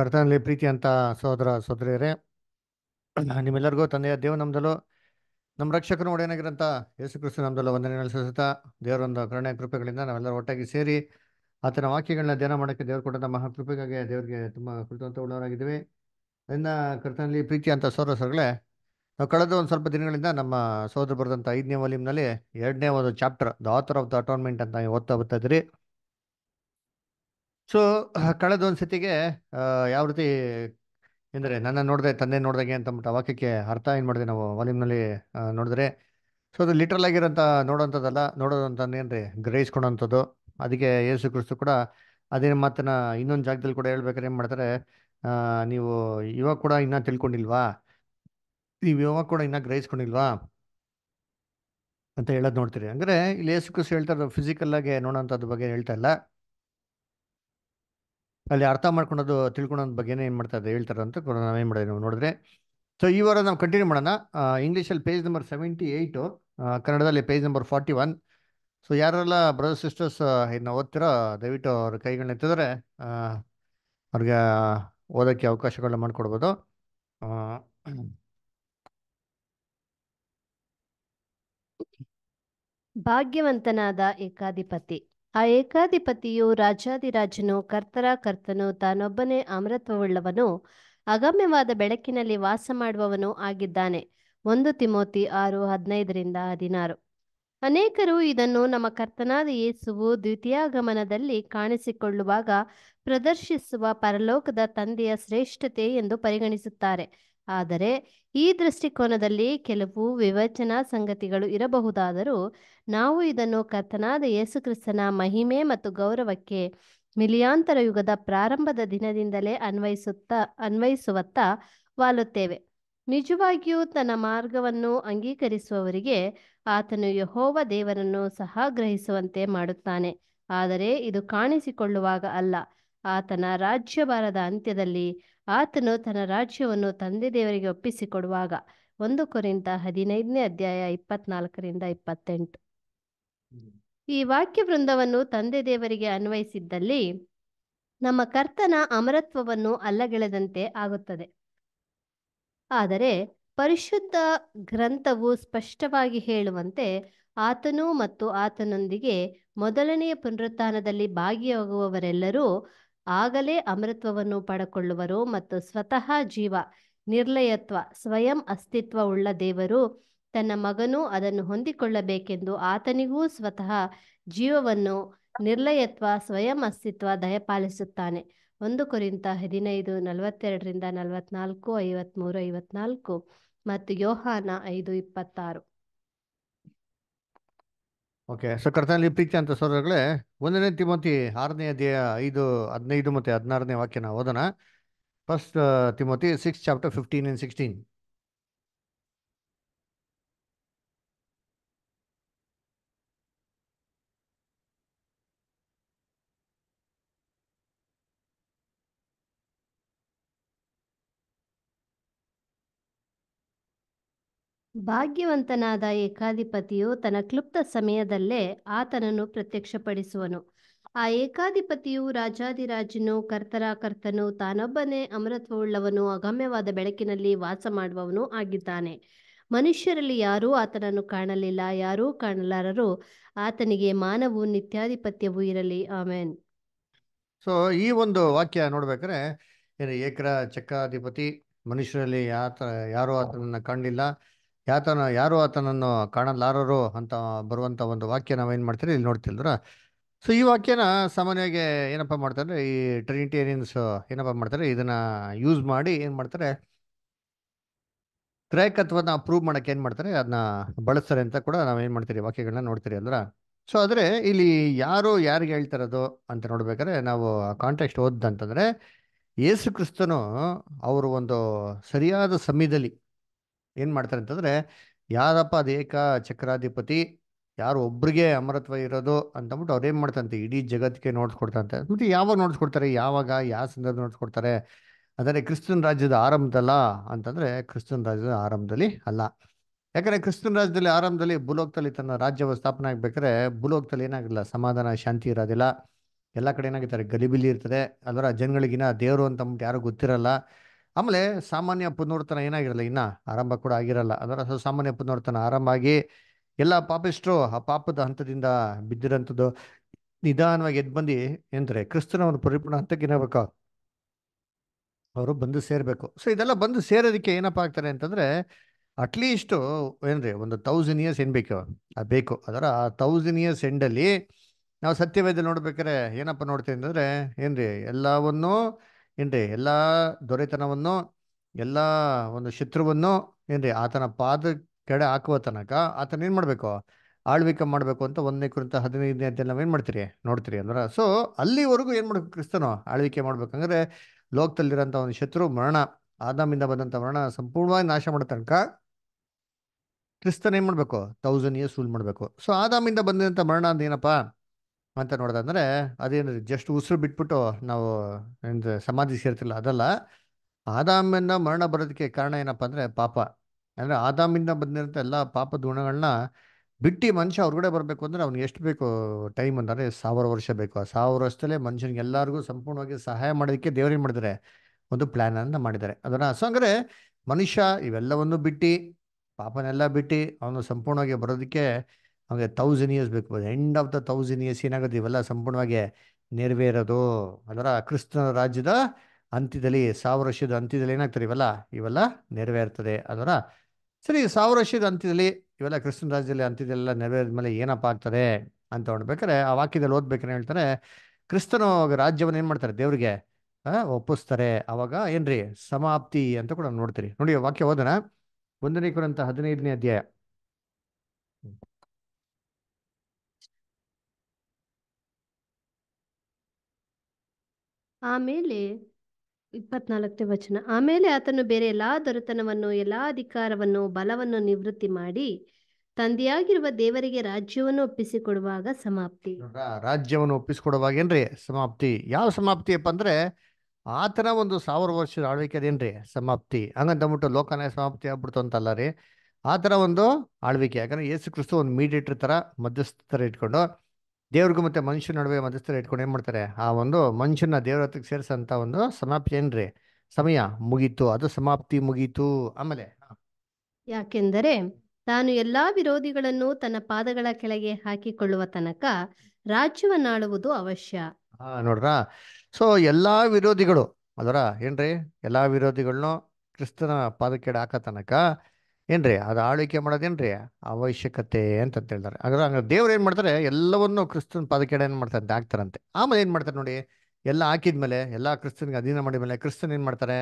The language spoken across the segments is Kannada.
ಕರ್ತನಲ್ಲಿ ಪ್ರೀತಿ ಅಂತ ಸಹೋದರ ಸಹೋದರಿಯರೇ ನಿಮ್ಮೆಲ್ಲರಿಗೂ ತಂದೆಯ ನಮ್ದಲು ನಮ್ಮ ರಕ್ಷಕರು ಒಡೆಯನಾಗಿರಂಥ ಯೇಸು ಕ್ರಿಸ್ತು ನಮ್ದಲು ಒಂದನೇ ನೆಲೆಸುತ್ತಾ ದೇವರೊಂದು ಕರುಣೆ ಕೃಪೆಗಳಿಂದ ನಾವೆಲ್ಲರೂ ಒಟ್ಟಾಗಿ ಸೇರಿ ಆತನ ವಾಕ್ಯಗಳನ್ನ ಧ್ಯಾನ ಮಾಡೋಕ್ಕೆ ದೇವರು ಕೊಟ್ಟಂಥ ಮಹಾಕೃಪೆಗಾಗಿ ದೇವರಿಗೆ ತುಂಬ ಕೃತವಂತ ಉಳ್ಳವರಾಗಿದ್ದೀವಿ ಅದರಿಂದ ಕರ್ತನಲ್ಲಿ ಪ್ರೀತಿ ಅಂತ ಸೋದರ ಸರ್ಗಳೇ ನಾವು ಕಳೆದ ಒಂದು ಸ್ವಲ್ಪ ದಿನಗಳಿಂದ ನಮ್ಮ ಸಹೋದರ ಬರೆದಂಥ ಐದನೇ ವಾಲ್ಯೂಮ್ನಲ್ಲಿ ಎರಡನೇ ಒಂದು chapter the author of the atonement ಅಂತ ಓದ್ತಾ ಬರ್ತಾ ಇದ್ರಿ ಸೊ ಕಳೆದ ಒಂದು ಸತಿಗೆ ಯಾವ ರೀತಿ ಅಂದರೆ ನನ್ನ ನೋಡಿದೆ ತಂದೆ ನೋಡಿದಾಗೆ ಅಂತ ವಾಕ್ಯಕ್ಕೆ ಅರ್ಥ ಏನು ಮಾಡಿದೆ ನಾವು ವಾಲ್ಯೂಮ್ನಲ್ಲಿ ನೋಡಿದ್ರೆ ಸೊ ಅದು ಲಿಟ್ರಲ್ ಆಗಿರೋಂಥ ನೋಡೋಂಥದ್ದಲ್ಲ ನೋಡೋದು ಅಂತಂದೇನ್ರಿ ಗ್ರಹಿಸ್ಕೊಳೋಂಥದ್ದು ಅದಕ್ಕೆ ಯೇಸು ಕ್ರಿಸ್ತು ಕೂಡ ಅದೇ ಮಾತನ್ನ ಇನ್ನೊಂದು ಜಾಗದಲ್ಲಿ ಕೂಡ ಹೇಳ್ಬೇಕಾದ್ರೆ ಏನು ಮಾಡ್ತಾರೆ ನೀವು ಇವಾಗ ಕೂಡ ಇನ್ನೂ ತಿಳ್ಕೊಂಡಿಲ್ವಾ ನೀವು ಇವಾಗ ಕೂಡ ಇನ್ನೂ ಗ್ರಹಿಸ್ಕೊಂಡಿಲ್ವಾ ಅಂತ ಹೇಳೋದು ನೋಡ್ತೀರಿ ಅಂದರೆ ಇಲ್ಲಿ ಯೇಸು ಕ್ರಿಸ್ತು ಹೇಳ್ತಾ ಇರೋದು ಆಗಿ ನೋಡೋಂಥದ್ದು ಬಗ್ಗೆ ಹೇಳ್ತಾ ಇಲ್ಲ ಅಲ್ಲಿ ಅರ್ಥ ಮಾಡ್ಕೊಳೋದು ತಿಳ್ಕೊಳೋದ್ ಬಗ್ಗೆ ಏನು ಮಾಡ್ತಾ ಇದ್ದಾರೆ ಹೇಳ್ತಾರೆ ಅಂತ ನಾವೇನು ಮಾಡಿದೆ ನಾವು ನೋಡಿದ್ರೆ ಸೊ ಈ ವಾರ ನಾವು ಕಂಟಿನ್ಯೂ ಮಾಡೋಣ ಇಂಗ್ಲೀಷಲ್ಲಿ ಪೇಜ್ ನಂಬರ್ ಸೆವೆಂಟಿ ಏಯ್ಟು ಕನ್ನಡದಲ್ಲಿ page number forty one so ಯಾರೆಲ್ಲ ಬ್ರದರ್ ಸಿಸ್ಟರ್ಸ್ ಇದನ್ನ ಓದ್ತಿರೋ ದಯವಿಟ್ಟು ಅವ್ರ ಕೈಗಳನ್ನ ಎತ್ತಿದ್ರೆ ಅವ್ರಿಗೆ ಓದೋಕ್ಕೆ ಅವಕಾಶಗಳನ್ನ ಮಾಡಿಕೊಡ್ಬೋದು ಭಾಗ್ಯವಂತನಾದ ಏಕಾಧಿಪತಿ ಆ ಏಕಾಧಿಪತಿಯು ರಾಜಾದಿರಾಜನು ಕರ್ತರ ಕರ್ತನು ತಾನೊಬ್ಬನೇ ಅಮೃತವುಳ್ಳವನು ಅಗಮ್ಯವಾದ ಬೆಳಕಿನಲ್ಲಿ ವಾಸ ಮಾಡುವವನು ಆಗಿದ್ದಾನೆ ಒಂದು ತಿಮೋತಿ ಆರು ಹದಿನೈದರಿಂದ ಹದಿನಾರು ಅನೇಕರು ಇದನ್ನು ನಮ್ಮ ಕರ್ತನಾದ ದ್ವಿತೀಯ ದ್ವಿತೀಯಾಗಮನದಲ್ಲಿ ಕಾಣಿಸಿಕೊಳ್ಳುವಾಗ ಪ್ರದರ್ಶಿಸುವ ಪರಲೋಕದ ತಂದೆಯ ಶ್ರೇಷ್ಠತೆ ಎಂದು ಪರಿಗಣಿಸುತ್ತಾರೆ ಆದರೆ ಈ ದೃಷ್ಟಿಕೋನದಲ್ಲಿ ಕೆಲವು ವಿವಚನಾ ಸಂಗತಿಗಳು ಇರಬಹುದಾದರೂ ನಾವು ಇದನ್ನು ಕರ್ತನಾದ ಯೇಸುಕ್ರಿಸ್ತನ ಮಹಿಮೆ ಮತ್ತು ಗೌರವಕ್ಕೆ ಮಿಲಿಯಾಂತರ ಯುಗದ ಪ್ರಾರಂಭದ ದಿನದಿಂದಲೇ ಅನ್ವಯಿಸುತ್ತ ಅನ್ವಯಿಸುವತ್ತ ವಾಲುತ್ತೇವೆ ನಿಜವಾಗಿಯೂ ತನ್ನ ಮಾರ್ಗವನ್ನು ಅಂಗೀಕರಿಸುವವರಿಗೆ ಆತನು ಯಹೋವ ದೇವರನ್ನು ಸಹ ಗ್ರಹಿಸುವಂತೆ ಮಾಡುತ್ತಾನೆ ಆದರೆ ಇದು ಕಾಣಿಸಿಕೊಳ್ಳುವಾಗ ಅಲ್ಲ ಆತನ ರಾಜ್ಯಭಾರದ ಅಂತ್ಯದಲ್ಲಿ ಆತನು ತನ್ನ ರಾಜ್ಯವನ್ನು ತಂದೆ ದೇವರಿಗೆ ಒಪ್ಪಿಸಿಕೊಡುವಾಗ ಒಂದು ಕೊರಿಂದ ಹದಿನೈದನೇ ಅಧ್ಯಾಯ ಇಪ್ಪತ್ನಾಲ್ಕರಿಂದ ಇಪ್ಪತ್ತೆಂಟು ಈ ವಾಕ್ಯ ವೃಂದವನ್ನು ತಂದೆ ದೇವರಿಗೆ ಅನ್ವಯಿಸಿದ್ದಲ್ಲಿ ನಮ್ಮ ಕರ್ತನ ಅಮರತ್ವವನ್ನು ಅಲ್ಲಗೆಳೆದಂತೆ ಆಗುತ್ತದೆ ಆದರೆ ಪರಿಶುದ್ಧ ಗ್ರಂಥವು ಸ್ಪಷ್ಟವಾಗಿ ಹೇಳುವಂತೆ ಆತನು ಮತ್ತು ಆತನೊಂದಿಗೆ ಮೊದಲನೆಯ ಪುನರುತ್ಥಾನದಲ್ಲಿ ಭಾಗಿಯಾಗುವವರೆಲ್ಲರೂ ಆಗಲೇ ಅಮೃತ್ವವನ್ನು ಪಡಕೊಳ್ಳುವರು ಮತ್ತು ಸ್ವತಃ ಜೀವ ನಿರ್ಲಯತ್ವ ಸ್ವಯಂ ಅಸ್ತಿತ್ವವುಳ್ಳ ದೇವರು ತನ್ನ ಮಗನು ಅದನ್ನು ಹೊಂದಿಕೊಳ್ಳಬೇಕೆಂದು ಆತನಿಗೂ ಸ್ವತಃ ಜೀವವನ್ನು ನಿರ್ಲಯತ್ವ ಸ್ವಯಂ ಅಸ್ತಿತ್ವ ದಯಪಾಲಿಸುತ್ತಾನೆ ಒಂದು ಕುರಿತ ಹದಿನೈದು ನಲವತ್ತೆರಡರಿಂದ ನಲವತ್ನಾಲ್ಕು ಐವತ್ಮೂರು ಐವತ್ನಾಲ್ಕು ಮತ್ತು ಯೋಹಾನ ಐದು ಇಪ್ಪತ್ತಾರು ಓಕೆ ಸೊ ಕರ್ತನಲ್ಲಿ ಪ್ರೀತಿ ಅಂತ ಸೋದರಗಳೇ ಒಂದನೇ ತಿಮೋತಿ ಆರನೇ ಅಧ್ಯಯ ಐದು ಹದಿನೈದು ಮತ್ತು ಹದಿನಾರನೇ ವಾಕ್ಯನ ಓದೋಣ first Timothy six chapter fifteen and sixteen ಭಾಗ್ಯವಂತನಾದ ಏಕಾಧಿಪತಿಯು ತನ್ನ ಕ್ಲುಪ್ತ ಸಮಯದಲ್ಲೇ ಆತನನ್ನು ಪ್ರತ್ಯಕ್ಷಪಡಿಸುವನು ಆ ಏಕಾಧಿಪತಿಯು ರಾಜಾದಿರಾಜನು ಕರ್ತರ ಕರ್ತನು ತಾನೊಬ್ಬನೇ ಅಮೃತ್ವವುಳ್ಳವನು ಅಗಮ್ಯವಾದ ಬೆಳಕಿನಲ್ಲಿ ವಾಸ ಮಾಡುವವನು ಆಗಿದ್ದಾನೆ ಮನುಷ್ಯರಲ್ಲಿ ಯಾರೂ ಆತನನ್ನು ಕಾಣಲಿಲ್ಲ ಯಾರೂ ಕಾಣಲಾರರು ಆತನಿಗೆ ಮಾನವು ನಿತ್ಯಾಧಿಪತ್ಯವೂ ಇರಲಿ ಆಮೇನ್ ಸೊ ಈ ಒಂದು ವಾಕ್ಯ ನೋಡ್ಬೇಕಾದ್ರೆ ಏನು ಏಕರ ಚಕ್ರಾಧಿಪತಿ ಮನುಷ್ಯರಲ್ಲಿ ಯಾತ ಯಾರೂ ಆತನನ್ನು ಕಾಣಲಿಲ್ಲ ಯಾತನ ಯಾರು ಆತನನ್ನು ಕಾಣಲಾರರು ಅಂತ ಬರುವಂತ ಒಂದು ವಾಕ್ಯ ಏನ್ ಮಾಡ್ತೀರಿ ಇಲ್ಲಿ ನೋಡ್ತಿಲ್ದ್ರ ಸೊ ಈ ವಾಕ್ಯನ ಸಾಮಾನ್ಯವಾಗಿ ಏನಪ್ಪ ಮಾಡ್ತಾರೆ ಈ ಟ್ರಿನಿಟೇರಿಯನ್ಸ್ ಏನಪ್ಪ ಮಾಡ್ತಾರೆ ಇದನ್ನ ಯೂಸ್ ಮಾಡಿ ಏನು ಮಾಡ್ತಾರೆ ತ್ರಯಕತ್ವನ ಪ್ರೂವ್ ಮಾಡೋಕೆ ಏನು ಮಾಡ್ತಾರೆ ಅದನ್ನ ಬಳಸ್ತಾರೆ ಅಂತ ಕೂಡ ಏನ್ ಮಾಡ್ತೀರಿ ವಾಕ್ಯಗಳನ್ನ ನೋಡ್ತೀರಿ ಅಂದ್ರ ಸೊ ಆದ್ರೆ ಇಲ್ಲಿ ಯಾರು ಯಾರಿಗೆ ಹೇಳ್ತಿರೋದು ಅಂತ ನೋಡ್ಬೇಕಾದ್ರೆ ನಾವು ಕಾಂಟೆಕ್ಸ್ಟ್ ಓದ್ದಂತಂದ್ರೆ ಯೇಸು ಕ್ರಿಸ್ತನು ಅವರು ಒಂದು ಸರಿಯಾದ ಸಮಯದಲ್ಲಿ ಏನು ಮಾಡ್ತಾರೆ ಅಂತಂದರೆ ಯಾರಪ್ಪ ಅದೇಕ ಚಕ್ರಾಧಿಪತಿ ಯಾರು ಒಬ್ರಿಗೆ ಅಮರತ್ವ ಇರೋದು ಅಂತಂದ್ಬಿಟ್ಟು ಅವ್ರು ಏನು ಮಾಡ್ತಂತೆ ಇಡೀ ಜಗತ್ತಿಗೆ ನೋಡ್ಸ್ಕೊಡ್ತಂತೆ ಅಂದ್ಬಿಟ್ಟು ಯಾವಾಗ ನೋಡ್ಸ್ಕೊಡ್ತಾರೆ ಯಾವಾಗ ಯಾವ ಸಂದರ್ಭ ನೋಡ್ಸ್ಕೊಡ್ತಾರೆ ಅಂದರೆ ಕ್ರಿಸ್ತನ್ ರಾಜ್ಯದ ಆರಂಭದಲ್ಲ ಅಂತಂದರೆ ಕ್ರಿಸ್ತನ್ ರಾಜ್ಯದ ಆರಂಭದಲ್ಲಿ ಅಲ್ಲ ಯಾಕಂದರೆ ಕ್ರಿಸ್ತನ್ ರಾಜ್ಯದಲ್ಲಿ ಆರಂಭದಲ್ಲಿ ಭೂಲೋಕದಲ್ಲಿ ತನ್ನ ರಾಜ್ಯವ ಸ್ಥಾಪನೆ ಆಗಬೇಕಾದ್ರೆ ಭೂಲೋಕದಲ್ಲಿ ಏನಾಗಿಲ್ಲ ಸಮಾಧಾನ ಶಾಂತಿ ಇರೋದಿಲ್ಲ ಎಲ್ಲ ಕಡೆ ಏನಾಗಿರ್ತಾರೆ ಗಲಿಬಿಲಿ ಇರ್ತದೆ ಅದರ ಜನಗಳಿಗಿನ ದೇವರು ಅಂತಂದ್ಬಿಟ್ಟು ಯಾರು ಗೊತ್ತಿರಲ್ಲ ಆಮೇಲೆ ಸಾಮಾನ್ಯ ಪುನರ್ತನ ಏನಾಗಿರಲ್ಲ ಇನ್ನ ಆರಂಭ ಕೂಡ ಆಗಿರಲ್ಲ ಅದರ ಸಾಮಾನ್ಯ ಪುನರ್ತನ ಆರಂಭ ಆಗಿ ಎಲ್ಲ ಪಾಪಿಸ್ಟ್ರು ಆ ಪಾಪದ ಹಂತದಿಂದ ಬಿದ್ದಿರಂಥದ್ದು ನಿಧಾನವಾಗಿ ಎದ್ ಬಂದು ಎಂದ್ರೆ ಕ್ರಿಸ್ತನ ಒಂದು ಪರಿಪೂರ್ಣ ಹಂತಕ್ಕೆ ಏನಾಗಬೇಕು ಅವರು ಬಂದು ಸೇರಬೇಕು ಸೊ ಇದೆಲ್ಲ ಬಂದು ಸೇರೋದಕ್ಕೆ ಏನಪ್ಪ ಆಗ್ತಾರೆ ಅಂತಂದ್ರೆ ಅಟ್ಲೀಸ್ಟ್ ಏನ್ರಿ ಒಂದು ತೌಸಂಡ್ ಇಯರ್ಸ್ ಏನು ಬೇಕು ಅದು ಬೇಕು ಅದರ ಆ ತೌಸಂಡ್ ಇಯರ್ಸ್ ಎಂಡಲ್ಲಿ ನಾವು ಸತ್ಯವೇದ ನೋಡ್ಬೇಕಾರೆ ಏನಪ್ಪ ನೋಡ್ತೀವಿ ಅಂತಂದ್ರೆ ಏನ್ರಿ ಎಲ್ಲವನ್ನೂ ಏನ್ರಿ ಎಲ್ಲಾ ದೊರೆತನವನ್ನು ಎಲ್ಲ ಒಂದು ಶತ್ರುವನ್ನು ಏನ್ರಿ ಆತನ ಪಾದ ಕೆಡೆ ಹಾಕುವ ತನಕ ಆತನ ಏನ್ ಮಾಡ್ಬೇಕು ಆಳ್ವಿಕೆ ಮಾಡಬೇಕು ಅಂತ ಒಂದನೇ ಕುರಿತ ಹದಿನೈದನೇ ನಾವು ಏನ್ ಮಾಡ್ತೀರಿ ನೋಡ್ತೀರಿ ಅಂದ್ರೆ ಸೊ ಅಲ್ಲಿವರೆಗೂ ಏನ್ ಮಾಡ್ಬೇಕು ಕ್ರಿಸ್ತನು ಆಳ್ವಿಕೆ ಮಾಡ್ಬೇಕಂದ್ರೆ ಲೋಕದಲ್ಲಿರೋಂಥ ಒಂದು ಶತ್ರು ಮರಣ ಆದಾಮಿಂದ ಬಂದಂತ ಮರಣ ಸಂಪೂರ್ಣವಾಗಿ ನಾಶ ಮಾಡೋ ತನಕ ಕ್ರಿಸ್ತನ್ ಏನ್ ಮಾಡ್ಬೇಕು ತೌಸಂಡ್ ಇಯರ್ಸ್ ರೂಲ್ ಮಾಡ್ಬೇಕು ಸೊ ಆದಾಮಿಂದ ಬಂದಂತ ಮರಣ ಅಂದ ಏನಪ್ಪಾ ಅಂತ ಅಂದರೆ ಅದೇನು ಜಸ್ಟ್ ಉಸಿರು ಬಿಟ್ಬಿಟ್ಟು ನಾವು ಸಮಾಧಿ ಸೇರ್ತಿಲ್ಲ ಅದಲ್ಲ ಆದಾಮಿಂದ ಮರಣ ಬರೋದಕ್ಕೆ ಕಾರಣ ಏನಪ್ಪ ಅಂದರೆ ಪಾಪ ಅಂದರೆ ಆದಾಮಿಂದ ಬಂದಿರೋಂಥ ಎಲ್ಲ ಪಾಪದ ಗುಣಗಳನ್ನ ಬಿಟ್ಟು ಮನುಷ್ಯ ಹೊರಗಡೆ ಬರಬೇಕು ಅಂದರೆ ಅವ್ನಿಗೆ ಎಷ್ಟು ಬೇಕು ಟೈಮ್ ಅಂದರೆ ಸಾವಿರ ವರ್ಷ ಬೇಕು ಆ ಸಾವಿರ ವರ್ಷದಲ್ಲೇ ಮನುಷ್ಯನಿಗೆ ಎಲ್ಲರಿಗೂ ಸಂಪೂರ್ಣವಾಗಿ ಸಹಾಯ ಮಾಡೋದಕ್ಕೆ ಏನು ಮಾಡಿದರೆ ಒಂದು ಪ್ಲ್ಯಾನನ್ನು ಮಾಡಿದ್ದಾರೆ ಅದನ್ನು ಸೊ ಅಂದರೆ ಮನುಷ್ಯ ಇವೆಲ್ಲವನ್ನು ಬಿಟ್ಟು ಪಾಪನೆಲ್ಲ ಬಿಟ್ಟು ಅವನು ಸಂಪೂರ್ಣವಾಗಿ ಬರೋದಕ್ಕೆ ಅವಾಗ ತೌಸಂಡ್ ಇಯರ್ಸ್ ಬೇಕು end of the thousand years ಏನಾಗುತ್ತೆ ಇವೆಲ್ಲ ಸಂಪೂರ್ಣವಾಗಿ ನೆರವೇರೋದು ಅಂದ್ರೆ ಕ್ರಿಸ್ತನ ರಾಜ್ಯದ ಅಂತ್ಯದಲ್ಲಿ ಸಾವಿರ ವರ್ಷದ ಅಂತ್ಯದಲ್ಲಿ ಏನಾಗ್ತಾರೆ ಇವೆಲ್ಲ ಇವೆಲ್ಲ ನೆರವೇರ್ತದೆ ಅದರ ಸರಿ ಸಾವಿರ ವರ್ಷದ ಅಂತ್ಯದಲ್ಲಿ ಇವೆಲ್ಲ ಕ್ರಿಸ್ತನ ರಾಜ್ಯದಲ್ಲಿ ಅಂತ್ಯದಲ್ಲೆಲ್ಲ ನೆರವೇರಿದ ಮೇಲೆ ಏನಪ್ಪ ಆಗ್ತದೆ ಅಂತ ಹೊಡ್ಬೇಕಾರೆ ಆ ವಾಕ್ಯದಲ್ಲಿ ಓದ್ಬೇಕಾರೆ ಹೇಳ್ತಾರೆ ಕ್ರಿಸ್ತನ ರಾಜ್ಯವನ್ನು ಏನು ಮಾಡ್ತಾರೆ ದೇವ್ರಿಗೆ ಒಪ್ಪಿಸ್ತಾರೆ ಅವಾಗ ಏನ್ರಿ ಸಮಾಪ್ತಿ ಅಂತ ಕೂಡ ನೋಡ್ತೀರಿ ನೋಡಿ ವಾಕ್ಯ ಓದೋಣ ಒಂದನೇ ಕುರಂತ ಹದಿನೈದನೇ ಅಧ್ಯಾಯ ಆಮೇಲೆ ಇಪ್ಪತ್ನಾಲ್ಕನೇ ವಚನ ಆಮೇಲೆ ಆತನು ಬೇರೆ ಎಲ್ಲಾ ದೊರೆತನವನ್ನು ಎಲ್ಲಾ ಅಧಿಕಾರವನ್ನು ಬಲವನ್ನು ನಿವೃತ್ತಿ ಮಾಡಿ ತಂದೆಯಾಗಿರುವ ದೇವರಿಗೆ ರಾಜ್ಯವನ್ನು ಒಪ್ಪಿಸಿಕೊಡುವಾಗ ಸಮಾಪ್ತಿ ರಾಜ್ಯವನ್ನು ಒಪ್ಪಿಸಿಕೊಡುವಾಗ ಏನ್ರಿ ಸಮಾಪ್ತಿ ಯಾವ ಸಮಾಪ್ತಿಯಪ್ಪ ಅಂದ್ರೆ ಆತನ ಒಂದು ಸಾವಿರ ವರ್ಷದ ಆಳ್ವಿಕೆ ಅದೇನ್ರಿ ಸಮಾಪ್ತಿ ಬಿಟ್ಟು ಲೋಕನ ಸಮಾಪ್ತಿ ಆಗ್ಬಿಡ್ತು ಅಂತಲ್ಲ ರೀ ಆ ಒಂದು ಆಳ್ವಿಕೆ ಯಾಕಂದ್ರೆ ಯೇಸು ಕ್ರಿಸ್ತು ಒಂದು ಮೀಡಿಯೇಟರ್ ಥರ ಮಧ್ಯಸ್ಥರ ಇಟ್ಕೊಂಡು ದೇವ್ರಿಗೂ ಮತ್ತೆ ಮನುಷ್ಯ ನಡುವೆ ಮಧ್ಯಸ್ಥರ ಇಟ್ಕೊಂಡು ಏನ್ ಮಾಡ್ತಾರೆ ಆ ಒಂದು ಮನುಷ್ಯನ ದೇವ್ರ ಹತ್ರಕ್ಕೆ ಸೇರಿಸಂತ ಒಂದು ಸಮಾಪ್ತಿ ಏನ್ರಿ ಸಮಯ ಮುಗೀತು ಅದು ಸಮಾಪ್ತಿ ಮುಗೀತು ಆಮೇಲೆ ಯಾಕೆಂದರೆ ತಾನು ಎಲ್ಲಾ ವಿರೋಧಿಗಳನ್ನು ತನ್ನ ಪಾದಗಳ ಕೆಳಗೆ ಹಾಕಿಕೊಳ್ಳುವ ತನಕ ರಾಜ್ಯವನ್ನಾಳುವುದು ಅವಶ್ಯ ಹಾ ನೋಡ್ರಾ ಸೊ ಎಲ್ಲಾ ವಿರೋಧಿಗಳು ಅದರ ಏನ್ರಿ ಎಲ್ಲಾ ವಿರೋಧಿಗಳನ್ನೂ ಕ್ರಿಸ್ತನ ಪಾದಕ್ಕೆ ಹಾಕೋ ತನಕ ಏನ್ರಿ ಅದು ಆಳ್ವಿಕೆ ಮಾಡೋದೇನ್ರಿ ಅವಶ್ಯಕತೆ ಅಂತ ಹೇಳ್ತಾರೆ ಹಾಗಾದ್ರೆ ಹಂಗ ದೇವ್ರು ಏನು ಮಾಡ್ತಾರೆ ಎಲ್ಲವನ್ನು ಕ್ರಿಸ್ತನ್ ಪಾದಕೆಡೆ ಏನು ಮಾಡ್ತಾರೆ ಹಾಕ್ತಾರಂತೆ ಆಮೇಲೆ ಏನು ಮಾಡ್ತಾರೆ ನೋಡಿ ಎಲ್ಲ ಹಾಕಿದ್ಮೇಲೆ ಎಲ್ಲ ಕ್ರಿಸ್ತನ್ಗೆ ಅಧೀನ ಮಾಡಿದ್ಮೇಲೆ ಕ್ರಿಸ್ತನ್ ಏನು ಮಾಡ್ತಾರೆ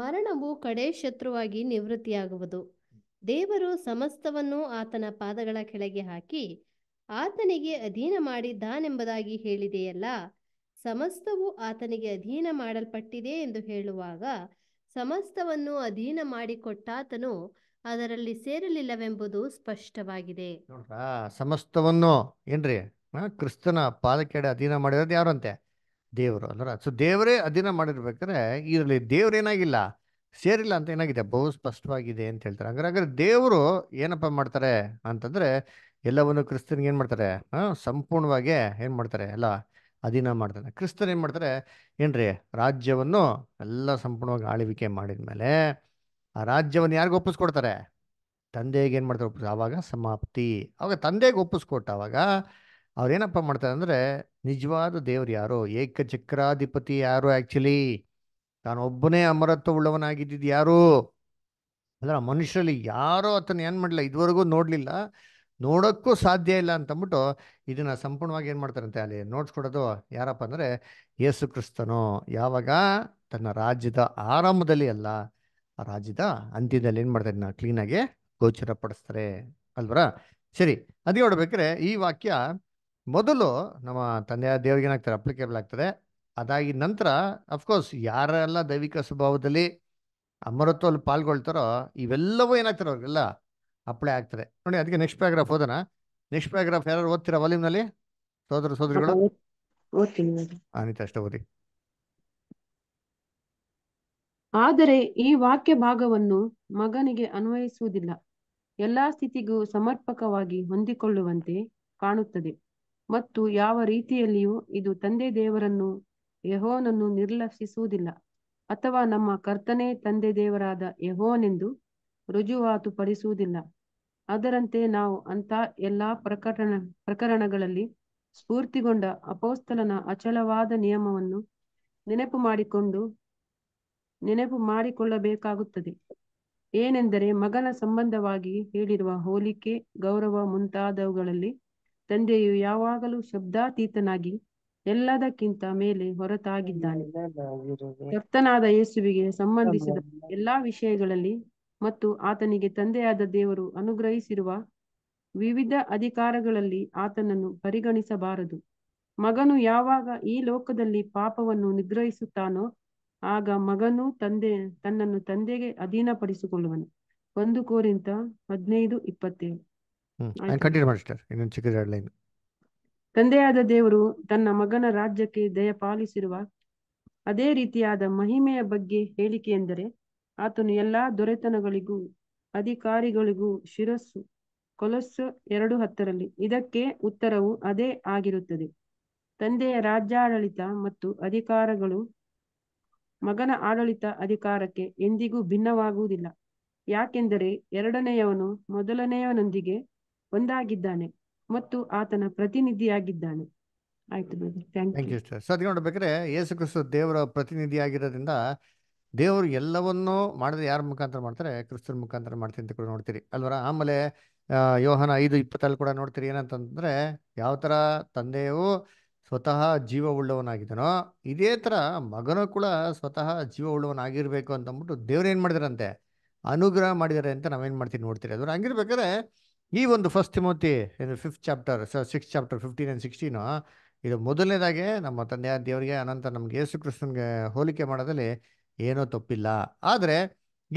ಮರಣವು ಕಡೆ ಶತ್ರುವಾಗಿ ನಿವೃತ್ತಿಯಾಗುವುದು ದೇವರು ಸಮಸ್ತವನ್ನು ಆತನ ಪಾದಗಳ ಕೆಳಗೆ ಹಾಕಿ ಆತನಿಗೆ ಅಧೀನ ಮಾಡಿದ್ದಾನೆಂಬುದಾಗಿ ಹೇಳಿದೆಯಲ್ಲ ಸಮಸ್ತವು ಆತನಿಗೆ ಅಧೀನ ಮಾಡಲ್ಪಟ್ಟಿದೆ ಎಂದು ಹೇಳುವಾಗ ಸಮಸ್ತವನ್ನು ಅಧೀನ ಮಾಡಿಕೊಟ್ಟಾತನು ಅದರಲ್ಲಿ ಸೇರಲಿಲ್ಲವೆಂಬುದು ಸ್ಪಷ್ಟವಾಗಿದೆ ನೋಡ್ರಾ ಸಮಸ್ತವನ್ನು ಏನ್ರಿ ಕ್ರಿಸ್ತನ ಪಾದಕೆಡೆ ಅಧೀನ ಮಾಡಿರೋದು ಯಾರಂತೆ ದೇವರು ಅಂದ್ರೆ ಸೊ ದೇವರೇ ಅಧೀನ ಮಾಡಿರ್ಬೇಕಾದ್ರೆ ಇದರಲ್ಲಿ ಏನಾಗಿಲ್ಲ ಸೇರಿಲ್ಲ ಅಂತ ಏನಾಗಿದೆ ಬಹು ಸ್ಪಷ್ಟವಾಗಿದೆ ಅಂತ ಹೇಳ್ತಾರೆ ಹಂಗಾರೆ ಹಾಗಾದ್ರೆ ದೇವರು ಏನಪ್ಪ ಮಾಡ್ತಾರೆ ಅಂತಂದ್ರೆ ಎಲ್ಲವನ್ನು ಕ್ರಿಸ್ತನಿಗೆ ಏನ್ ಮಾಡ್ತಾರೆ ಸಂಪೂರ್ಣವಾಗಿ ಏನ್ ಮಾಡ್ತಾರೆ ಅಲ್ಲ ಅಧೀನ ಮಾಡ್ತಾನೆ ಕ್ರಿಸ್ತನ್ ಏನು ಮಾಡ್ತಾರೆ ಏನ್ರಿ ರಾಜ್ಯವನ್ನು ಎಲ್ಲ ಸಂಪೂರ್ಣವಾಗಿ ಆಳ್ವಿಕೆ ಮಾಡಿದ ಮೇಲೆ ಆ ರಾಜ್ಯವನ್ನು ಯಾರಿಗೂ ಒಪ್ಪಿಸ್ಕೊಡ್ತಾರೆ ತಂದೆಗೆ ಏನು ಮಾಡ್ತಾರೆ ಒಪ್ಪಿಸ್ ಆವಾಗ ಸಮಾಪ್ತಿ ಆವಾಗ ತಂದೆಗೆ ಒಪ್ಪಿಸ್ಕೊಟ್ಟ ಆವಾಗ ಅವ್ರೇನಪ್ಪ ಮಾಡ್ತಾರೆ ಅಂದರೆ ನಿಜವಾದ ದೇವರು ಯಾರೋ ಏಕಚಕ್ರಾಧಿಪತಿ ಯಾರು ಆ್ಯಕ್ಚುಲಿ ತಾನೊಬ್ಬನೇ ಅಮರತ್ವವುಳ್ಳವನಾಗಿದ್ದಿದ್ದು ಯಾರು ಅಂದ್ರೆ ಆ ಮನುಷ್ಯರಲ್ಲಿ ಯಾರೋ ಆತನ ಏನು ಮಾಡಲಿಲ್ಲ ಇದುವರೆಗೂ ನೋಡಲಿಲ್ಲ ನೋಡೋಕ್ಕೂ ಸಾಧ್ಯ ಇಲ್ಲ ಅಂತಂದ್ಬಿಟ್ಟು ಇದನ್ನು ಸಂಪೂರ್ಣವಾಗಿ ಏನು ಮಾಡ್ತಾರಂತೆ ಅಲ್ಲಿ ನೋಟ್ಸ್ ಕೊಡೋದು ಯಾರಪ್ಪ ಅಂದರೆ ಯೇಸು ಕ್ರಿಸ್ತನು ಯಾವಾಗ ತನ್ನ ರಾಜ್ಯದ ಆರಂಭದಲ್ಲಿ ಅಲ್ಲ ಆ ರಾಜ್ಯದ ಅಂತ್ಯದಲ್ಲಿ ಏನು ಮಾಡ್ತಾರೆ ನಾವು ಕ್ಲೀನಾಗಿ ಪಡಿಸ್ತಾರೆ ಅಲ್ವರ ಸರಿ ಅದೇ ನೋಡ್ಬೇಕಾದ್ರೆ ಈ ವಾಕ್ಯ ಮೊದಲು ನಮ್ಮ ತಂದೆಯ ದೇವರಿಗೆ ಏನಾಗ್ತಾರೆ ಅಪ್ಲಿಕೇಬಲ್ ಆಗ್ತದೆ ಅದಾಗಿ ನಂತರ ಅಫ್ಕೋರ್ಸ್ ಯಾರೆಲ್ಲ ದೈವಿಕ ಸ್ವಭಾವದಲ್ಲಿ ಅಮರತ್ವಲ್ಲಿ ಪಾಲ್ಗೊಳ್ತಾರೋ ಇವೆಲ್ಲವೂ ಏನಾಗ್ತಾರೆ ಅವ್ರಿಗೆಲ್ಲ ಅಪ್ಲೈ ಆಗ್ತದೆ ನೋಡಿ ಅದಕ್ಕೆ ನೆಕ್ಸ್ಟ್ ಪ್ಯಾರಾಗ್ರಾಫ್ ಓದೋಣ ನೆಕ್ಸ್ಟ್ ಪ್ಯಾರಾಗ್ರಾಫ್ ಯಾರು ಓದ್ತೀರಾ ನಲ್ಲಿ ಸೋದರ ಸೋದರಿಗಳು ಅಷ್ಟೇ ಓದಿ ಆದರೆ ಈ ವಾಕ್ಯ ಭಾಗವನ್ನು ಮಗನಿಗೆ ಅನ್ವಯಿಸುವುದಿಲ್ಲ ಎಲ್ಲಾ ಸ್ಥಿತಿಗೂ ಸಮರ್ಪಕವಾಗಿ ಹೊಂದಿಕೊಳ್ಳುವಂತೆ ಕಾಣುತ್ತದೆ ಮತ್ತು ಯಾವ ರೀತಿಯಲ್ಲಿಯೂ ಇದು ತಂದೆ ದೇವರನ್ನು ಯಹೋನನ್ನು ನಿರ್ಲಕ್ಷಿಸುವುದಿಲ್ಲ ಅಥವಾ ನಮ್ಮ ಕರ್ತನೇ ತಂದೆ ದೇವರಾದ ಯಹೋನೆಂದು ರುಜುವಾತು ಪಡಿಸುವುದಿಲ್ಲ ಅದರಂತೆ ನಾವು ಅಂತ ಎಲ್ಲಾ ಪ್ರಕರಣ ಪ್ರಕರಣಗಳಲ್ಲಿ ಸ್ಫೂರ್ತಿಗೊಂಡ ಅಪೋಸ್ತಲನ ಅಚಲವಾದ ನಿಯಮವನ್ನು ನೆನಪು ಮಾಡಿಕೊಂಡು ನೆನಪು ಮಾಡಿಕೊಳ್ಳಬೇಕಾಗುತ್ತದೆ ಏನೆಂದರೆ ಮಗನ ಸಂಬಂಧವಾಗಿ ಹೇಳಿರುವ ಹೋಲಿಕೆ ಗೌರವ ಮುಂತಾದವುಗಳಲ್ಲಿ ತಂದೆಯು ಯಾವಾಗಲೂ ಶಬ್ದಾತೀತನಾಗಿ ಎಲ್ಲದಕ್ಕಿಂತ ಮೇಲೆ ಹೊರತಾಗಿದ್ದಾನೆ ಕರ್ತನಾದ ಯೇಸುವಿಗೆ ಸಂಬಂಧಿಸಿದ ಎಲ್ಲಾ ವಿಷಯಗಳಲ್ಲಿ ಮತ್ತು ಆತನಿಗೆ ತಂದೆಯಾದ ದೇವರು ಅನುಗ್ರಹಿಸಿರುವ ವಿವಿಧ ಅಧಿಕಾರಗಳಲ್ಲಿ ಆತನನ್ನು ಪರಿಗಣಿಸಬಾರದು ಮಗನು ಯಾವಾಗ ಈ ಲೋಕದಲ್ಲಿ ಪಾಪವನ್ನು ನಿಗ್ರಹಿಸುತ್ತಾನೋ ಆಗ ಮಗನು ತಂದೆ ತನ್ನನ್ನು ತಂದೆಗೆ ಅಧೀನಪಡಿಸಿಕೊಳ್ಳುವನು ಒಂದು ಕೋರಿಂತ ಹದಿನೈದು ಇಪ್ಪತ್ತೇಳು ತಂದೆಯಾದ ದೇವರು ತನ್ನ ಮಗನ ರಾಜ್ಯಕ್ಕೆ ದಯಪಾಲಿಸಿರುವ ಅದೇ ರೀತಿಯಾದ ಮಹಿಮೆಯ ಬಗ್ಗೆ ಹೇಳಿಕೆ ಎಂದರೆ ಆತನು ಎಲ್ಲಾ ದೊರೆತನಗಳಿಗೂ ಅಧಿಕಾರಿಗಳಿಗೂ ಶಿರಸ್ಸು ಕೊಲಸ್ಸು ಎರಡು ಹತ್ತರಲ್ಲಿ ಇದಕ್ಕೆ ಉತ್ತರವು ಅದೇ ಆಗಿರುತ್ತದೆ ತಂದೆಯ ರಾಜ್ಯಾಡಳಿತ ಮತ್ತು ಅಧಿಕಾರಗಳು ಮಗನ ಆಡಳಿತ ಅಧಿಕಾರಕ್ಕೆ ಎಂದಿಗೂ ಭಿನ್ನವಾಗುವುದಿಲ್ಲ ಯಾಕೆಂದರೆ ಎರಡನೆಯವನು ಮೊದಲನೆಯವನೊಂದಿಗೆ ಒಂದಾಗಿದ್ದಾನೆ ಮತ್ತು ಆತನ ಪ್ರತಿನಿಧಿಯಾಗಿದ್ದಾನೆ ಆಯ್ತು ಯು ಸರ್ ಯೇಸು ಕ್ರಿಸ್ತು ದೇವರ ಪ್ರತಿನಿಧಿಯಾಗಿರೋದ್ರಿಂದ ದೇವರು ಎಲ್ಲವನ್ನೂ ಮಾಡಿದ್ರೆ ಯಾರ ಮುಖಾಂತರ ಮಾಡ್ತಾರೆ ಕ್ರಿಸ್ತನ ಮುಖಾಂತರ ಮಾಡ್ತೀನಿ ಅಂತ ಕೂಡ ನೋಡ್ತೀರಿ ಅಲ್ವರ ಆಮೇಲೆ ಯೋಹನ ಐದು ಇಪ್ಪತ್ತಲ್ಲಿ ಕೂಡ ನೋಡ್ತೀರಿ ಏನಂತಂದ್ರೆ ಯಾವ ಥರ ತಂದೆಯು ಸ್ವತಃ ಜೀವ ಇದೇ ಥರ ಮಗನೂ ಕೂಡ ಸ್ವತಃ ಜೀವ ಉಳ್ಳವನಾಗಿರ್ಬೇಕು ಅಂತಂದ್ಬಿಟ್ಟು ದೇವ್ರು ಏನು ಮಾಡಿದಾರಂತೆ ಅನುಗ್ರಹ ಮಾಡಿದ್ದಾರೆ ಅಂತ ನಾವೇನು ಮಾಡ್ತೀವಿ ನೋಡ್ತೀರಿ ಅದ್ರ ಹಂಗಿರ್ಬೇಕಾದ್ರೆ ಈ ಒಂದು first Timothy fifth chapter six chapter fifteen and sixteen ಇದು ಮೊದಲನೇದಾಗೆ ನಮ್ಮ ತಂದೆಯ ದೇವರಿಗೆ ಅನಂತರ ನಮ್ಗೆ ಯೇಸು ಕೃಷ್ಣನ್ಗೆ ಹೋಲಿಕೆ ಮಾಡೋದಲ್ಲಿ ಏನೋ ತಪ್ಪಿಲ್ಲ ಆದರೆ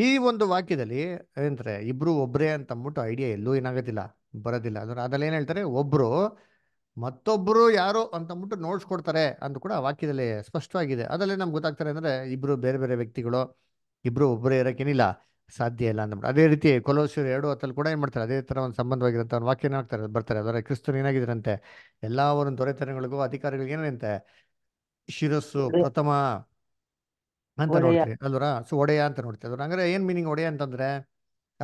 ಈ ಒಂದು ವಾಕ್ಯದಲ್ಲಿ ಏನಂತಾರೆ ಇಬ್ರು ಒಬ್ಬರೇ ಅಂತ ಅಂದ್ಬಿಟ್ಟು ಐಡಿಯಾ ಎಲ್ಲೂ ಏನಾಗೋದಿಲ್ಲ ಬರೋದಿಲ್ಲ ಅಂದ್ರೆ ಅದರಲ್ಲಿ ಏನು ಹೇಳ್ತಾರೆ ಒಬ್ಬರು ಮತ್ತೊಬ್ಬರು ಯಾರೋ ಅಂತಂದ್ಬಿಟ್ಟು ನೋಟ್ಸ್ ಕೊಡ್ತಾರೆ ಅಂತ ಕೂಡ ವಾಕ್ಯದಲ್ಲಿ ಸ್ಪಷ್ಟವಾಗಿದೆ ಅದರಲ್ಲಿ ನಮ್ಗೆ ಗೊತ್ತಾಗ್ತಾರೆ ಅಂದರೆ ಇಬ್ಬರು ಬೇರೆ ಬೇರೆ ವ್ಯಕ್ತಿಗಳು ಇಬ್ಬರು ಒಬ್ಬರೇ ಇರೋಕ್ಕೇನಿಲ್ಲ ಸಾಧ್ಯ ಇಲ್ಲ ಅಂದ್ಬಿಟ್ಟು ಅದೇ ರೀತಿ ಕೊಲೋಸಿಯರ್ ಎರಡು ಹತ್ತಲ್ಲಿ ಕೂಡ ಏನು ಮಾಡ್ತಾರೆ ಅದೇ ಥರ ಒಂದು ಸಂಬಂಧವಾಗಿರುವಂಥ ಒಂದು ವಾಕ್ಯ ಹಾಕ್ತಾರೆ ಬರ್ತಾರೆ ಅದರ ಕ್ರಿಸ್ತನ್ ಏನಾಗಿದ್ರಂತೆ ಎಲ್ಲ ಒಂದು ದೊರೆತನಗಳಿಗೂ ಅಧಿಕಾರಿಗಳಿಗೆ ಏನಂತೆ ಶಿರಸ್ಸು ಪ್ರಥಮ ಅಂತ ನೋಡ್ತೀರಿ ಅಲ್ವರ ಸೊ ಒಡೆಯ ಅಂತ ನೋಡ್ತೀವಿ ಅದ್ರ ಅಂದ್ರೆ ಏನ್ ಮೀನಿಂಗ್ ಒಡೆಯ ಅಂತಂದ್ರೆ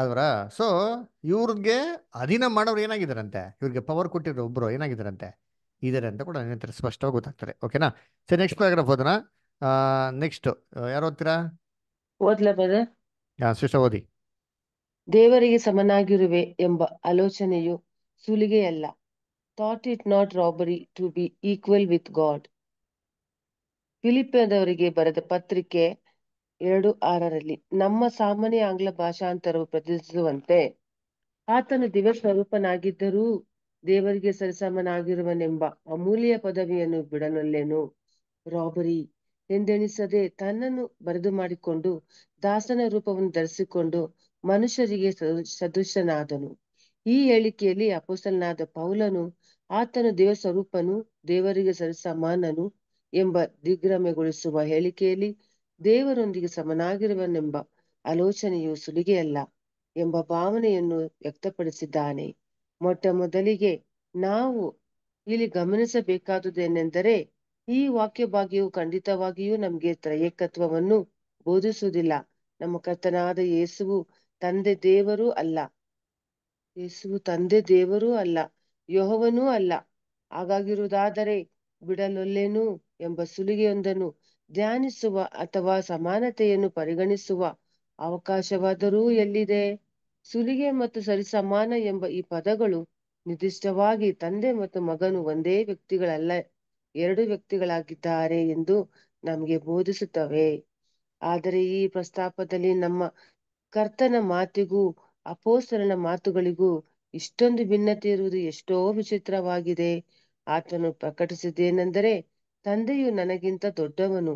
ಅದ್ರ ಸೊ ಇವ್ರಿಗೆ ಅಧೀನ ಮಾಡೋರು ಏನಾಗಿದ್ದಾರಂತೆ ಇವ್ರಿಗೆ ಪವರ್ ಕೊಟ್ಟಿರೋ ಒಬ್ರು ಏನಾಗಿದ್ದಾರಂತೆ ಇದಾರೆ ಅಂತ ಕೂಡ ನಂತರ ಸ್ಪಷ್ಟವಾಗಿ ಗೊತ್ತಾಗ್ತದೆ ಓಕೆನಾ ಸರಿ ನೆಕ್ಸ್ಟ್ ಪ್ಯಾರಾಗ್ರಾಫ್ ಹೋದ್ರ ನೆಕ್ಸ್ಟ್ ಯಾರು ಓದ್ತೀರಾ ಓದ್ಲಾ ಬದ ಓದಿ ದೇವರಿಗೆ ಸಮನಾಗಿರುವೆ ಎಂಬ ಆಲೋಚನೆಯು ಸುಲಿಗೆಯಲ್ಲ thought it not robbery to be equal with God ಫಿಲಿಪಿನದವರಿಗೆ ಬರೆದ ಪತ್ರಿಕೆ ಎರಡು ಆರರಲ್ಲಿ ನಮ್ಮ ಸಾಮಾನ್ಯ ಆಂಗ್ಲ ಭಾಷಾಂತರವು ಪ್ರತಿನಿಧಿಸುವಂತೆ ಆತನು ದಿವ್ಯ ಸ್ವರೂಪನಾಗಿದ್ದರೂ ದೇವರಿಗೆ ಸರಿಸಮನಾಗಿರುವನೆಂಬ ಅಮೂಲ್ಯ ಪದವಿಯನ್ನು ಬಿಡನಲ್ಲೇನು ರಾಬರಿ ಎಂದೆಣಿಸದೆ ತನ್ನನ್ನು ಬರೆದು ಮಾಡಿಕೊಂಡು ದಾಸನ ರೂಪವನ್ನು ಧರಿಸಿಕೊಂಡು ಮನುಷ್ಯರಿಗೆ ಸದೃಶ್ಯನಾದನು ಈ ಹೇಳಿಕೆಯಲ್ಲಿ ಅಪೋಸಲನಾದ ಪೌಲನು ಆತನು ದೇವ ಸ್ವರೂಪನು ದೇವರಿಗೆ ಸರಿಸಮಾನನು ಎಂಬ ದಿಗ್ಭ್ರಮೆಗೊಳಿಸುವ ಹೇಳಿಕೆಯಲ್ಲಿ ದೇವರೊಂದಿಗೆ ಸಮನಾಗಿರುವನೆಂಬ ಆಲೋಚನೆಯು ಸುಲಿಗೆಯಲ್ಲ ಎಂಬ ಭಾವನೆಯನ್ನು ವ್ಯಕ್ತಪಡಿಸಿದ್ದಾನೆ ಮೊಟ್ಟ ಮೊದಲಿಗೆ ನಾವು ಇಲ್ಲಿ ಗಮನಿಸಬೇಕಾದುದೇನೆಂದರೆ ಈ ವಾಕ್ಯ ಭಾಗ್ಯವು ಖಂಡಿತವಾಗಿಯೂ ನಮಗೆ ತ್ರಯಕತ್ವವನ್ನು ಬೋಧಿಸುವುದಿಲ್ಲ ನಮ್ಮ ಕರ್ತನಾದ ಯೇಸುವು ತಂದೆ ದೇವರೂ ಅಲ್ಲ ಯೇಸುವು ತಂದೆ ದೇವರೂ ಅಲ್ಲ ಯೋಹವನೂ ಅಲ್ಲ ಹಾಗಾಗಿರುವುದಾದರೆ ಬಿಡಲೊಲ್ಲೇನೂ ಎಂಬ ಸುಲಿಗೆಯೊಂದನ್ನು ಧ್ಯಾನಿಸುವ ಅಥವಾ ಸಮಾನತೆಯನ್ನು ಪರಿಗಣಿಸುವ ಅವಕಾಶವಾದರೂ ಎಲ್ಲಿದೆ ಸುಲಿಗೆ ಮತ್ತು ಸರಿಸಮಾನ ಎಂಬ ಈ ಪದಗಳು ನಿರ್ದಿಷ್ಟವಾಗಿ ತಂದೆ ಮತ್ತು ಮಗನು ಒಂದೇ ವ್ಯಕ್ತಿಗಳಲ್ಲ ಎರಡು ವ್ಯಕ್ತಿಗಳಾಗಿದ್ದಾರೆ ಎಂದು ನಮಗೆ ಬೋಧಿಸುತ್ತವೆ ಆದರೆ ಈ ಪ್ರಸ್ತಾಪದಲ್ಲಿ ನಮ್ಮ ಕರ್ತನ ಮಾತಿಗೂ ಅಪೋಸರನ ಮಾತುಗಳಿಗೂ ಇಷ್ಟೊಂದು ಭಿನ್ನತೆ ಇರುವುದು ಎಷ್ಟೋ ವಿಚಿತ್ರವಾಗಿದೆ ಆತನು ಪ್ರಕಟಿಸಿದ್ದೇನೆಂದರೆ ತಂದೆಯು ನನಗಿಂತ ದೊಡ್ಡವನು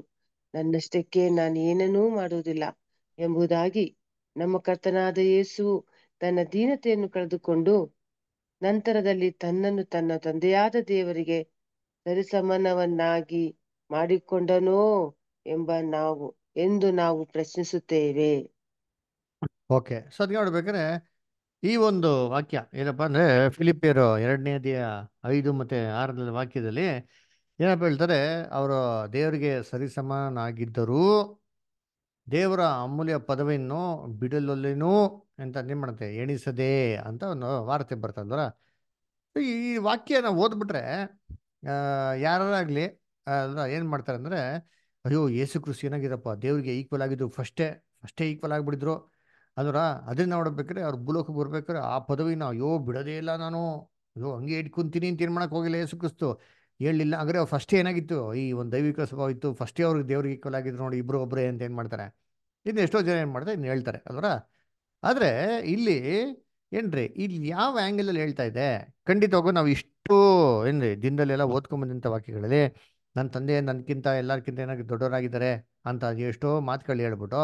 ನನ್ನಷ್ಟಕ್ಕೆ ನಾನು ಏನನ್ನೂ ಮಾಡುವುದಿಲ್ಲ ಎಂಬುದಾಗಿ ನಮ್ಮ ಕರ್ತನಾದ ಯೇಸು ತನ್ನ ದೀನತೆಯನ್ನು ಕಳೆದುಕೊಂಡು ನಂತರದಲ್ಲಿ ತನ್ನನ್ನು ತನ್ನ ತಂದೆಯಾದ ದೇವರಿಗೆ ಸರಿಸಮಾನವನ್ನಾಗಿ ಮಾಡಿಕೊಂಡನೋ ಎಂಬ ನಾವು ಎಂದು ನಾವು ಪ್ರಶ್ನಿಸುತ್ತೇವೆ ಓಕೆ ಸೊ ಅದ್ ನೋಡ್ಬೇಕಾದ್ರೆ ಈ ಒಂದು ವಾಕ್ಯ ಏನಪ್ಪಾ ಅಂದ್ರೆ ಫಿಲಿಪಿಯರು ಎರಡನೇದಿಯ ಐದು ಮತ್ತೆ ಆರನೇ ವಾಕ್ಯದಲ್ಲಿ ಏನಪ್ಪ ಹೇಳ್ತಾರೆ ಅವರು ದೇವರಿಗೆ ಸರಿಸಮನಾಗಿದ್ದರೂ ದೇವರ ಅಮೂಲ್ಯ ಪದವಿಯನ್ನು ಬಿಡಲೊಲ್ಲೇನು ಅಂತ ಏನು ಮಾಡುತ್ತೆ ಎಣಿಸದೆ ಅಂತ ಒಂದು ವಾರ್ತೆ ಬರ್ತದಲ್ಲ ಈ ವಾಕ್ಯನ ಓದ್ಬಿಟ್ರೆ ಯಾರಾಗಲಿ ಏನು ಮಾಡ್ತಾರೆ ಅಂದರೆ ಅಯ್ಯೋ ಯೇಸು ಕೃಷಿ ಏನಾಗಿದಪ್ಪ ದೇವರಿಗೆ ಈಕ್ವಲ್ ಆಗಿದ್ದು ಫಸ್ಟೇ ಫಸ್ಟೇ ಈಕ್ವಲ್ ಆಗಿಬಿಟ್ಟಿದ್ರು ಅಂದ್ರೆ ಅದನ್ನು ನೋಡ್ಬೇಕಾದ್ರೆ ಅವ್ರು ಭೂಲೋಕಕ್ಕೆ ಬರ್ಬೇಕಾದ್ರೆ ಆ ಪದವಿನ ಅಯ್ಯೋ ಬಿಡೋದೇ ಇಲ್ಲ ನಾನು ಅಯ್ಯೋ ಹಂಗೆ ಇಟ್ಕೊಂತೀನಿ ಅಂತ ಏನು ಮಾಡೋಕೆ ಹೋಗಿಲ್ಲ ಯೇಸು ಕ್ರಿಸ್ತು ಹೇಳಲಿಲ್ಲ ಅಂದರೆ ಅವ್ರು ಫಸ್ಟ್ ಏನಾಗಿತ್ತು ಈ ಒಂದು ದೈವಿಕ ಸ್ವಭಾವ ಇತ್ತು ಫಸ್ಟೇ ಅವ್ರಿಗೆ ದೇವ್ರಿಗೆ ಈಕ್ವಲ್ ಆಗಿದ್ರು ನೋಡಿ ಇಬ್ಬರು ಒಬ್ಬರೇ ಅಂತ ಏನು ಮಾಡ್ತಾರೆ ಇನ್ನು ಎಷ್ಟೋ ಜನ ಏನು ಮಾಡ್ತಾರೆ ಇನ್ನು ಹೇಳ್ತಾರೆ ಅಲ್ವರ ಆದರೆ ಇಲ್ಲಿ ಏನ್ರಿ ಇಲ್ಲಿ ಯಾವ ಆ್ಯಂಗಲಲ್ಲಿ ಹೇಳ್ತಾ ಇದೆ ಖಂಡಿತವಾಗೂ ನಾವು ಇಷ್ಟು ಏನ್ರಿ ದಿನದಲ್ಲೆಲ್ಲ ಓದ್ಕೊಂಬಂದಂಥ ವಾಕ್ಯಗಳಲ್ಲಿ ನನ್ನ ತಂದೆ ನನಗಿಂತ ಎಲ್ಲರಿಗಿಂತ ಏನಾಗಿ ದೊಡ್ಡವರಾಗಿದ್ದಾರೆ ಅಂತ ಎಷ್ಟೋ ಮಾತುಗಳು ಹೇಳ್ಬಿಟ್ಟು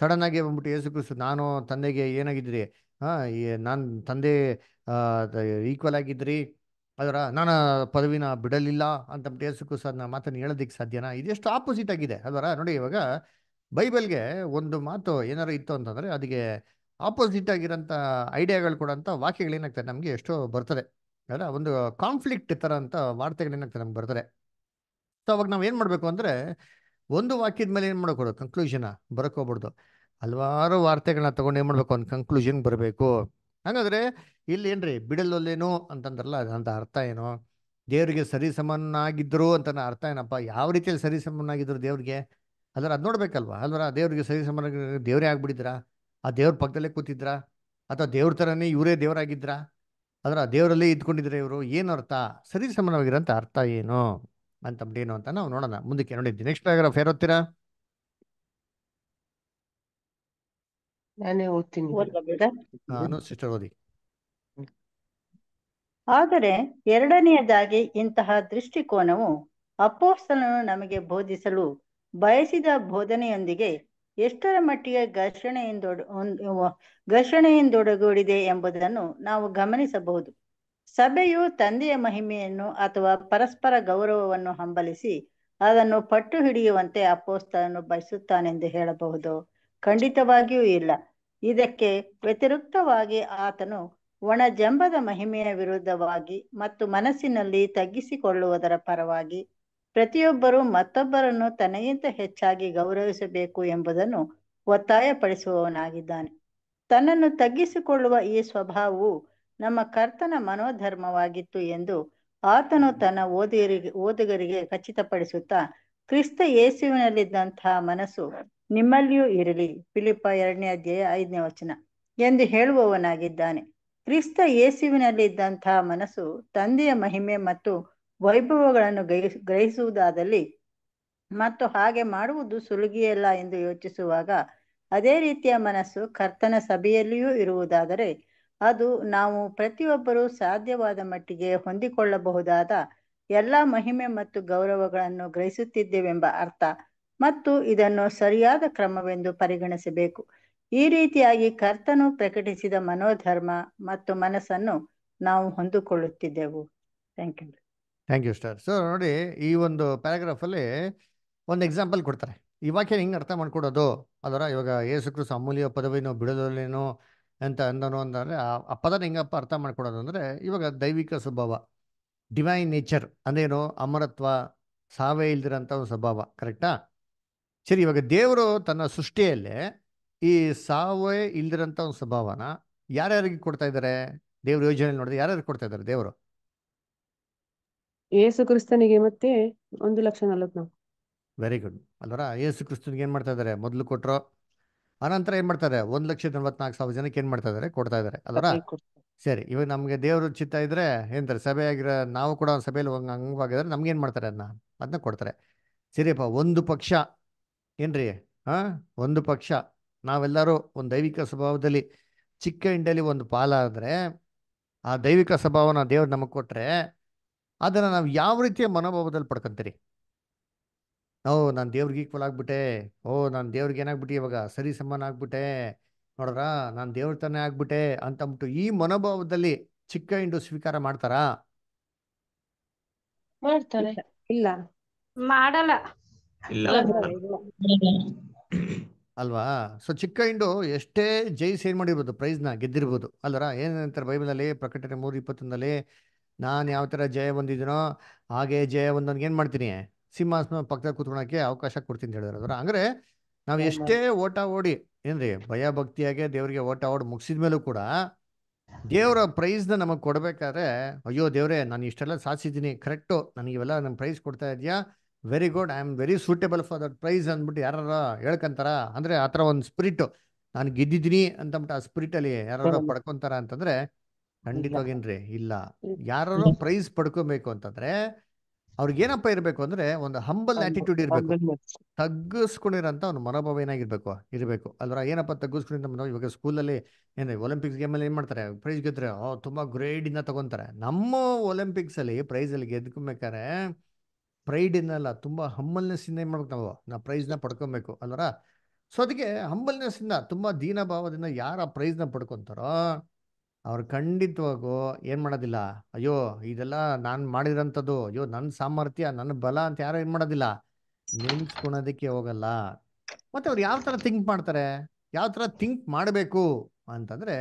ಸಡನ್ನಾಗಿ ಬಂದ್ಬಿಟ್ಟು ಯೇಸು ಕ್ರಿಸ್ತು ನಾನು ತಂದೆಗೆ ಏನಾಗಿದ್ರಿ ಹಾಂ ನಾನು ತಂದೆ ಈಕ್ವಲ್ ಆಗಿದ್ರಿ ಅದರ ನಾನು ಪದವಿನ ಬಿಡಲಿಲ್ಲ ಅಂತ ಸರ್ ಸಹ ಮಾತನ್ನು ಹೇಳೋದಕ್ಕೆ ಸಾಧ್ಯನಾ ಇದೆಷ್ಟು ಆಪೋಸಿಟ್ ಆಗಿದೆ ಅದರ ನೋಡಿ ಇವಾಗ ಬೈಬಲ್ಗೆ ಒಂದು ಮಾತು ಏನಾರು ಇತ್ತು ಅಂತಂದರೆ ಅದಕ್ಕೆ ಆಪೋಸಿಟ್ ಆಗಿರೋಂಥ ಐಡಿಯಾಗಳು ಕೊಡೋಂಥ ವಾಕ್ಯಗಳೇನಾಗ್ತದೆ ನಮಗೆ ಎಷ್ಟೋ ಬರ್ತದೆ ಅದರ ಒಂದು ಕಾನ್ಫ್ಲಿಕ್ಟ್ ಥರ ಅಂತ ವಾರ್ತೆಗಳೇನಾಗ್ತದೆ ನಮ್ಗೆ ಬರ್ತದೆ ಸೊ ಅವಾಗ ನಾವು ಏನು ಮಾಡಬೇಕು ಅಂದರೆ ಒಂದು ವಾಕ್ಯದ ಮೇಲೆ ಏನು ಮಾಡ್ಕೊಡೋದು ಕನ್ಕ್ಲೂಷನ ಬರೋಕೋಗ್ಬಾರ್ದು ಹಲವಾರು ವಾರ್ತೆಗಳನ್ನ ತೊಗೊಂಡು ಏನು ಮಾಡಬೇಕು ಒಂದು ಕನ್ಕ್ಲೂಷನ್ ಬರಬೇಕು ಹಂಗಾದ್ರೆ ಇಲ್ಲಿ ಏನ್ರಿ ಬಿಡಲೊಲ್ಲೇನು ಅಂತಂದ್ರಲ್ಲ ಅದಂತ ಅರ್ಥ ಏನು ದೇವರಿಗೆ ಸರಿ ಸಮನಾಗಿದ್ರು ಅಂತ ಅರ್ಥ ಏನಪ್ಪ ಯಾವ ರೀತಿಯಲ್ಲಿ ಸರಿ ಸಮನಾಗಿದ್ರು ದೇವ್ರಿಗೆ ಅದರ ಅದು ನೋಡ್ಬೇಕಲ್ವಾ ಅಲ್ವರ ದೇವ್ರಿಗೆ ಸರಿ ಸಮನ ದೇವ್ರೇ ಆಗ್ಬಿಟ್ಟಿದ್ರಾ ಆ ದೇವ್ರ ಪಕ್ಕದಲ್ಲೇ ಕೂತಿದ್ರಾ ಅಥವಾ ದೇವ್ರ ಥರನೇ ಇವರೇ ದೇವರಾಗಿದ್ರಾ ಅದರ ದೇವರಲ್ಲೇ ಇದ್ಕೊಂಡಿದ್ರೆ ಇವರು ಏನು ಅರ್ಥ ಸರಿ ಅಂತ ಅರ್ಥ ಏನು ಏನು ಅಂತ ನಾವು ನೋಡೋಣ ಮುಂದಕ್ಕೆ ನೋಡಿ ನೆಕ್ಸ್ಟ್ ಫೇರ್ ಯಾರೋತ್ತೀರಾ ನಾನೇ ಓದ್ತೀನಿ ಸಿಸ್ಟರ್ ಓದಿ ಆದರೆ ಎರಡನೆಯದಾಗಿ ಇಂತಹ ದೃಷ್ಟಿಕೋನವು ಅಪ್ಪೋಸ್ತನನ್ನು ನಮಗೆ ಬೋಧಿಸಲು ಬಯಸಿದ ಬೋಧನೆಯೊಂದಿಗೆ ಎಷ್ಟರ ಮಟ್ಟಿಗೆ ಘರ್ಷಣೆಯಿಂದ ಘರ್ಷಣೆಯಿಂದೊಡಗೂಡಿದೆ ಎಂಬುದನ್ನು ನಾವು ಗಮನಿಸಬಹುದು ಸಭೆಯು ತಂದೆಯ ಮಹಿಮೆಯನ್ನು ಅಥವಾ ಪರಸ್ಪರ ಗೌರವವನ್ನು ಹಂಬಲಿಸಿ ಅದನ್ನು ಪಟ್ಟು ಹಿಡಿಯುವಂತೆ ಅಪ್ಪೋಸ್ತನನ್ನು ಬಯಸುತ್ತಾನೆಂದು ಹೇಳಬಹುದು ಖಂಡಿತವಾಗಿಯೂ ಇಲ್ಲ ಇದಕ್ಕೆ ವ್ಯತಿರಿಕ್ತವಾಗಿ ಆತನು ಒಣ ಜಂಬದ ಮಹಿಮೆಯ ವಿರುದ್ಧವಾಗಿ ಮತ್ತು ಮನಸ್ಸಿನಲ್ಲಿ ತಗ್ಗಿಸಿಕೊಳ್ಳುವುದರ ಪರವಾಗಿ ಪ್ರತಿಯೊಬ್ಬರೂ ಮತ್ತೊಬ್ಬರನ್ನು ತನಗಿಂತ ಹೆಚ್ಚಾಗಿ ಗೌರವಿಸಬೇಕು ಎಂಬುದನ್ನು ಒತ್ತಾಯಪಡಿಸುವವನಾಗಿದ್ದಾನೆ ತನ್ನನ್ನು ತಗ್ಗಿಸಿಕೊಳ್ಳುವ ಈ ಸ್ವಭಾವವು ನಮ್ಮ ಕರ್ತನ ಮನೋಧರ್ಮವಾಗಿತ್ತು ಎಂದು ಆತನು ತನ್ನ ಓದಿಗರಿಗೆ ಓದುಗರಿಗೆ ಖಚಿತಪಡಿಸುತ್ತಾ ಕ್ರಿಸ್ತ ಯೇಸುವಿನಲ್ಲಿದ್ದಂತಹ ಮನಸ್ಸು ನಿಮ್ಮಲ್ಲಿಯೂ ಇರಲಿ ಫಿಲಿಪ್ಪ ಎರಡನೇ ಅಧ್ಯಾಯ ಐದನೇ ವಚನ ಎಂದು ಹೇಳುವವನಾಗಿದ್ದಾನೆ ಕ್ರಿಸ್ತ ಯೇಸುವಿನಲ್ಲಿದ್ದಂತಹ ಮನಸ್ಸು ತಂದೆಯ ಮಹಿಮೆ ಮತ್ತು ವೈಭವಗಳನ್ನು ಗ್ರಹಿಸುವುದಾದಲ್ಲಿ ಮತ್ತು ಹಾಗೆ ಮಾಡುವುದು ಸುಲುಗಿಯಲ್ಲ ಎಂದು ಯೋಚಿಸುವಾಗ ಅದೇ ರೀತಿಯ ಮನಸ್ಸು ಕರ್ತನ ಸಭೆಯಲ್ಲಿಯೂ ಇರುವುದಾದರೆ ಅದು ನಾವು ಪ್ರತಿಯೊಬ್ಬರೂ ಸಾಧ್ಯವಾದ ಮಟ್ಟಿಗೆ ಹೊಂದಿಕೊಳ್ಳಬಹುದಾದ ಎಲ್ಲ ಮಹಿಮೆ ಮತ್ತು ಗೌರವಗಳನ್ನು ಗ್ರಹಿಸುತ್ತಿದ್ದೇವೆಂಬ ಅರ್ಥ ಮತ್ತು ಇದನ್ನು ಸರಿಯಾದ ಕ್ರಮವೆಂದು ಪರಿಗಣಿಸಬೇಕು ಈ ರೀತಿಯಾಗಿ ಕರ್ತನು ಪ್ರಕಟಿಸಿದ ಮನೋಧರ್ಮ ಮತ್ತು ಮನಸ್ಸನ್ನು ನಾವು ಹೊಂದಿಕೊಳ್ಳುತ್ತಿದ್ದೆವು thank you thank you sir sir ನೋಡಿ ಈ ಒಂದು ಪ್ಯಾರಾಗ್ರಾಫಲ್ಲಿ ಒಂದು ಎಕ್ಸಾಂಪಲ್ ಕೊಡ್ತಾರೆ ಈ ವಾಕ್ಯ ಹಿಂಗೆ ಅರ್ಥ ಮಾಡ್ಕೊಡೋದು ಅದರ ಇವಾಗ ಯೇಸು ಅಮೂಲ್ಯ ಪದವಿನೋ ಬಿಡೋದಲ್ಲೇನೋ ಅಂತ ಅಂದನು ಅಂತಂದರೆ ಆ ಪದನ ಹೆಂಗಪ್ಪ ಅರ್ಥ ಮಾಡ್ಕೊಡೋದು ಅಂದರೆ ಇವಾಗ ದೈವಿಕ ಸ್ವಭಾವ ಡಿವೈನ್ ನೇಚರ್ ಅಂದೇನು ಅಮರತ್ವ ಸಾವೇ ಇಲ್ದಿರೋಂಥ ಒಂದು ಸ್ವಭಾವ ಕರೆಕ್ಟಾ ಸರಿ ಇವಾಗ ದೇವರು ತನ್ನ ಸೃಷ್ಟಿಯಲ್ಲೇ ಈ ಸಾವೇ ಇಲ್ದಿರಂತ ಒಂದು ಸ್ವಭಾವನ ಯಾರ್ಯಾರಿಗೆ ಕೊಡ್ತಾ ಇದ್ದಾರೆ ದೇವ್ರ ಯೋಜನೆ ನೋಡಿದ್ರೆ ಯಾರ್ಯಾರು ಕೊಡ್ತಾ ಇದ್ದಾರೆ ದೇವರು ಯೇಸು ಕ್ರಿಸ್ತನಿಗೆ ಮತ್ತೆ ಒಂದು ಲಕ್ಷ ವೆರಿ ಗುಡ್ ಅಲ್ವರ ಯೇಸು ಕ್ರಿಸ್ತನಿಗೆ ಏನ್ ಮಾಡ್ತಾ ಇದ್ದಾರೆ ಮೊದಲು ಕೊಟ್ರು ಅನಂತರ ಏನ್ ಮಾಡ್ತಾರೆ ಒಂದ್ ಲಕ್ಷ ನಲವತ್ನಾಲ್ಕು ಸಾವಿರ ಜನಕ್ಕೆ ಏನ್ ಮಾಡ್ತಾ ಇದ್ದಾರೆ ಕೊಡ್ತಾ ಇದ್ದಾರೆ ಅಲ್ವರ ಸರಿ ಇವಾಗ ನಮ್ಗೆ ದೇವ್ರು ಚಿತ್ತ ಇದ್ರೆ ಏನಂತಾರೆ ಸಭೆ ಆಗಿರೋ ನಾವು ಕೂಡ ಸಭೆಯಲ್ಲಿ ಅಂಗವಾಗಿದ್ರೆ ನಮ್ಗೆ ಏನ್ ಮಾಡ್ತಾರೆ ಅದನ್ನ ಅದನ್ನ ಕೊಡ್ತಾರೆ ಸರಿಯಪ್ಪ ಒಂದು ಪಕ್ಷ ಏನ್ರಿ ಹಾ ಒಂದು ಪಕ್ಷ ನಾವೆಲ್ಲರೂ ಒಂದು ದೈವಿಕ ಸ್ವಭಾವದಲ್ಲಿ ಚಿಕ್ಕ ಇಂಡಲಿ ಒಂದು ಪಾಲಾದರೆ ಆ ದೈವಿಕ ಸ್ವಭಾವನ ದೇವ್ರು ನಮಗೆ ಕೊಟ್ಟರೆ ಅದನ್ನು ನಾವು ಯಾವ ರೀತಿಯ ಮನೋಭಾವದಲ್ಲಿ ಪಡ್ಕೊಂತೀರಿ ಓ ನಾನು ದೇವ್ರಿಗೆ ಈಕ್ವಲ್ ಆಗ್ಬಿಟ್ಟೆ ಓ ನಾನು ದೇವ್ರಿಗೆ ಏನಾಗ್ಬಿಟ್ಟು ಇವಾಗ ಸರಿ ಸಮಾನ ಆಗ್ಬಿಟ್ಟೆ ನೋಡ್ರ ನಾನು ದೇವ್ರ ತಾನೇ ಆಗ್ಬಿಟ್ಟೆ ಅಂತಂದ್ಬಿಟ್ಟು ಈ ಮನೋಭಾವದಲ್ಲಿ ಚಿಕ್ಕ ಇಂಡು ಸ್ವೀಕಾರ ಮಾಡ್ತಾರಾ ಮಾಡ್ತಾರೆ ಇಲ್ಲ ಮಾಡಲ್ಲ ಅಲ್ವಾ ಸೊ ಚಿಕ್ಕ ಇಂಡು ಎಷ್ಟೇ ಜೈಸ್ ಏನ್ ಮಾಡಿರ್ಬೋದು ಪ್ರೈಸ್ ನ ಗೆದ್ದಿರ್ಬೋದು ಅಲ್ರ ಏನಂತಾರೆ ಅಲ್ಲಿ ಪ್ರಕಟಣೆ ಮೂರು ಇಪ್ಪತ್ತೊಂದಲ್ಲಿ ನಾನು ಯಾವ ತರ ಜಯ ಬಂದಿದ್ದೀನೋ ಹಾಗೆ ಜಯ ಒಂದೊಂದು ಏನ್ ಮಾಡ್ತೀನಿ ಸಿಂಹಾಸನ ಪಕ್ಕದ ಕುತ್ಕೊಳಕ್ಕೆ ಅವಕಾಶ ಕೊಡ್ತೀನಿ ಅಂತ ಹೇಳಿದ್ರು ಅದರ ಅಂದ್ರೆ ನಾವು ಎಷ್ಟೇ ಓಟ ಓಡಿ ಏನ್ರಿ ಭಯ ಭಕ್ತಿಯಾಗೆ ದೇವ್ರಿಗೆ ಓಟ ಓಡಿ ಮುಗಿಸಿದ ಮೇಲೂ ಕೂಡ ದೇವರ ಪ್ರೈಸ್ ನ ನಮಗ್ ಕೊಡ್ಬೇಕಾದ್ರೆ ಅಯ್ಯೋ ದೇವ್ರೆ ನಾನು ಇಷ್ಟೆಲ್ಲ ಸಾಧಿಸಿದ್ದೀನಿ ಕರೆಕ್ಟು ನನಗೆ ಇವೆಲ್ಲ ನನ್ ಪ್ರೈಸ್ ಕೊಡ್ತಾ ಇದೆಯಾ very good I am very suitable for that price ಅಂದ್ಬಿಟ್ಟು ಯಾರಾರ ಹೇಳ್ಕೊಂತಾರ ಅಂದ್ರೆ ಆ ತರ ಒಂದು ಸ್ಪಿರಿಟ್ ನಾನು ಗೆದ್ದಿದ್ದೀನಿ ಅಂತಂದ್ಬಿಟ್ಟು ಆ ಸ್ಪಿರಿಟ್ ಅಲ್ಲಿ ಯಾರು ಪಡ್ಕೊಂತಾರ ಅಂತಂದ್ರೆ ಖಂಡಿತವಾಗೇನ್ರಿ ಇಲ್ಲ ಯಾರು ಪ್ರೈಸ್ ಪಡ್ಕೊಬೇಕು ಅಂತಂದ್ರೆ ಏನಪ್ಪ ಇರಬೇಕು ಅಂದ್ರೆ ಒಂದು ಹಂಬಲ್ ಆಟಿಟ್ಯೂಡ್ ಇರಬೇಕು ತಗ್ಗಿಸ್ಕೊಂಡಿರೋಂಥ ಒಂದು ಮನೋಭಾವ ಏನಾಗಿರ್ಬೇಕು ಇರಬೇಕು ಅಲ್ವರ ಏನಪ್ಪ ತಗ್ಗಿಸ್ಕೊಂಡಿರೋ ಮನೋ ಇವಾಗ ಸ್ಕೂಲಲ್ಲಿ ಏನ್ ಒಲಿಂಪಿಕ್ಸ್ ಗೇಮಲ್ಲಿ ಏನು ಮಾಡ್ತಾರೆ ಪ್ರೈಸ್ ಗೆದ್ರೆ ಗ್ರೇಡ್ ಇಂದ ತಗೊಂತಾರೆ ನಮ್ಮ ಪ್ರೈಸ್ ಪ್ರೈಸಲ್ಲಿ ಗೆದ್ಕೊಬೇಕಾರೆ ಪ್ರೈಡ್ ಇನ್ನಲ್ಲ ತುಂಬ ಹಂಬಲ್ನೆಸ್ ಏನು ಮಾಡ್ಬೇಕು ನಾವು ನಾವು ಪ್ರೈಸ್ನ ಪಡ್ಕೊಬೇಕು ಅಲ್ವರ ಸೊ ಅದಕ್ಕೆ ಇಂದ ತುಂಬ ದೀನಭಾವದಿಂದ ಯಾರು ಆ ಪ್ರೈಸ್ನ ಪಡ್ಕೊತಾರೋ ಅವ್ರು ಖಂಡಿತವಾಗೂ ಏನು ಮಾಡೋದಿಲ್ಲ ಅಯ್ಯೋ ಇದೆಲ್ಲ ನಾನು ಮಾಡಿರೋಂಥದ್ದು ಅಯ್ಯೋ ನನ್ನ ಸಾಮರ್ಥ್ಯ ನನ್ನ ಬಲ ಅಂತ ಯಾರು ಏನು ಮಾಡೋದಿಲ್ಲ ನೆನ್ಸ್ಕೊಳೋದಕ್ಕೆ ಹೋಗಲ್ಲ ಮತ್ತು ಅವ್ರು ಯಾವ ಥರ ಥಿಂಕ್ ಮಾಡ್ತಾರೆ ಯಾವ ಥರ ಥಿಂಕ್ ಮಾಡಬೇಕು ಅಂತಂದರೆ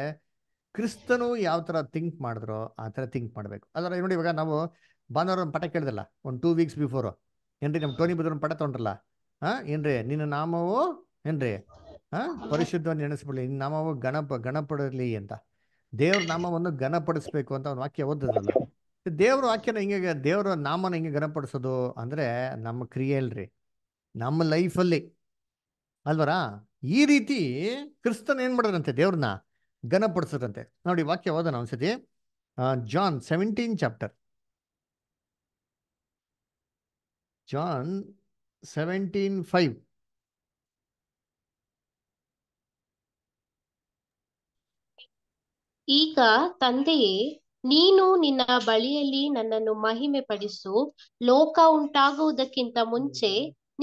ಕ್ರಿಸ್ತನು ಯಾವ ಥರ ಥಿಂಕ್ ಮಾಡಿದ್ರು ಆ ಥರ ಥಿಂಕ್ ಮಾಡಬೇಕು ಅದರ ನೋಡಿ ಇವಾಗ ನಾವು ಭಾನುವಾರ ಒಂದು ಪಟ ಕೇಳಿದಲ್ಲ ಒಂದು ಟೂ ವೀಕ್ಸ್ ಬಿಫೋರು ಏನ್ರಿ ನಮ್ಮ ಟೋನಿ ಬದ್ರ ಪಟ ತೊಗೊಂಡ್ರಲ್ಲ ಹಾ ಏನ್ರಿ ನಿನ್ನ ನಾಮವು ಏನ್ರಿ ಹಾ ಪರಿಶುದ್ಧವನ್ನು ಎಣಿಸ್ಬಿಡ್ಲಿ ನಿನ್ನ ನಾಮವು ಗಣಪ ಗಣಪಡಲಿ ಅಂತ ದೇವ್ರ ನಾಮವನ್ನು ಗಣಪಡಿಸ್ಬೇಕು ಅಂತ ಒಂದು ವಾಕ್ಯ ಓದಿದ್ರಲ್ಲ ದೇವ್ರ ವಾಕ್ಯನ ಹಿಂಗೆ ದೇವ್ರ ನಾಮನ ಹಿಂಗೆ ಗಣಪಡಿಸೋದು ಅಂದ್ರೆ ನಮ್ಮ ಕ್ರಿಯೆ ಅಲ್ರಿ ನಮ್ಮ ಲೈಫಲ್ಲಿ ಅಲ್ವರ ಈ ರೀತಿ ಕ್ರಿಸ್ತನ್ ಏನ್ ಮಾಡೋದಂತೆ ದೇವ್ರನ್ನ ಗಣಪಡಿಸೋದಂತೆ ನೋಡಿ ವಾಕ್ಯ ಓದೋಣ ಒಂದ್ಸತಿ ಜಾನ್ ಸೆವೆಂಟೀನ್ ಚಾಪ್ಟರ್ John 17 5. ಈಗ ತಂದೆಯೇ ನೀನು ನಿನ್ನ ಬಳಿಯಲ್ಲಿ ನನ್ನನ್ನು ಮಹಿಮೆ ಪಡಿಸು ಲೋಕ ಉಂಟಾಗುವುದಕ್ಕಿಂತ ಮುಂಚೆ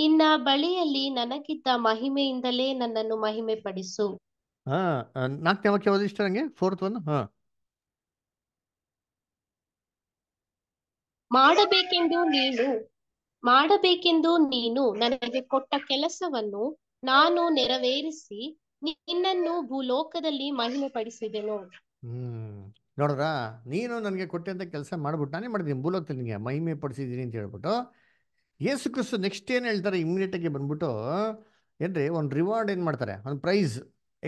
ನಿನ್ನ ಬಳಿಯಲ್ಲಿ ನನಗಿದ್ದ ಮಹಿಮೆಯಿಂದಲೇ ನನ್ನನ್ನು ಮಹಿಮೆ ಪಡಿಸು ನಾಲ್ಕನೇ ವಾಕ್ಯ ಓದಿಷ್ಟ ನಂಗೆ ಫೋರ್ತ್ ಹಾ ಮಾಡಬೇಕೆಂದು ನೀನು ಮಾಡಬೇಕೆಂದು ನೀನು ನನಗೆ ಕೊಟ್ಟ ಕೆಲಸವನ್ನು ನಾನು ನೆರವೇರಿಸಿ ನಿನ್ನನ್ನು ಭೂಲೋಕದಲ್ಲಿ ಮಹಿಮೆ ಪಡಿಸಿದೆನು ಹ್ಮ್ ನೋಡ್ರ ನೀನು ನನಗೆ ಕೊಟ್ಟಂತ ಕೆಲಸ ಮಾಡ್ಬಿಟ್ಟು ನಾನೇ ಮಾಡಿದ್ದೀನಿ ಭೂಲೋಕದಲ್ಲಿ ನಿಮಗೆ ಮಹಿಮೆ ಪಡಿಸಿದ್ದೀನಿ ಅಂತ ಹೇಳ್ಬಿಟ್ಟು ಯೇಸು ಕ್ರಿಸ್ತು ನೆಕ್ಸ್ಟ್ ಏನು ಹೇಳ್ತಾರೆ ಇಮ್ಮಿಡಿಯೇಟ್ ಆಗಿ ಬಂದ್ಬಿಟ್ಟು ಏನ್ರಿ ಒಂದು ರಿವಾರ್ಡ್ ಏನು ಮಾಡ್ತಾರೆ ಒಂದು ಪ್ರೈಸ್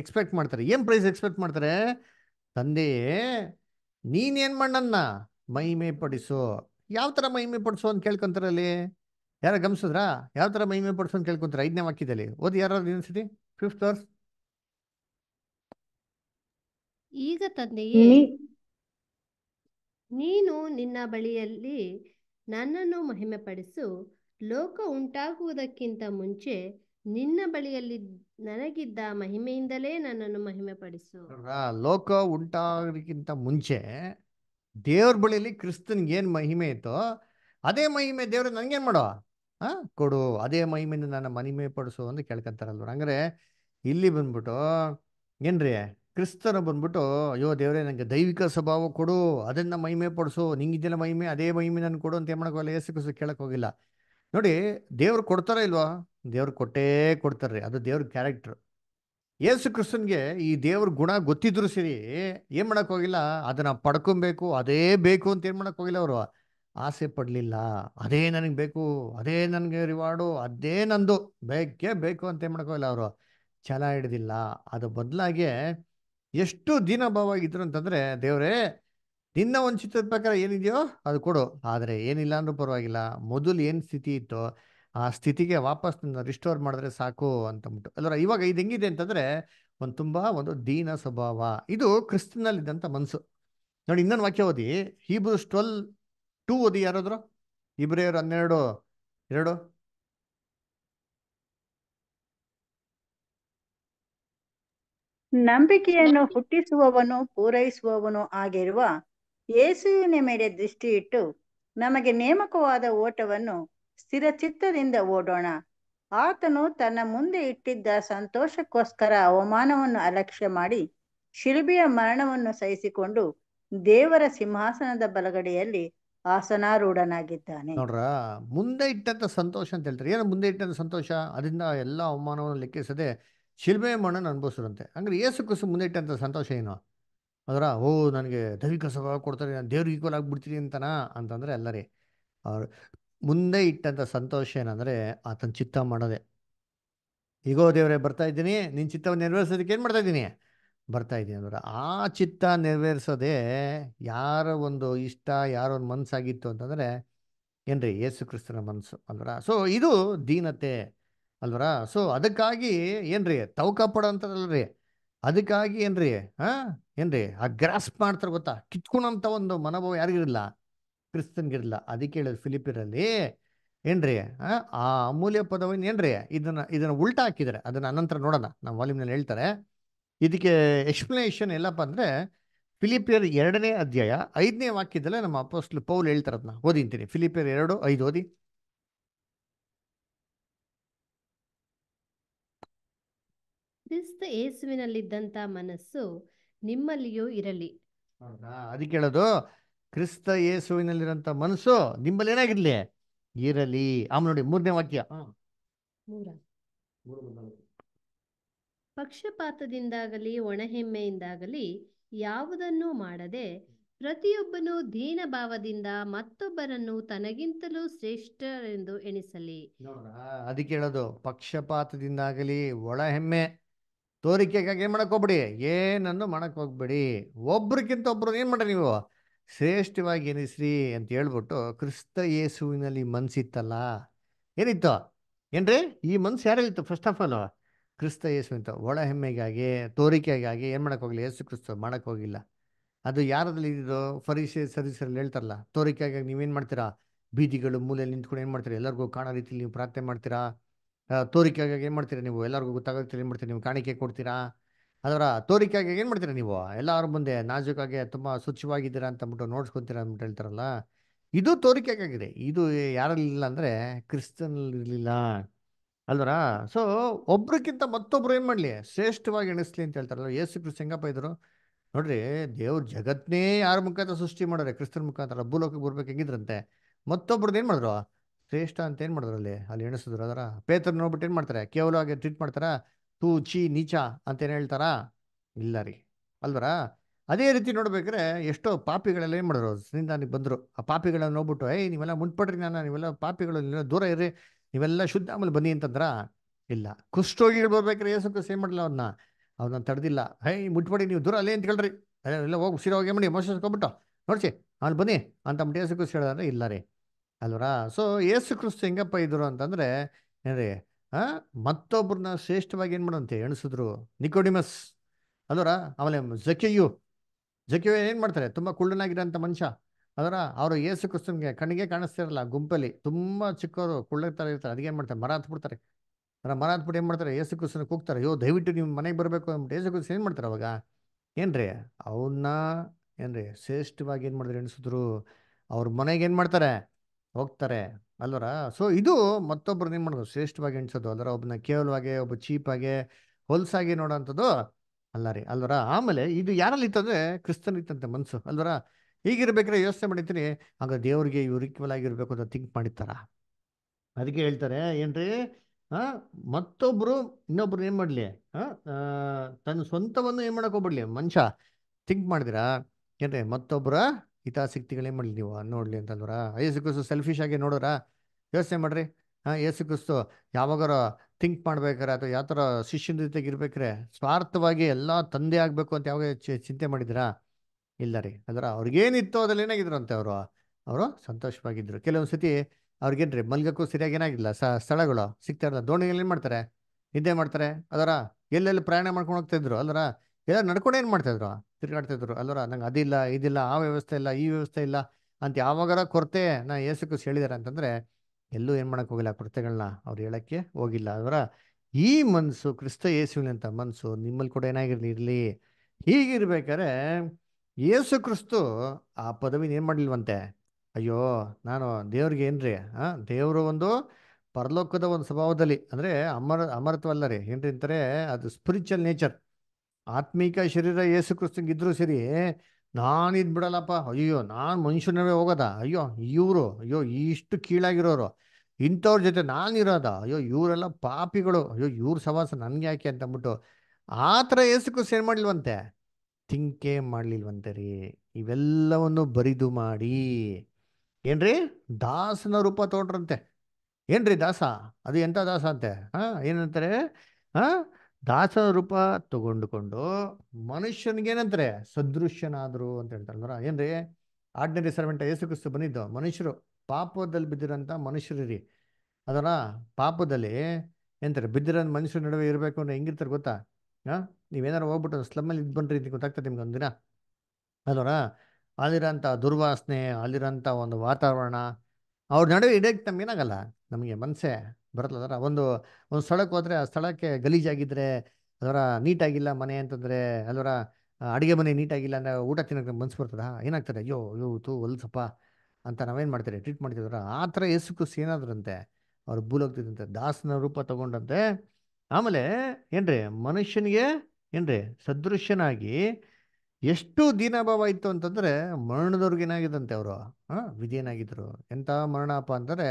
ಎಕ್ಸ್ಪೆಕ್ಟ್ ಮಾಡ್ತಾರೆ ಏನು ಪ್ರೈಸ್ ಎಕ್ಸ್ಪೆಕ್ಟ್ ಮಾಡ್ತಾರೆ ತಂದೆಯೇ ನೀನೇನು ಮಾಡನ್ನ ಮಹಿಮೆ ಪಡಿಸು ಯಾವ ಥರ ಮಹಿಮೆ ಪಡಿಸು ಅಂತ ಕೇಳ್ಕೊಂತಾರಲ್ಲಿ ಯಾರ ಗಮನಿಸಿದ್ರ ಯಾವ ತರ ಮಹಿಮೆ ಪಡಿಸು ಅಂತ ಕೇಳ್ಕೊಂತಾರೆ ಐದನೇ ವಾಕ್ಯದಲ್ಲಿ ಓದಿ ಯಾರು ಯೂನಿವರ್ಸಿಟಿ ಫಿಫ್ತ್ ವರ್ಸ್ ಈಗ ತಂದೆಯೇ ನೀನು ನಿನ್ನ ಬಳಿಯಲ್ಲಿ ನನ್ನನ್ನು ಮಹಿಮೆ ಪಡಿಸು ಲೋಕ ಉಂಟಾಗುವುದಕ್ಕಿಂತ ಮುಂಚೆ ನಿನ್ನ ಬಳಿಯಲ್ಲಿ ನನಗಿದ್ದ ಮಹಿಮೆಯಿಂದಲೇ ನನ್ನನ್ನು ಮಹಿಮೆ ಪಡಿಸು ಲೋಕ ಉಂಟಾಗೋದಕ್ಕಿಂತ ಮುಂಚೆ ದೇವ್ರ ಬಳಿಯಲ್ಲಿ ಕ್ರಿಸ್ತನ್ಗೆ ಏನ್ ಮಹಿಮೆ ಇತ್ತು ಅದೇ ಮಹಿಮೆ ದೇವ್ರ ಏನ್ ಮಾಡೋ ಆ ಕೊಡು ಅದೇ ಮಹಿಮೆಯಿಂದ ನನ್ನ ಮನಿಮೆ ಪಡಿಸು ಅಂತ ಕೇಳ್ಕೊಂತಾರಲ್ವ ಹಂಗಾರೆ ಇಲ್ಲಿ ಬಂದ್ಬಿಟ್ಟು ಏನ್ರಿ ಕ್ರಿಸ್ತನ ಬಂದ್ಬಿಟ್ಟು ಅಯ್ಯೋ ದೇವರೇ ನನಗೆ ದೈವಿಕ ಸ್ವಭಾವ ಕೊಡು ಅದನ್ನ ಮಹಿಮೆ ಪಡಿಸು ನಿಂಗಿದ್ದೆಲ್ಲ ಮಹಿಮೆ ಅದೇ ಮಹಿಮೆ ನನ್ನ ಕೊಡು ಅಂತ ಮಾಡೋಕ್ಕಲ್ಲ ಏಸು ಕ್ರಿಸ್ತು ಕೇಳಕ್ಕೆ ಹೋಗಿಲ್ಲ ನೋಡಿ ದೇವ್ರು ಕೊಡ್ತಾರ ಇಲ್ವಾ ದೇವ್ರು ಕೊಟ್ಟೇ ಕೊಡ್ತಾರ್ರಿ ಅದು ದೇವ್ರ ಕ್ಯಾರೆಕ್ಟರ್ ಏಸು ಕ್ರಿಸ್ತನ್ಗೆ ಈ ದೇವ್ರ ಗುಣ ಗೊತ್ತಿದ್ರು ಸರಿ ಏನ್ ಮಾಡಕ್ ಹೋಗಿಲ್ಲ ಅದನ್ನ ಪಡ್ಕೊಬೇಕು ಅದೇ ಬೇಕು ಅಂತ ಏನ್ ಮಾಡಕ್ ಹೋಗಿಲ್ಲ ಅವರು ಆಸೆ ಪಡಲಿಲ್ಲ ಅದೇ ನನಗೆ ಬೇಕು ಅದೇ ನನಗೆ ರಿವಾರ್ಡು ಅದೇ ನಂದು ಬೇಕೇ ಬೇಕು ಅಂತ ಏನು ಮಾಡ್ಕೋಲ್ಲ ಅವರು ಛಲ ಹಿಡ್ದಿಲ್ಲ ಅದು ಬದಲಾಗಿ ಎಷ್ಟು ದೀನಭಾವ ಇದ್ರು ಅಂತಂದರೆ ದೇವರೇ ನಿನ್ನ ಒಂದು ಚಿತ್ರದ ಪ್ರಕಾರ ಏನಿದೆಯೋ ಅದು ಕೊಡು ಆದರೆ ಏನಿಲ್ಲ ಅಂದ್ರೂ ಪರವಾಗಿಲ್ಲ ಮೊದಲು ಏನು ಸ್ಥಿತಿ ಇತ್ತು ಆ ಸ್ಥಿತಿಗೆ ವಾಪಸ್ ರಿಸ್ಟೋರ್ ಮಾಡಿದ್ರೆ ಸಾಕು ಅಂತಂದ್ಬಿಟ್ಟು ಅಲ್ಲರ ಇವಾಗ ಇದು ಹೆಂಗಿದೆ ಅಂತಂದರೆ ಒಂದು ತುಂಬ ಒಂದು ದೀನ ಸ್ವಭಾವ ಇದು ಕ್ರಿಸ್ತನಲ್ಲಿದ್ದಂಥ ಮನಸ್ಸು ನೋಡಿ ಇನ್ನೊಂದು ವಾಕ್ಯ ಓದಿ ಹೀಬ್ರೂಸ್ ಟ್ವೆಲ್ ಟೂ ಓದಿ ಯಾರಾದ್ರು ಹನ್ನೆರಡು ಎರಡು ನಂಬಿಕೆಯನ್ನು ಹುಟ್ಟಿಸುವವನು ಪೂರೈಸುವವನು ಆಗಿರುವ ಯೇಸುವಿನ ಮೇಲೆ ದೃಷ್ಟಿ ಇಟ್ಟು ನಮಗೆ ನೇಮಕವಾದ ಓಟವನ್ನು ಸ್ಥಿರಚಿತ್ತದಿಂದ ಓಡೋಣ ಆತನು ತನ್ನ ಮುಂದೆ ಇಟ್ಟಿದ್ದ ಸಂತೋಷಕ್ಕೋಸ್ಕರ ಅವಮಾನವನ್ನು ಅಲಕ್ಷ್ಯ ಮಾಡಿ ಶಿಲ್ಬಿಯ ಮರಣವನ್ನು ಸಹಿಸಿಕೊಂಡು ದೇವರ ಸಿಂಹಾಸನದ ಬಲಗಡೆಯಲ್ಲಿ ಆಸನಾರೂಢನಾಗಿದ್ದಾನೆ ನೋಡ್ರ ಮುಂದೆ ಇಟ್ಟಂತ ಸಂತೋಷ ಅಂತ ಹೇಳ್ತಾರೆ ಏನೋ ಮುಂದೆ ಇಟ್ಟಂತ ಸಂತೋಷ ಅದರಿಂದ ಎಲ್ಲ ಅವಮಾನವನ್ನು ಲೆಕ್ಕಿಸದೆ ಶಿಲ್ಬೆ ಮಣ್ಣನ್ನು ಅನುಭವಿಸಿದಂತೆ ಅಂದ್ರೆ ಏಸು ಕುಸು ಮುಂದೆ ಇಟ್ಟಂತ ಸಂತೋಷ ಏನು ಅದರ ಓ ನನಗೆ ದೈವಿಕ ಸ್ವಭಾವ ಕೊಡ್ತಾರೆ ನಾನು ದೇವ್ರಿಗೆ ಈಕ್ವಲ್ ಆಗಿಬಿಡ್ತೀನಿ ಅಂತನಾ ಅಂತಂದ್ರೆ ಎಲ್ಲರಿ ಅವ್ರು ಮುಂದೆ ಇಟ್ಟಂತ ಸಂತೋಷ ಏನಂದ್ರೆ ಆತನ ಚಿತ್ತ ಮಾಡೋದೆ ಈಗೋ ದೇವರೇ ಬರ್ತಾ ಇದ್ದೀನಿ ನಿನ್ನ ಚಿತ್ತವನ್ನು ನೆರವೇರಿಸೋದಕ್ಕೆ ಏನು ಮಾಡ್ತಾ ಇದ್ದೀನಿ ಬರ್ತಾ ಇದೆ ಅಂದ್ರೆ ಆ ಚಿತ್ತ ನೆರವೇರಿಸೋದೇ ಯಾರ ಒಂದು ಇಷ್ಟ ಯಾರ ಒಂದು ಮನಸ್ಸಾಗಿತ್ತು ಅಂತಂದರೆ ಏನ್ರಿ ಯೇಸು ಕ್ರಿಸ್ತನ ಮನಸ್ಸು ಅಲ್ವರ ಸೊ ಇದು ದೀನತೆ ಅಲ್ವರ ಸೊ ಅದಕ್ಕಾಗಿ ಏನ್ರಿ ತವಕ ಪಡೋಂಥದ್ದಲ್ರಿ ಅದಕ್ಕಾಗಿ ಏನ್ರಿ ಹಾ ಏನ್ರಿ ಆ ಗ್ರಾಸ್ಪ್ ಮಾಡ್ತಾರೆ ಗೊತ್ತಾ ಕಿತ್ಕೊಂಡಂತ ಒಂದು ಮನೋಭಾವ ಯಾರಿಗಿರಲ್ಲ ಕ್ರಿಸ್ತನ್ಗಿರಲಿಲ್ಲ ಅದಕ್ಕೆ ಹೇಳೋದು ಫಿಲಿಪಿರಲ್ಲಿ ಏನ್ರಿ ಆ ಅಮೂಲ್ಯ ಪದವನ್ನು ಏನ್ರಿ ಇದನ್ನ ಇದನ್ನ ಉಲ್ಟಾ ಹಾಕಿದ್ರೆ ಅದನ್ನ ಅನಂತರ ನೋಡೋಣ ನಮ್ಮ ವಾಲ್ಯೂಮ್ನಲ್ಲಿ ಹೇಳ್ತಾರೆ ಇದಕ್ಕೆ ಎಕ್ಸ್ಪ್ಲನೇಷನ್ ಎಲ್ಲಪ್ಪ ಅಂದರೆ ಫಿಲಿಪಿಯರ್ ಎರಡನೇ ಅಧ್ಯಾಯ ಐದನೇ ವಾಕ್ಯದಲ್ಲೇ ನಮ್ಮ ಅಪೋಸ್ಟ್ಲು ಪೌಲ್ ಹೇಳ್ತಾರದನ್ನ ಓದಿಂತೀನಿ ಫಿಲಿಪಿಯರ್ ಎರಡು ಐದು ಓದಿ ಕ್ರಿಸ್ತ ಯೇಸುವಿನಲ್ಲಿದ್ದಂಥ ಮನಸ್ಸು ನಿಮ್ಮಲ್ಲಿಯೂ ಇರಲಿ ಹೌದಾ ಅದಕ್ಕೆ ಹೇಳೋದು ಕ್ರಿಸ್ತ ಯೇಸುವಿನಲ್ಲಿರಂತ ಮನಸ್ಸು ನಿಮ್ಮಲ್ಲಿ ಏನಾಗಿರ್ಲಿ ಇರಲಿ ಆಮ್ ನೋಡಿ ಮೂರನೇ ವಾಕ್ಯ ಮೂರ ಪಕ್ಷಪಾತದಿಂದಾಗಲಿ ಒಣಹೆಮ್ಮೆಯಿಂದಾಗಲಿ ಯಾವುದನ್ನೂ ಮಾಡದೆ ಪ್ರತಿಯೊಬ್ಬನು ದೀನಭಾವದಿಂದ ಮತ್ತೊಬ್ಬರನ್ನು ತನಗಿಂತಲೂ ಎಂದು ಎಣಿಸಲಿ ಅದಕ್ಕೆ ಹೇಳೋದು ಪಕ್ಷಪಾತದಿಂದಾಗಲಿ ಒಳಹೆಮ್ಮೆ ತೋರಿಕೆಗಾಗಿ ಏನ್ ಮಾಡಕ್ ಹೋಗ್ಬಿಡಿ ಏನನ್ನು ಮಾಡಕ್ ಹೋಗ್ಬಿಡಿ ಒಬ್ರಿಗಿಂತ ಒಬ್ರು ಏನ್ ಮಾಡ್ರಿ ನೀವು ಶ್ರೇಷ್ಠವಾಗಿ ಎನಿಸ್ರಿ ಅಂತ ಹೇಳ್ಬಿಟ್ಟು ಕ್ರಿಸ್ತ ಯೇಸುವಿನಲ್ಲಿ ಮನ್ಸಿತ್ತಲ್ಲ ಏನಿತ್ತು ಏನ್ರಿ ಈ ಮನ್ಸು ಯಾರಿತ್ತು ಫಸ್ಟ್ ಆಫ್ ಆಲ್ ಕ್ರಿಸ್ತ ಯೇಸು ಅಂತ ಒಳ ಹೆಮ್ಮೆಗಾಗಿ ತೋರಿಕೆಗಾಗಿ ಏನು ಮಾಡೋಕ್ಕೋಗಿಲ್ಲ ಯೇಸು ಕ್ರಿಸ್ತ ಮಾಡೋಕ್ಕೋಗಿಲ್ಲ ಅದು ಯಾರದಲ್ಲಿ ಇರೋ ಫರೀಸೆ ಹೇಳ್ತಾರಲ್ಲ ತೋರಿಕೆಗಾಗಿ ನೀವೇನು ಮಾಡ್ತೀರಾ ಬೀದಿಗಳು ಮೂಲೆಯಲ್ಲಿ ನಿಂತ್ಕೊಂಡು ಏನು ಮಾಡ್ತೀರಾ ಎಲ್ಲರಿಗೂ ಕಾಣೋ ರೀತಿಯಲ್ಲಿ ನೀವು ಪ್ರಾರ್ಥನೆ ಮಾಡ್ತೀರಾ ತೋರಿಕೆಗಾಗಿ ಏನು ಮಾಡ್ತೀರಾ ನೀವು ಎಲ್ಲರಿಗೂ ಗೊತ್ತಾಗೋ ಏನು ಮಾಡ್ತೀರಾ ನೀವು ಕಾಣಿಕೆ ಕೊಡ್ತೀರಾ ಅದರ ತೋರಿಕೆಯಾಗಿ ಏನು ಮಾಡ್ತೀರಾ ನೀವು ಎಲ್ಲರ ಮುಂದೆ ನಾಜೂಕಾಗಿ ತುಂಬ ಸ್ವಚ್ಛವಾಗಿದ್ದೀರಾ ಅಂತ ಅಂದ್ಬಿಟ್ಟು ನೋಡ್ಸ್ಕೊತೀರಾ ಅಂದ್ಬಿಟ್ಟು ಹೇಳ್ತಾರಲ್ಲ ಇದು ತೋರಿಕೆಯಾಗಿದೆ ಇದು ಯಾರಲ್ಲಿ ಇಲ್ಲ ಅಂದರೆ ಕ್ರಿಸ್ತನಲ್ಲಿ ಇರಲಿಲ್ಲ ಅಲ್ವರಾ ಸೊ ಒಬ್ರಿಗಿಂತ ಮತ್ತೊಬ್ರು ಏನ್ ಮಾಡ್ಲಿ ಶ್ರೇಷ್ಠವಾಗಿ ಎಣಿಸ್ಲಿ ಅಂತ ಹೇಳ್ತಾರಲ್ಲ ಯೇಸು ಕ್ರಿಸ್ ಹೆಂಗಪ್ಪ ಇದ್ರು ನೋಡ್ರಿ ದೇವ್ರ ಜಗತ್ನೇ ಯಾರ ಮುಖಾಂತರ ಸೃಷ್ಟಿ ಮಾಡೋರೆ ಕ್ರಿಸ್ತನ ಮುಖಾಂತರ ಭೂಲೋಕಕ್ಕೆ ಬರ್ಬೇಕು ಹೆಂಗಿದ್ರಂತೆ ಮತ್ತೊಬ್ರದ್ದು ಏನ್ ಮಾಡಿದ್ರು ಶ್ರೇಷ್ಠ ಅಂತ ಏನ್ ಮಾಡಿದ್ರು ಅಲ್ಲಿ ಅಲ್ಲಿ ಎಣಿಸಿದ್ರು ಅದರ ಪೇತರ್ ನೋಡ್ಬಿಟ್ಟು ಏನ್ ಮಾಡ್ತಾರೆ ಕೇವಲವಾಗಿ ಟ್ರೀಟ್ ಮಾಡ್ತಾರ ತೂ ಚೀ ನೀಚ ಅಂತ ಏನ್ ಹೇಳ್ತಾರಾ ಇಲ್ಲ ರೀ ಅಲ್ವರಾ ಅದೇ ರೀತಿ ನೋಡ್ಬೇಕ್ರೆ ಎಷ್ಟೋ ಪಾಪಿಗಳೆಲ್ಲ ಏನು ಮಾಡಿದ್ರು ನಿಂದಾನಿಗೆ ಬಂದರು ಆ ಪಾಪಿಗಳನ್ನ ನೋಡ್ಬಿಟ್ಟು ಏಯ್ ನೀವೆಲ್ಲ ಮುಂಟ್ಪಡ್ರಿ ನಾನು ನೀವೆಲ್ಲ ಪಾಪಿಗಳು ದೂರ ಇರ್ರಿ ಇವೆಲ್ಲ ಶುದ್ಧ ಆಮೇಲೆ ಬನ್ನಿ ಅಂತಂದ್ರ ಇಲ್ಲ ಕುಷ್ಟೋಗಿಗಳು ಬರ್ಬೇಕ್ರಿ ಯೇಸು ಕ್ರಿಸ್ತ ಏನು ಮಾಡಲ್ಲ ಅವನ್ನ ಅವ್ನ ತಡೆದಿಲ್ಲ ಹೇ ಮುಟ್ಬಿಡಿ ನೀವು ದೂರ ಅಲ್ಲೇ ಅಂತ ಕೇಳ್ರಿ ಎಲ್ಲ ಹೋಗಿ ಸೀರೆ ಹೋಗಿ ಮಾಡಿ ಮೋಸಿಸ್ಕೊಂಬಿಟ್ಟು ನೋಡ್ಸಿ ಅವ್ನು ಬನ್ನಿ ಅಂತ ಬಿಟ್ಟು ಏಸು ಕ್ರಿಸ್ತ ಹೇಳಿದ್ರೆ ಇಲ್ಲ ರೀ ಅಲ್ವರ ಸೊ ಏಸು ಕ್ರಿಸ್ತ ಹೆಂಗಪ್ಪ ಇದ್ರು ಅಂತಂದರೆ ಏನ್ರಿ ಮತ್ತೊಬ್ಬರನ್ನ ಶ್ರೇಷ್ಠವಾಗಿ ಏನು ಮಾಡಂತೆ ಎಣಿಸಿದ್ರು ನಿಕೋಡಿಮಸ್ ಅಲ್ವರ ಆಮೇಲೆ ಜಕೆಯು ಜಕೆಯು ಏನು ಮಾಡ್ತಾರೆ ತುಂಬಾ ಕುಳ್ಳನಾಗಿರೋ ಮನುಷ್ಯ ಅದರ ಅವರು ಯೇಸು ಕ್ರಿಸ್ತನ್ಗೆ ಕಣ್ಣಿಗೆ ಕಾಣಿಸ್ತಿರಲ್ಲ ಗುಂಪಲ್ಲಿ ತುಂಬ ಚಿಕ್ಕವರು ಥರ ಇರ್ತಾರೆ ಅದಕ್ಕೆ ಏನು ಮಾಡ್ತಾರೆ ಮರ ಬಿಡ್ತಾರೆ ಅದರ ಮರ ಹತ್ಬಿಟ್ಟು ಏನು ಮಾಡ್ತಾರೆ ಯೇಸು ಕ್ರಿಸ್ತನ ಕೂಗ್ತಾರೆ ಅಯ್ಯೋ ದಯವಿಟ್ಟು ನಿಮ್ಮ ಮನೆಗೆ ಬರಬೇಕು ಅಂದ್ಬಿಟ್ಟು ಯೇಸು ಕ್ರಿಸ್ತನ್ ಏನು ಮಾಡ್ತಾರೆ ಅವಾಗ ಏನ್ರೀ ಅವನ್ನ ಏನ್ರಿ ಶ್ರೇಷ್ಠವಾಗಿ ಏನು ಮಾಡಿದ್ರು ಎಣಿಸಿದ್ರು ಅವ್ರ ಮನೆಗೆ ಏನ್ ಮಾಡ್ತಾರೆ ಹೋಗ್ತಾರೆ ಅಲ್ವರ ಸೊ ಇದು ಮತ್ತೊಬ್ರು ಏನು ಮಾಡೋದು ಶ್ರೇಷ್ಠವಾಗಿ ಎಣಿಸೋದು ಅದರ ಒಬ್ಬನ ಕೇವಲವಾಗಿ ಒಬ್ಬ ಚೀಪಾಗೆ ಹೊಲ್ಸಾಗಿ ಅಂಥದ್ದು ಅಲ್ಲ ರೀ ಅಲ್ವರ ಆಮೇಲೆ ಇದು ಯಾರಲ್ಲಿ ಇತ್ತಂದ್ರೆ ಕ್ರಿಸ್ತನ್ ಇತ್ತಂತೆ ಮನಸ್ಸು ಅಲ್ವರ ಹೀಗಿರ್ಬೇಕಾದ್ರೆ ಯೋಚನೆ ಮಾಡಿದ್ದೀನಿ ಆಗ ದೇವರಿಗೆ ಇವ್ರ ಆಗಿರ್ಬೇಕು ಅಂತ ಥಿಂಕ್ ಮಾಡಿರ್ತಾರ ಅದಕ್ಕೆ ಹೇಳ್ತಾರೆ ಏನ್ರಿ ಹಾಂ ಮತ್ತೊಬ್ಬರು ಇನ್ನೊಬ್ರು ಏನ್ ಮಾಡ್ಲಿ ಹಾಂ ತನ್ನ ಸ್ವಂತವನ್ನು ಏನ್ ಮಾಡಕ್ ಹೋಗ್ಬಿಡ್ಲಿ ಮನುಷ್ಯ ಥಿಂಕ್ ಮಾಡಿದಿರಾ ಏನ್ರಿ ಮತ್ತೊಬ್ಬರ ಹಿತಾಸಕ್ತಿಗಳೇನು ಮಾಡ್ಲಿ ನೀವು ನೋಡ್ಲಿ ಅಂತಂದ್ರ ಏಸು ಕ್ರಿಸ್ತು ಸೆಲ್ಫಿಶ್ ಆಗಿ ನೋಡೋರಾ ಯೋಚನೆ ಮಾಡ್ರಿ ಹಾ ಏಸು ಕ್ರಿಸ್ತು ಯಾವಾಗಾರ ಥಿಂಕ್ ಮಾಡ್ಬೇಕಾರೆ ಅಥವಾ ಯಾವ ಥರ ಶಿಷ್ಯನ ಜೊತೆಗೆ ಇರ್ಬೇಕ್ರೆ ಸ್ವಾರ್ಥವಾಗಿ ಎಲ್ಲ ತಂದೆ ಆಗಬೇಕು ಅಂತ ಯಾವಾಗ ಚಿಂತೆ ಮಾಡಿದಿರಾ ಇಲ್ಲ ರೀ ಅಂದ್ರೆ ಅವ್ರಿಗೇನಿತ್ತು ಅದ್ರಲ್ಲಿ ಏನಾಗಿದ್ರಂತೆ ಅವರು ಅವರು ಸಂತೋಷವಾಗಿದ್ರು ಕೆಲವೊಂದು ಸತಿ ಅವ್ರಿಗೇನ್ರಿ ಮಲ್ಗಕ್ಕೂ ಸರಿಯಾಗಿ ಏನಾಗಿಲ್ಲ ಸ ಸ್ಥಳಗಳು ಸಿಗ್ತಾ ಇರಲ್ಲ ದೋಣಿಯಲ್ಲಿ ಏನು ಮಾಡ್ತಾರೆ ನಿದ್ದೆ ಮಾಡ್ತಾರೆ ಅದರ ಎಲ್ಲೆಲ್ಲಿ ಪ್ರಯಾಣ ಮಾಡ್ಕೊಂಡು ಹೋಗ್ತಿದ್ರು ಅಲ್ಲರ ಎಲ್ಲ ನಡ್ಕೊಂಡು ಏನು ಮಾಡ್ತಾಯಿದ್ರು ತಿರುಗಾಡ್ತಿದ್ರು ಅಲ್ಲರ ನಂಗೆ ಅದಿಲ್ಲ ಇದಿಲ್ಲ ಆ ವ್ಯವಸ್ಥೆ ಇಲ್ಲ ಈ ವ್ಯವಸ್ಥೆ ಇಲ್ಲ ಅಂತ ಯಾವಾಗರ ಕೊರತೆ ನಾ ಏಸಕ್ಕೂ ಹೇಳಿದಾರೆ ಅಂತಂದರೆ ಎಲ್ಲೂ ಏನು ಮಾಡಕ್ ಹೋಗಿಲ್ಲ ಕೊರತೆಗಳನ್ನ ಅವ್ರು ಹೇಳೋಕ್ಕೆ ಹೋಗಿಲ್ಲ ಅದರ ಈ ಮನ್ಸು ಕ್ರಿಸ್ತ ಯೇಸುವಿನಂಥ ಮನಸ್ಸು ನಿಮ್ಮಲ್ಲಿ ಕೂಡ ಏನಾಗಿರಲಿ ಇರಲಿ ಹೀಗಿರ್ಬೇಕಾದ್ರೆ ಯೇಸು ಕ್ರಿಸ್ತು ಆ ಪದವಿನ ಏನು ಮಾಡಲಿಲ್ವಂತೆ ಅಯ್ಯೋ ನಾನು ದೇವ್ರಿಗೆ ಏನ್ರಿ ಹಾಂ ದೇವರು ಒಂದು ಪರಲೋಕದ ಒಂದು ಸ್ವಭಾವದಲ್ಲಿ ಅಂದರೆ ಅಮರ ಅಮರತ್ವಲ್ಲ ರೀ ಏನ್ರಿ ಅಂತಾರೆ ಅದು ಸ್ಪಿರಿಚುವಲ್ ನೇಚರ್ ಆತ್ಮೀಕ ಶರೀರ ಯೇಸು ಕ್ರಿಸ್ತಂಗೆ ಸರಿ ನಾನು ಇದು ಬಿಡಲ್ಲಪ್ಪ ಅಯ್ಯೋ ನಾನು ಮನುಷ್ಯನವೇ ಹೋಗೋದ ಅಯ್ಯೋ ಇವರು ಅಯ್ಯೋ ಇಷ್ಟು ಕೀಳಾಗಿರೋರು ಇಂಥವ್ರ ಜೊತೆ ನಾನು ಇರೋದ ಅಯ್ಯೋ ಇವರೆಲ್ಲ ಪಾಪಿಗಳು ಅಯ್ಯೋ ಇವ್ರ ಸವಾಸ ನನಗೆ ಯಾಕೆ ಅಂತ ಆ ಥರ ಏಸು ಕ್ರಿಸ್ತು ಏನು ಮಾಡಲಿಲ್ವಂತೆ ಚಿಂಕೆ ಮಾಡ್ಲಿಲ್ವಂತೆ ರೀ ಇವೆಲ್ಲವನ್ನು ಬರಿದು ಮಾಡಿ ಏನ್ರಿ ದಾಸನ ರೂಪ ತೋಟ್ರಂತೆ ಏನ್ರಿ ದಾಸ ಅದು ಎಂಥ ದಾಸ ಅಂತೆ ಹಾ ಏನಂತಾರೆ ಹಾ ದಾಸನ ರೂಪ ತಗೊಂಡುಕೊಂಡು ಮನುಷ್ಯನಿಗೇನಂತಾರೆ ಸದೃಶ್ಯನಾದ್ರು ಅಂತ ಹೇಳ್ತಾರೆ ನೋಡ ಏನ್ರಿ ಆರ್ಡಿನರಿ ಸರ್ವೆಂಟ ಯೇಸು ಬಂದಿದ್ದು ಮನುಷ್ಯರು ಪಾಪದಲ್ಲಿ ಬಿದ್ದಿರಂತ ಮನುಷ್ಯರು ರೀ ಅದನ್ನ ಪಾಪದಲ್ಲಿ ಎಂತಾರೆ ಬಿದ್ದಿರೋ ಮನುಷ್ಯರ ನಡುವೆ ಇರಬೇಕು ಅಂದ್ರೆ ಹೆಂಗಿರ್ತಾರೆ ಗೊತ್ತಾ ಹಾಂ ನೀವೇನಾರು ಹೋಗ್ಬಿಟ್ಟು ಸ್ಲಮ್ಮಲ್ಲಿ ಇದು ಬಂದ್ರಿ ಇದು ಗೊತ್ತಾಗ್ತದೆ ನಿಮ್ಗೆ ಒಂದಿನ ಅದರ ಅಲ್ಲಿರೋಂಥ ದುರ್ವಾಸನೆ ಅಲ್ಲಿರೋಂಥ ಒಂದು ವಾತಾವರಣ ಅವ್ರ ನಡುವೆ ಇಡೋಕ್ಕೆ ನಮಗೇನಾಗಲ್ಲ ನಮಗೆ ಮನಸ್ಸೇ ಅದರ ಒಂದು ಒಂದು ಸ್ಥಳಕ್ಕೆ ಹೋದರೆ ಆ ಸ್ಥಳಕ್ಕೆ ಗಲೀಜಾಗಿದ್ದರೆ ಅದರ ನೀಟಾಗಿಲ್ಲ ಮನೆ ಅಂತಂದರೆ ಅದರ ಅಡುಗೆ ಮನೆ ನೀಟಾಗಿಲ್ಲ ಅಂದರೆ ಊಟ ತಿನ್ನೋಕೆ ಮನ್ಸು ಬರ್ತದ ಏನಾಗ್ತದೆ ಅಯ್ಯೋ ಅಯ್ಯೋ ತೂ ಹೊಲ್ಸಪ್ಪ ಅಂತ ನಾವೇನು ಮಾಡ್ತೀರಿ ಟ್ರೀಟ್ ಮಾಡ್ತಿದ್ರ ಆ ಥರ ಯೇಸು ಕುಸ್ ಏನಾದ್ರಂತೆ ಅವ್ರು ಭೂಲೋಗ್ತಿದ್ದಂತೆ ದಾಸನ ರೂಪ ತಗೊಂಡಂತೆ ಆಮೇಲೆ ಏನ್ರಿ ಮನುಷ್ಯನಿಗೆ ಏನ್ರಿ ಸದೃಶ್ಯನಾಗಿ ಎಷ್ಟು ದಿನ ಅಭಾವ ಇತ್ತು ಅಂತಂದ್ರೆ ಮರಣದವ್ರಿಗೇನಾಗಿದಂತೆ ಅವರು ಹಾಂ ಏನಾಗಿದ್ರು ಎಂಥ ಮರಣಪ್ಪ ಅಂದರೆ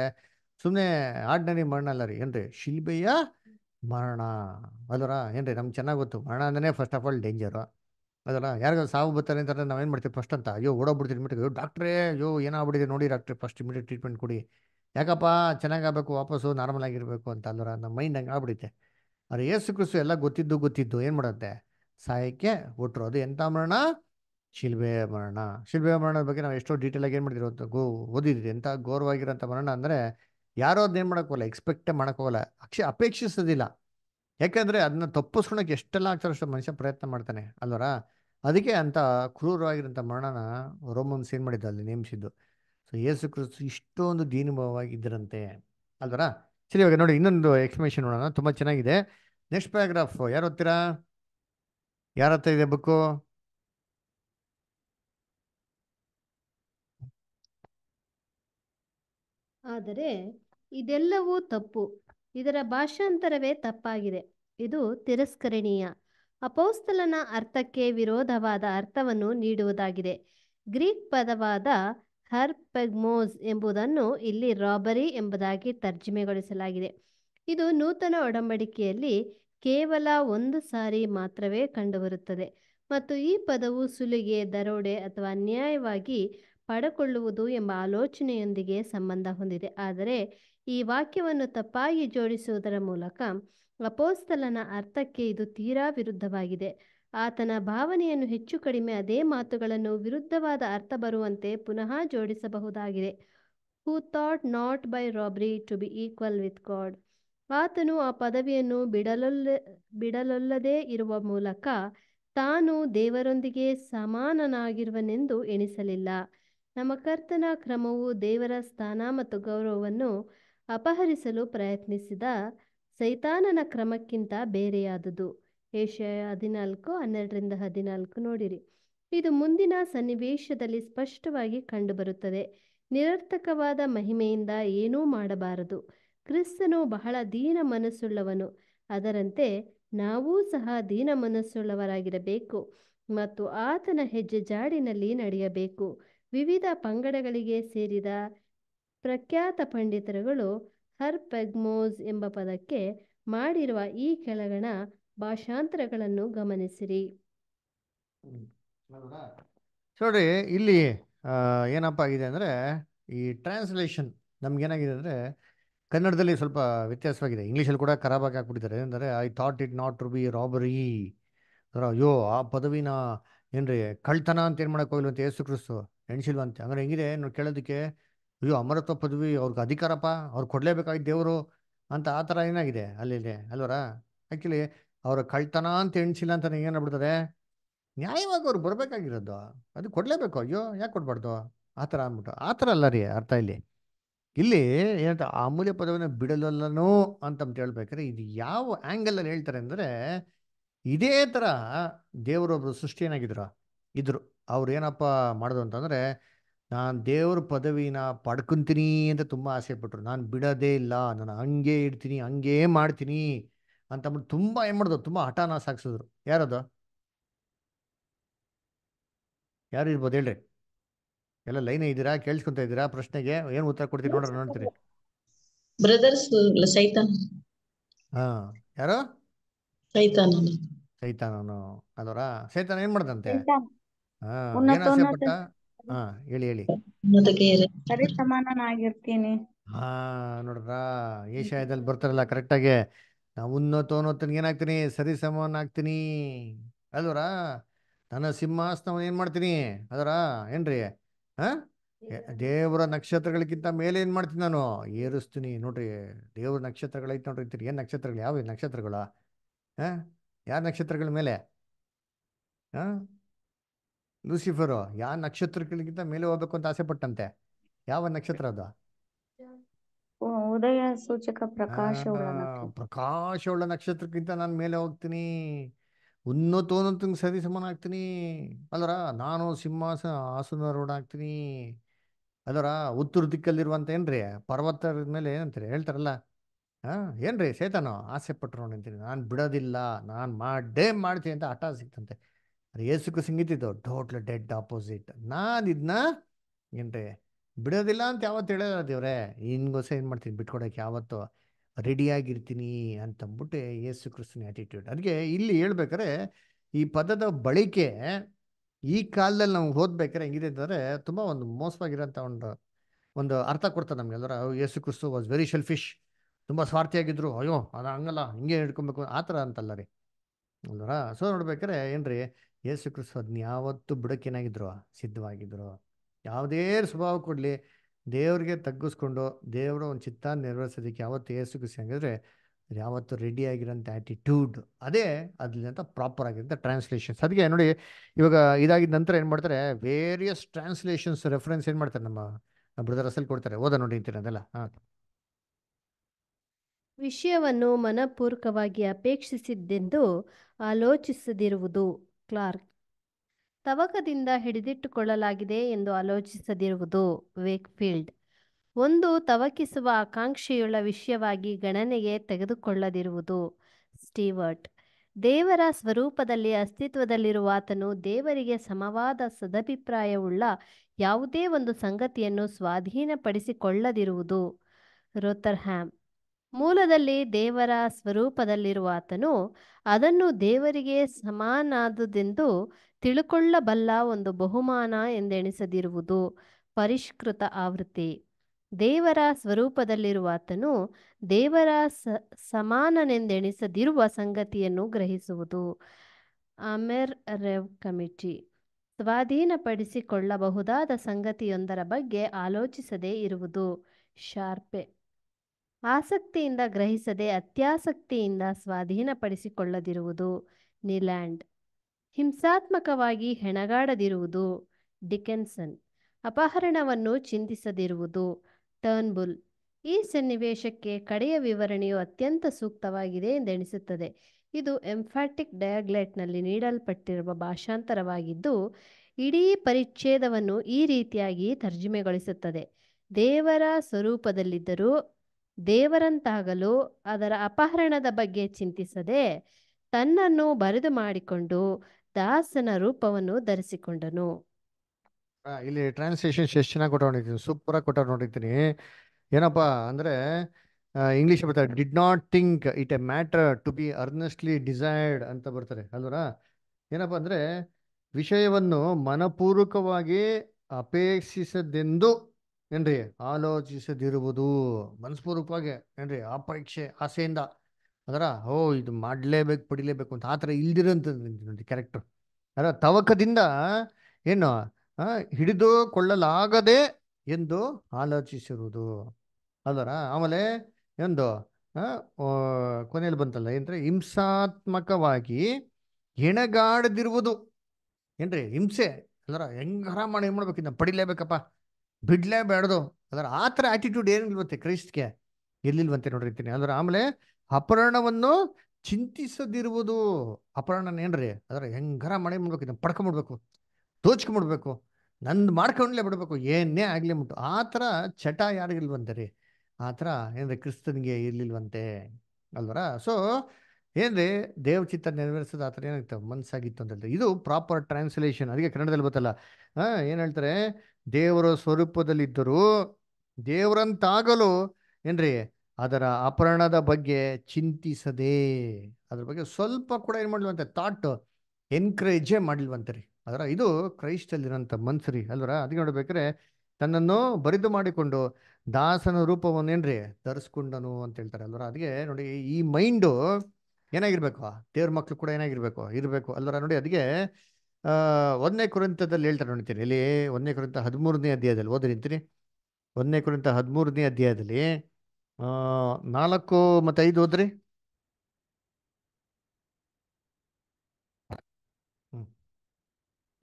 ಸುಮ್ಮನೆ ಆರ್ಡಿನರಿ ಮರಣ ಅಲ್ಲ ರೀ ಏನ್ರಿ ಶಿಲ್ಬೆಯ ಮರಣ ಅದರ ಏನ್ರಿ ನಮ್ಗೆ ಚೆನ್ನಾಗಿ ಗೊತ್ತು ಮರಣ ಅಂದ್ರೆ ಫಸ್ಟ್ ಆಫ್ ಆಲ್ ಡೇಂಜರು ಅದರ ಯಾರಿಗಾದ್ರು ಸಾವು ಬರ್ತಾರೆ ಅಂತಂದ್ರೆ ಏನು ಮಾಡ್ತೀವಿ ಫಸ್ಟ್ ಅಂತ ಅಯ್ಯೋ ಬಿಡ್ತೀನಿ ಇಮಿಡಿಯೇಟ್ ಅಯ್ಯೋ ಡಾಕ್ಟ್ರೇ ಅಯ್ಯೋ ಏನಾಗ್ಬಿಟ್ಟಿದೆ ನೋಡಿ ಡಾಕ್ಟ್ರೆ ಫಸ್ಟ್ ಇಮಿಡಿಯೇಟ್ ಟ್ರೀಟ್ಮೆಂಟ್ ಕೊಡಿ ಯಾಕಪ್ಪ ಚೆನ್ನಾಗಾಗಬೇಕು ವಾಪಸ್ಸು ನಾರ್ಮಲ್ ಆಗಿರಬೇಕು ಅಂತ ಅಂದ್ರೆ ನಮ್ಮ ಮೈಂಡ್ ಹಂಗೆ ಆಗ್ಬಿಡುತ್ತೆ ಅವ್ರು ಏಸು ಕ್ರಿಸ್ತು ಎಲ್ಲ ಗೊತ್ತಿದ್ದು ಗೊತ್ತಿದ್ದು ಏನು ಮಾಡುತ್ತೆ ಸಹಾಯಕ್ಕೆ ಒಟ್ಟರು ಅದು ಎಂಥ ಮರಣ ಶಿಲ್ಬೆ ಮರಣ ಶಿಲ್ಬೆ ಮರಣದ ಬಗ್ಗೆ ನಾವು ಎಷ್ಟೋ ಡೀಟೇಲ್ ಆಗಿ ಏನು ಮಾಡಿದ್ರು ಅಂತ ಗೋ ಓದಿದ್ದೀರಿ ಎಂಥ ಗೌರವಾಗಿರೋಂಥ ಮರಣ ಅಂದರೆ ಯಾರೋ ಅದನ್ನೇನು ಮಾಡೋಕ್ಕೋಲ್ಲ ಎಕ್ಸ್ಪೆಕ್ಟೇ ಮಾಡೋಕ್ಕೋಗಲ್ಲ ಅಕ್ಷ ಅಪೇಕ್ಷಿಸೋದಿಲ್ಲ ಯಾಕೆಂದರೆ ಅದನ್ನ ತಪ್ಪಿಸ್ಕೊಳಕ್ಕೆ ಎಷ್ಟೆಲ್ಲ ಆಗ್ತಾರೋ ಅಷ್ಟು ಮನುಷ್ಯ ಪ್ರಯತ್ನ ಮಾಡ್ತಾನೆ ಅಲ್ವರ ಅದಕ್ಕೆ ಅಂಥ ಕ್ರೂರವಾಗಿರೋಂಥ ಮರಣನ ರೋಮನ್ಸ್ ಏನು ಮಾಡಿದ್ದು ಅಲ್ಲಿ ನೇಮಿಸಿದ್ದು ಸೊ ಯೇಸು ಕ್ರಿಸ್ತು ಇಷ್ಟೊಂದು ದೀನುಭಾವವಾಗಿದ್ದರಂತೆ ಅಲ್ವರ ಸರಿ ಇವಾಗ ನೋಡಿ ಇನ್ನೊಂದು ಎಕ್ಸ್ಪ್ಲನೇಷನ್ ನೋಡೋಣ ತುಂಬ ಚೆನ್ನಾಗಿದೆ ನೆಕ್ಸ್ಟ್ ಪ್ಯಾರಾಗ್ರಾಫ್ ಯಾರು ಓದ್ತೀರಾ ಯಾರ ಹತ್ರ ಇದೆ ಬುಕ್ಕು ಆದರೆ ಇದೆಲ್ಲವೂ ತಪ್ಪು ಇದರ ಭಾಷಾಂತರವೇ ತಪ್ಪಾಗಿದೆ ಇದು ತಿರಸ್ಕರಣೀಯ ಅಪೌಸ್ತಲನ ಅರ್ಥಕ್ಕೆ ವಿರೋಧವಾದ ಅರ್ಥವನ್ನು ನೀಡುವುದಾಗಿದೆ ಗ್ರೀಕ್ ಪದವಾದ ಹರ್ ಎಂಬುದನ್ನು ಇಲ್ಲಿ ರಾಬರಿ ಎಂಬುದಾಗಿ ತರ್ಜಮೆಗೊಳಿಸಲಾಗಿದೆ ಇದು ನೂತನ ಒಡಂಬಡಿಕೆಯಲ್ಲಿ ಕೇವಲ ಒಂದು ಸಾರಿ ಮಾತ್ರವೇ ಕಂಡುಬರುತ್ತದೆ ಮತ್ತು ಈ ಪದವು ಸುಲಿಗೆ ದರೋಡೆ ಅಥವಾ ಅನ್ಯಾಯವಾಗಿ ಪಡಕೊಳ್ಳುವುದು ಎಂಬ ಆಲೋಚನೆಯೊಂದಿಗೆ ಸಂಬಂಧ ಹೊಂದಿದೆ ಆದರೆ ಈ ವಾಕ್ಯವನ್ನು ತಪ್ಪಾಗಿ ಜೋಡಿಸುವುದರ ಮೂಲಕ ಅಪೋಸ್ತಲನ ಅರ್ಥಕ್ಕೆ ಇದು ತೀರಾ ವಿರುದ್ಧವಾಗಿದೆ ಆತನ ಭಾವನೆಯನ್ನು ಹೆಚ್ಚು ಕಡಿಮೆ ಅದೇ ಮಾತುಗಳನ್ನು ವಿರುದ್ಧವಾದ ಅರ್ಥ ಬರುವಂತೆ ಪುನಃ ಜೋಡಿಸಬಹುದಾಗಿದೆ who thought not by robbery to be equal with God ಆತನು ಆ ಪದವಿಯನ್ನು ಬಿಡಲೊಲ್ಲ ಬಿಡಲೊಲ್ಲದೇ ಇರುವ ಮೂಲಕ ತಾನು ದೇವರೊಂದಿಗೆ ಸಮಾನನಾಗಿರುವನೆಂದು ಎಣಿಸಲಿಲ್ಲ ನಮ್ಮ ಕರ್ತನ ಕ್ರಮವು ದೇವರ ಸ್ಥಾನ ಮತ್ತು ಗೌರವವನ್ನು ಅಪಹರಿಸಲು ಪ್ರಯತ್ನಿಸಿದ ಸೈತಾನನ ಕ್ರಮಕ್ಕಿಂತ ಬೇರೆಯಾದುದು ಏಷ್ಯಾಯ ಹದಿನಾಲ್ಕು ಹನ್ನೆರಡರಿಂದ ಹದಿನಾಲ್ಕು ನೋಡಿರಿ ಇದು ಮುಂದಿನ ಸನ್ನಿವೇಶದಲ್ಲಿ ಸ್ಪಷ್ಟವಾಗಿ ಕಂಡುಬರುತ್ತದೆ ನಿರರ್ಥಕವಾದ ಮಹಿಮೆಯಿಂದ ಏನೂ ಮಾಡಬಾರದು ಕ್ರಿಸ್ತನು ಬಹಳ ದೀನ ಮನಸ್ಸುಳ್ಳವನು ಅದರಂತೆ ನಾವೂ ಸಹ ದೀನ ಮನಸ್ಸುಳ್ಳವರಾಗಿರಬೇಕು ಮತ್ತು ಆತನ ಹೆಜ್ಜೆ ಜಾಡಿನಲ್ಲಿ ನಡೆಯಬೇಕು ವಿವಿಧ ಪಂಗಡಗಳಿಗೆ ಸೇರಿದ ಪ್ರಖ್ಯಾತ ಪಂಡಿತರುಗಳು ಪೆಗ್ಮೋಝ್ ಎಂಬ ಪದಕ್ಕೆ ಮಾಡಿರುವ ಈ ಕೆಳಗಣ ಭಾಷಾಂತರಗಳನ್ನು ಗಮನಿಸಿರಿ ನೋಡಿ ಇಲ್ಲಿ ಏನಪ್ಪ ಆಗಿದೆ ಅಂದರೆ ಈ ಟ್ರಾನ್ಸ್ಲೇಷನ್ ನಮ್ಗೇನಾಗಿದೆ ಅಂದರೆ ಕನ್ನಡದಲ್ಲಿ ಸ್ವಲ್ಪ ವ್ಯತ್ಯಾಸವಾಗಿದೆ ಇಂಗ್ಲೀಷಲ್ಲಿ ಕೂಡ ಖರಾಬಾಗಿ ಹಾಕ್ಬಿಟ್ಟಿದ್ದಾರೆ ಏನಂದರೆ I thought it not to be robbery ಅಯ್ಯೋ ಆ ಪದವಿನ ಏನ್ರಿ ಕಳ್ತನ ಅಂತ ಏನು ಮಾಡೋಕೆ ಹೋಗಿಲ್ಲ ಅಂತ ಯೇಸು ಕ್ರಿಸ್ತು ಎಣಿಸಿಲ್ವಂತೆ ಅಂದರೆ ಹೆಂಗಿದೆ ನೋಡಿ ಕೇಳೋದಕ್ಕೆ ಅಯ್ಯೋ ಅಮರತ್ವ ಪದವಿ ಅವ್ರಿಗೆ ಅಧಿಕಾರಪ್ಪ ಅವ್ರು ಕೊಡ್ಲೇಬೇಕಾಗಿ ದೇವರು ಅಂತ ಆ ಥರ ಏನಾಗಿದೆ ಅಲ್ಲಿ ಅಲ್ವರ ಆ್ಯಕ್ಚುಲಿ ಅವರ ಕಳ್ತನ ಅಂತ ಎಣಿಸಿಲ್ಲ ಅಂತ ನನಗೆ ಏನಾಗ್ಬಿಡ್ತಾರೆ ನ್ಯಾಯವಾಗಿ ಅವ್ರು ಬರಬೇಕಾಗಿರೋದು ಅದು ಕೊಡಲೇಬೇಕು ಅಯ್ಯೋ ಯಾಕೆ ಕೊಡಬಾರ್ದು ಆ ಥರ ಅಂದ್ಬಿಟ್ಟು ಆ ಥರ ಅಲ್ಲ ರೀ ಅರ್ಥ ಇಲ್ಲಿ ಇಲ್ಲಿ ಏನಂತ ಅಮೂಲ್ಯ ಪದವನ್ನು ಬಿಡಲಲ್ಲನೋ ಅಂತಂತ ಹೇಳ್ಬೇಕಾದ್ರೆ ಇದು ಯಾವ ಆ್ಯಂಗಲಲ್ಲಿ ಹೇಳ್ತಾರೆ ಅಂದರೆ ಇದೇ ಥರ ದೇವರೊಬ್ಬರು ಸೃಷ್ಟಿ ಏನಾಗಿದ್ರು ಇದ್ರು ಅವ್ರು ಏನಪ್ಪ ಮಾಡೋದು ಅಂತಂದರೆ ನಾನು ದೇವ್ರ ಪದವಿನ ಪಡ್ಕೊಂತೀನಿ ಅಂತ ತುಂಬ ಆಸೆ ಪಟ್ಟರು ನಾನು ಬಿಡೋದೇ ಇಲ್ಲ ನಾನು ಹಂಗೆ ಇಡ್ತೀನಿ ಹಂಗೇ ಮಾಡ್ತೀನಿ ಅಂತಂದ್ಬಿಟ್ಟು ತುಂಬಾ ತುಂಬ ಏನು ಮಾಡಿದ್ರು ತುಂಬ ಹಠಾನ ಸಾಕ್ಸಿದ್ರು ಯಾರದು ಯಾರು ಇರ್ಬೋದು ಹೇಳ್ರಿ ಎಲ್ಲ ಲೈನ್ ಇದ್ದೀರಾ ಕೇಳಿಸ್ಕೊಂತ ಇದ್ದೀರಾ ಪ್ರಶ್ನೆಗೆ ಏನು ಉತ್ತರ ಕೊಡ್ತೀರಿ ನೋಡ್ರಿ ನೋಡ್ತೀರಿ ಬ್ರದರ್ಸ್ ಸೈತಾನ್ ಹಾ ಯಾರು ಸೈತಾನ ಅವನು ಅದರ ಸೈತಾನ ಏನ್ ಮಾಡ್ದಂತೆ ಹಾ ಹೇಳಿ ಹೇಳಿ ಸರಿ ಸಮಾನನಾಗಿರ್ತೀನಿ ಹಾ ನೋಡ್ರಾ ಏಷ್ಯಾದಲ್ಲಿ ಬರ್ತಾರಲ್ಲ ಕರೆಕ್ಟ್ ಆಗಿ ನವುನ್ನ ತೋನೋತನಿಗೆ ಏನಾಗ್ತೀನಿ ಸರಿ ಸಮನಾಗ್ತೀನಿ ಅಲ್ವರ ನನ್ನ ಸಿಂಹಾಸನವನ್ನು ಏನು ಮಾಡ್ತೀನಿ ಅದರ ಏನ್ರಿ ಹಾಂ ದೇವರ ನಕ್ಷತ್ರಗಳಿಗಿಂತ ಮೇಲೆ ಏನು ಮಾಡ್ತೀನಿ ನಾನು ಏರಿಸ್ತೀನಿ ನೋಡ್ರಿ ದೇವ್ರ ನಕ್ಷತ್ರಗಳೈತೆ ನೋಡ್ರಿ ಅಂತೀರಿ ಏನು ನಕ್ಷತ್ರಗಳು ಯಾವ ನಕ್ಷತ್ರಗಳ ಹಾಂ ಯಾವ ನಕ್ಷತ್ರಗಳ ಮೇಲೆ ಹಾಂ ಲೂಸಿಫರು ಯಾವ ನಕ್ಷತ್ರಗಳಿಗಿಂತ ಮೇಲೆ ಹೋಗ್ಬೇಕು ಅಂತ ಆಸೆ ಪಟ್ಟಂತೆ ಯಾವ ನಕ್ಷತ್ರ ಅದು ಉದಯ ಸೂಚಕ ಪ್ರಕಾಶ ಪ್ರಕಾಶ ನಕ್ಷತ್ರಕ್ಕಿಂತ ನಾನು ಮೇಲೆ ಹೋಗ್ತೀನಿ ಉನ್ನತೋನ್ನತ ಸರಿ ಆಗ್ತೀನಿ ಅಲ್ಲರ ನಾನು ಸಿಂಹಾಸನ ರೋಡ್ ಆಗ್ತೀನಿ ಅದರ ಉತ್ತರ ದಿಕ್ಕಲ್ಲಿರುವಂತ ಏನ್ರಿ ಪರ್ವತದ ಮೇಲೆ ಏನಂತೀರಿ ಹೇಳ್ತಾರಲ್ಲ ಹಾ ಏನ್ರಿ ಸೇತಾನೋ ಆಸೆ ಪಟ್ಟರು ಅಂತೀನಿ ನಾನು ಬಿಡೋದಿಲ್ಲ ನಾನು ಮಾಡೇ ಮಾಡ್ತೀನಿ ಅಂತ ಹಠ ಸಿಕ್ತಂತೆ ಅದು ಏಸುಕು ಸಿಂಗಿತಿದ್ದು ಟೋಟ್ಲ್ ಡೆಡ್ ಆಪೋಸಿಟ್ ನಾನು ಏನ್ರಿ ಬಿಡೋದಿಲ್ಲ ಅಂತ ಯಾವತ್ತು ಹೇಳೋದ ದೇವ್ರೆ ಹಿಂಗೋಸ ಏನು ಮಾಡ್ತೀನಿ ಬಿಟ್ಕೊಡೋಕೆ ಯಾವತ್ತು ರೆಡಿಯಾಗಿರ್ತೀನಿ ಅಂತಂದ್ಬಿಟ್ಟು ಯೇಸು ಕ್ರಿಸ್ತನ ಆ್ಯಟಿಟ್ಯೂಡ್ ಅದಕ್ಕೆ ಇಲ್ಲಿ ಹೇಳ್ಬೇಕಾರೆ ಈ ಪದದ ಬಳಿಕೆ ಈ ಕಾಲದಲ್ಲಿ ನಾವು ಓದ್ಬೇಕಾರೆ ಹೆಂಗಿದೆ ಅಂತಂದರೆ ತುಂಬ ಒಂದು ಮೋಸವಾಗಿರೋಂಥ ಒಂದು ಒಂದು ಅರ್ಥ ಕೊಡ್ತಾರೆ ನಮಗೆ ಅಂದ್ರೆ ಯೇಸು ಕ್ರಿಸ್ತು ವಾಸ್ ವೆರಿ ಸೆಲ್ಫಿಶ್ ತುಂಬ ಸ್ವಾರ್ಥಿಯಾಗಿದ್ರು ಅಯ್ಯೋ ಅದು ಹಂಗಲ್ಲ ಹಿಂಗೆ ಹಿಡ್ಕೊಬೇಕು ಆ ಥರ ಅಂತಲ್ಲ ರೀ ಅಲ್ವರ ಸೊ ನೋಡ್ಬೇಕಾರೆ ರೀ ಯೇಸು ಕ್ರಿಸ್ತು ಅದನ್ನ ಯಾವತ್ತು ಬಿಡೋಕ್ಕೇನಾಗಿದ್ರು ಸಿದ್ಧವಾಗಿದ್ರು ಯಾವುದೇ ಸ್ವಭಾವ ಕೊಡಲಿ ದೇವರಿಗೆ ತಗ್ಗಿಸ್ಕೊಂಡು ದೇವರ ಒಂದು ಚಿತ್ತ ನೆರವೇರಿಸೋದಕ್ಕೆ ಯಾವತ್ತು ಏಸುಗಿಸಿ ಹಂಗಿದ್ರೆ ಯಾವತ್ತು ರೆಡಿ ಆಗಿರೋಂಥ ಆ್ಯಟಿಟ್ಯೂಡ್ ಅದೇ ಅದರಿಂದ ಪ್ರಾಪರ್ ಆಗಿರೋಂಥ ಟ್ರಾನ್ಸ್ಲೇಷನ್ಸ್ ಅದಕ್ಕೆ ನೋಡಿ ಇವಾಗ ಇದಾಗಿದ್ದ ನಂತರ ಏನು ಮಾಡ್ತಾರೆ ವೇರಿಯಸ್ ಟ್ರಾನ್ಸ್ಲೇಷನ್ಸ್ ರೆಫರೆನ್ಸ್ ಏನು ಮಾಡ್ತಾರೆ ನಮ್ಮ ಬ್ರದರ್ ಕೊಡ್ತಾರೆ ಓದ ನೋಡಿ ಅಂತೀರ ಹಾಂ ವಿಷಯವನ್ನು ಮನಪೂರ್ವಕವಾಗಿ ಅಪೇಕ್ಷಿಸಿದ್ದೆಂದು ಆಲೋಚಿಸದಿರುವುದು ಕ್ಲಾರ್ಕ್ ತವಕದಿಂದ ಹಿಡಿದಿಟ್ಟುಕೊಳ್ಳಲಾಗಿದೆ ಎಂದು ಆಲೋಚಿಸದಿರುವುದು ವೇಕ್ಫೀಲ್ಡ್ ಒಂದು ತವಕಿಸುವ ಆಕಾಂಕ್ಷೆಯುಳ್ಳ ವಿಷಯವಾಗಿ ಗಣನೆಗೆ ತೆಗೆದುಕೊಳ್ಳದಿರುವುದು ಸ್ಟೀವರ್ಟ್ ದೇವರ ಸ್ವರೂಪದಲ್ಲಿ ಅಸ್ತಿತ್ವದಲ್ಲಿರುವ ಆತನು ದೇವರಿಗೆ ಸಮವಾದ ಸದಭಿಪ್ರಾಯವುಳ್ಳ ಯಾವುದೇ ಒಂದು ಸಂಗತಿಯನ್ನು ಸ್ವಾಧೀನಪಡಿಸಿಕೊಳ್ಳದಿರುವುದು ರೋತರ್ಹ್ಯಾಮ್ ಮೂಲದಲ್ಲಿ ದೇವರ ಸ್ವರೂಪದಲ್ಲಿರುವ ಆತನು ಅದನ್ನು ದೇವರಿಗೆ ಸಮಾನಾದುದೆಂದು ತಿಳುಕೊಳ್ಳಬಲ್ಲ ಒಂದು ಬಹುಮಾನ ಎಂದೆಣಿಸದಿರುವುದು ಪರಿಷ್ಕೃತ ಆವೃತ್ತಿ ದೇವರ ಸ್ವರೂಪದಲ್ಲಿರುವ ಆತನು ದೇವರ ಸ ಸಮಾನನೆಂದೆಣಿಸದಿರುವ ಸಂಗತಿಯನ್ನು ಗ್ರಹಿಸುವುದು ಅಮೆರ್ ರೆವ್ ಕಮಿಟಿ ಸ್ವಾಧೀನಪಡಿಸಿಕೊಳ್ಳಬಹುದಾದ ಸಂಗತಿಯೊಂದರ ಬಗ್ಗೆ ಆಲೋಚಿಸದೇ ಇರುವುದು ಶಾರ್ಪೆ ಆಸಕ್ತಿಯಿಂದ ಗ್ರಹಿಸದೆ ಅತ್ಯಾಸಕ್ತಿಯಿಂದ ಸ್ವಾಧೀನಪಡಿಸಿಕೊಳ್ಳದಿರುವುದು ನಿಲ್ಯಾಂಡ್ ಹಿಂಸಾತ್ಮಕವಾಗಿ ಹೆಣಗಾಡದಿರುವುದು ಡಿಕೆನ್ಸನ್ ಅಪಹರಣವನ್ನು ಚಿಂತಿಸದಿರುವುದು ಟರ್ನ್ಬುಲ್ ಈ ಸನ್ನಿವೇಶಕ್ಕೆ ಕಡೆಯ ವಿವರಣೆಯು ಅತ್ಯಂತ ಸೂಕ್ತವಾಗಿದೆ ಎಂದೆಣಿಸುತ್ತದೆ ಇದು ಎಂಫ್ಯಾಟಿಕ್ ಡಯಾಗ್ಲೆಟ್ನಲ್ಲಿ ನೀಡಲ್ಪಟ್ಟಿರುವ ಭಾಷಾಂತರವಾಗಿದ್ದು ಇಡೀ ಪರಿಚ್ಛೇದವನ್ನು ಈ ರೀತಿಯಾಗಿ ತರ್ಜುಮೆಗೊಳಿಸುತ್ತದೆ ದೇವರ ಸ್ವರೂಪದಲ್ಲಿದ್ದರೂ ದೇವರಂತಾಗಲು ಅದರ ಅಪಹರಣದ ಬಗ್ಗೆ ಚಿಂತಿಸದೆ ತನ್ನನ್ನು ಬರೆದು ಮಾಡಿಕೊಂಡು ದಾಸನ ರೂಪವನ್ನು ಧರಿಸಿಕೊಂಡನು ಇಲ್ಲಿ ಟ್ರಾನ್ಸ್ಲೇಷನ್ ಎಷ್ಟು ಚೆನ್ನಾಗಿ ಕೊಟ್ಟ ನೋಡಿದ್ದೀನಿ ಸೂಪರ್ ಆಗಿ ಕೊಟ್ಟ ನೋಡಿದ್ದೀನಿ ಏನಪ್ಪಾ ಅಂದ್ರೆ ಇಂಗ್ಲಿಷ್ ಬರ್ತಾರೆ did not think it a matter to be earnestly desired ಅಂತ ಬರ್ತಾರೆ ಅಲ್ವರ ಏನಪ್ಪಾ ಅಂದ್ರೆ ವಿಷಯವನ್ನು ಮನಪೂರ್ವಕವಾಗಿ ಅಪೇಕ್ಷಿಸದೆಂದು ಏನ್ರಿ ಆಲೋಚಿಸದಿರುವುದು ಮನಸ್ಪೂರ್ವಕವಾಗಿ ಏನ್ರಿ ಪರೀಕ್ಷೆ ಆಸೆಯಿಂದ ಅದರ ಓ ಇದು ಮಾಡಲೇಬೇಕು ಪಡಿಲೇಬೇಕು ಅಂತ ಆ ಥರ ಇಲ್ದಿರೋಂಥದ್ದು ನೋಡಿ ಕ್ಯಾರೆಕ್ಟರ್ ಅದರ ತವಕದಿಂದ ಏನು ಹಿಡಿದು ಕೊಳ್ಳಲಾಗದೆ ಎಂದು ಆಲೋಚಿಸಿರುವುದು ಅದರ ಆಮೇಲೆ ಎಂದು ಕೊನೆಯಲ್ಲಿ ಬಂತಲ್ಲ ಏನಂದರೆ ಹಿಂಸಾತ್ಮಕವಾಗಿ ಹೆಣಗಾಡದಿರುವುದು ಏನ್ರಿ ಹಿಂಸೆ ಅದರ ಹೆಂಗಾರ ಮಾಡಿ ಏನು ಮಾಡ್ಬೇಕಿನ್ನ ಪಡಿಲೇಬೇಕಪ್ಪ ಬಿಡ್ಲೇಬೇಡ್ದು ಅದರ ಆ ಥರ ಆ್ಯಟಿಟ್ಯೂಡ್ ಏನಿಲ್ವಂತೆ ಕ್ರೈಸ್ತ್ಗೆ ಎಲ್ಲಿಲ್ವಂತೆ ನೋಡಿರ್ತೀನಿ ಅದರ ಆಮೇಲೆ ಅಪರ್ಣವನ್ನು ಚಿಂತಿಸದಿರುವುದು ಅಪರಣನ ಏನ್ರಿ ಅದರ ಹೆಂಗರ ಮಳೆ ಮಾಡ್ಬೇಕು ಪಡ್ಕೊಂಬಿಡ್ಬೇಕು ದೋಚ್ಕೊಂಬಿಡ್ಬೇಕು ನಂದು ಮಾಡ್ಕೊಂಡ್ಲೇ ಬಿಡಬೇಕು ಏನೇ ಆಗಲಿ ಮುಟ್ಟು ಆ ಥರ ಚಟ ಯಾರಿಗಿಲ್ವಂತೆ ರೀ ಆ ಥರ ಏನ್ರಿ ಕ್ರಿಸ್ತನಿಗೆ ಇರ್ಲಿಲ್ವಂತೆ ಅಲ್ವರ ಸೊ ಏನ್ರಿ ದೇವಚಿತ್ತ ನೆರವೇರಿಸೋದು ಆ ಥರ ಏನಾಗ್ತದೆ ಮನಸ್ಸಾಗಿತ್ತು ಅಂತ ಇದು ಪ್ರಾಪರ್ ಟ್ರಾನ್ಸ್ಲೇಷನ್ ಅದಕ್ಕೆ ಕನ್ನಡದಲ್ಲಿ ಗೊತ್ತಲ್ಲ ಹಾಂ ಏನು ಹೇಳ್ತಾರೆ ದೇವರ ಸ್ವರೂಪದಲ್ಲಿದ್ದರೂ ದೇವರಂತಾಗಲು ಏನ್ರಿ ಅದರ ಅಪರಣದ ಬಗ್ಗೆ ಚಿಂತಿಸದೆ ಅದ್ರ ಬಗ್ಗೆ ಸ್ವಲ್ಪ ಕೂಡ ಏನು ಮಾಡಿಲ್ವಂತೆ ಥಾಟ್ ಎನ್ಕರೇಜೇ ಮಾಡಿಲ್ವಂತೆ ರೀ ಅದರ ಇದು ಕ್ರೈಸ್ಟಲ್ಲಿರೋಂಥ ಮನ್ಸು ರೀ ಅಲ್ವರ ಅದಕ್ಕೆ ನೋಡ್ಬೇಕ್ರೆ ತನ್ನನ್ನು ಬರಿದು ಮಾಡಿಕೊಂಡು ದಾಸನ ರೂಪವನ್ನೇನ್ರಿ ಧರಿಸ್ಕೊಂಡನು ಅಂತ ಹೇಳ್ತಾರೆ ಅಲ್ವರ ಅದಕ್ಕೆ ನೋಡಿ ಈ ಮೈಂಡು ಏನಾಗಿರ್ಬೇಕು ದೇವ್ರ ಮಕ್ಕಳು ಕೂಡ ಏನಾಗಿರ್ಬೇಕು ಇರಬೇಕು ಅಲ್ವರ ನೋಡಿ ಅದಕ್ಕೆ ಒಂದನೇ ಕುರಿತದಲ್ಲಿ ಹೇಳ್ತಾರೆ ನೋಡ್ತೀನಿ ಇಲ್ಲಿ ಒಂದನೇ ಕುರಿತ ಹದಿಮೂರನೇ ಅಧ್ಯಾಯದಲ್ಲಿ ಓದ್ರಿ ಅಂತೀನಿ ಒಂದನೇ ಕುರಿತ ಹದಿಮೂರನೇ ಅಧ್ಯಾಯದಲ್ಲಿ ನಾಲ್ಕು ಮತ್ತೆ ಐದು ಹೋದ್ರಿ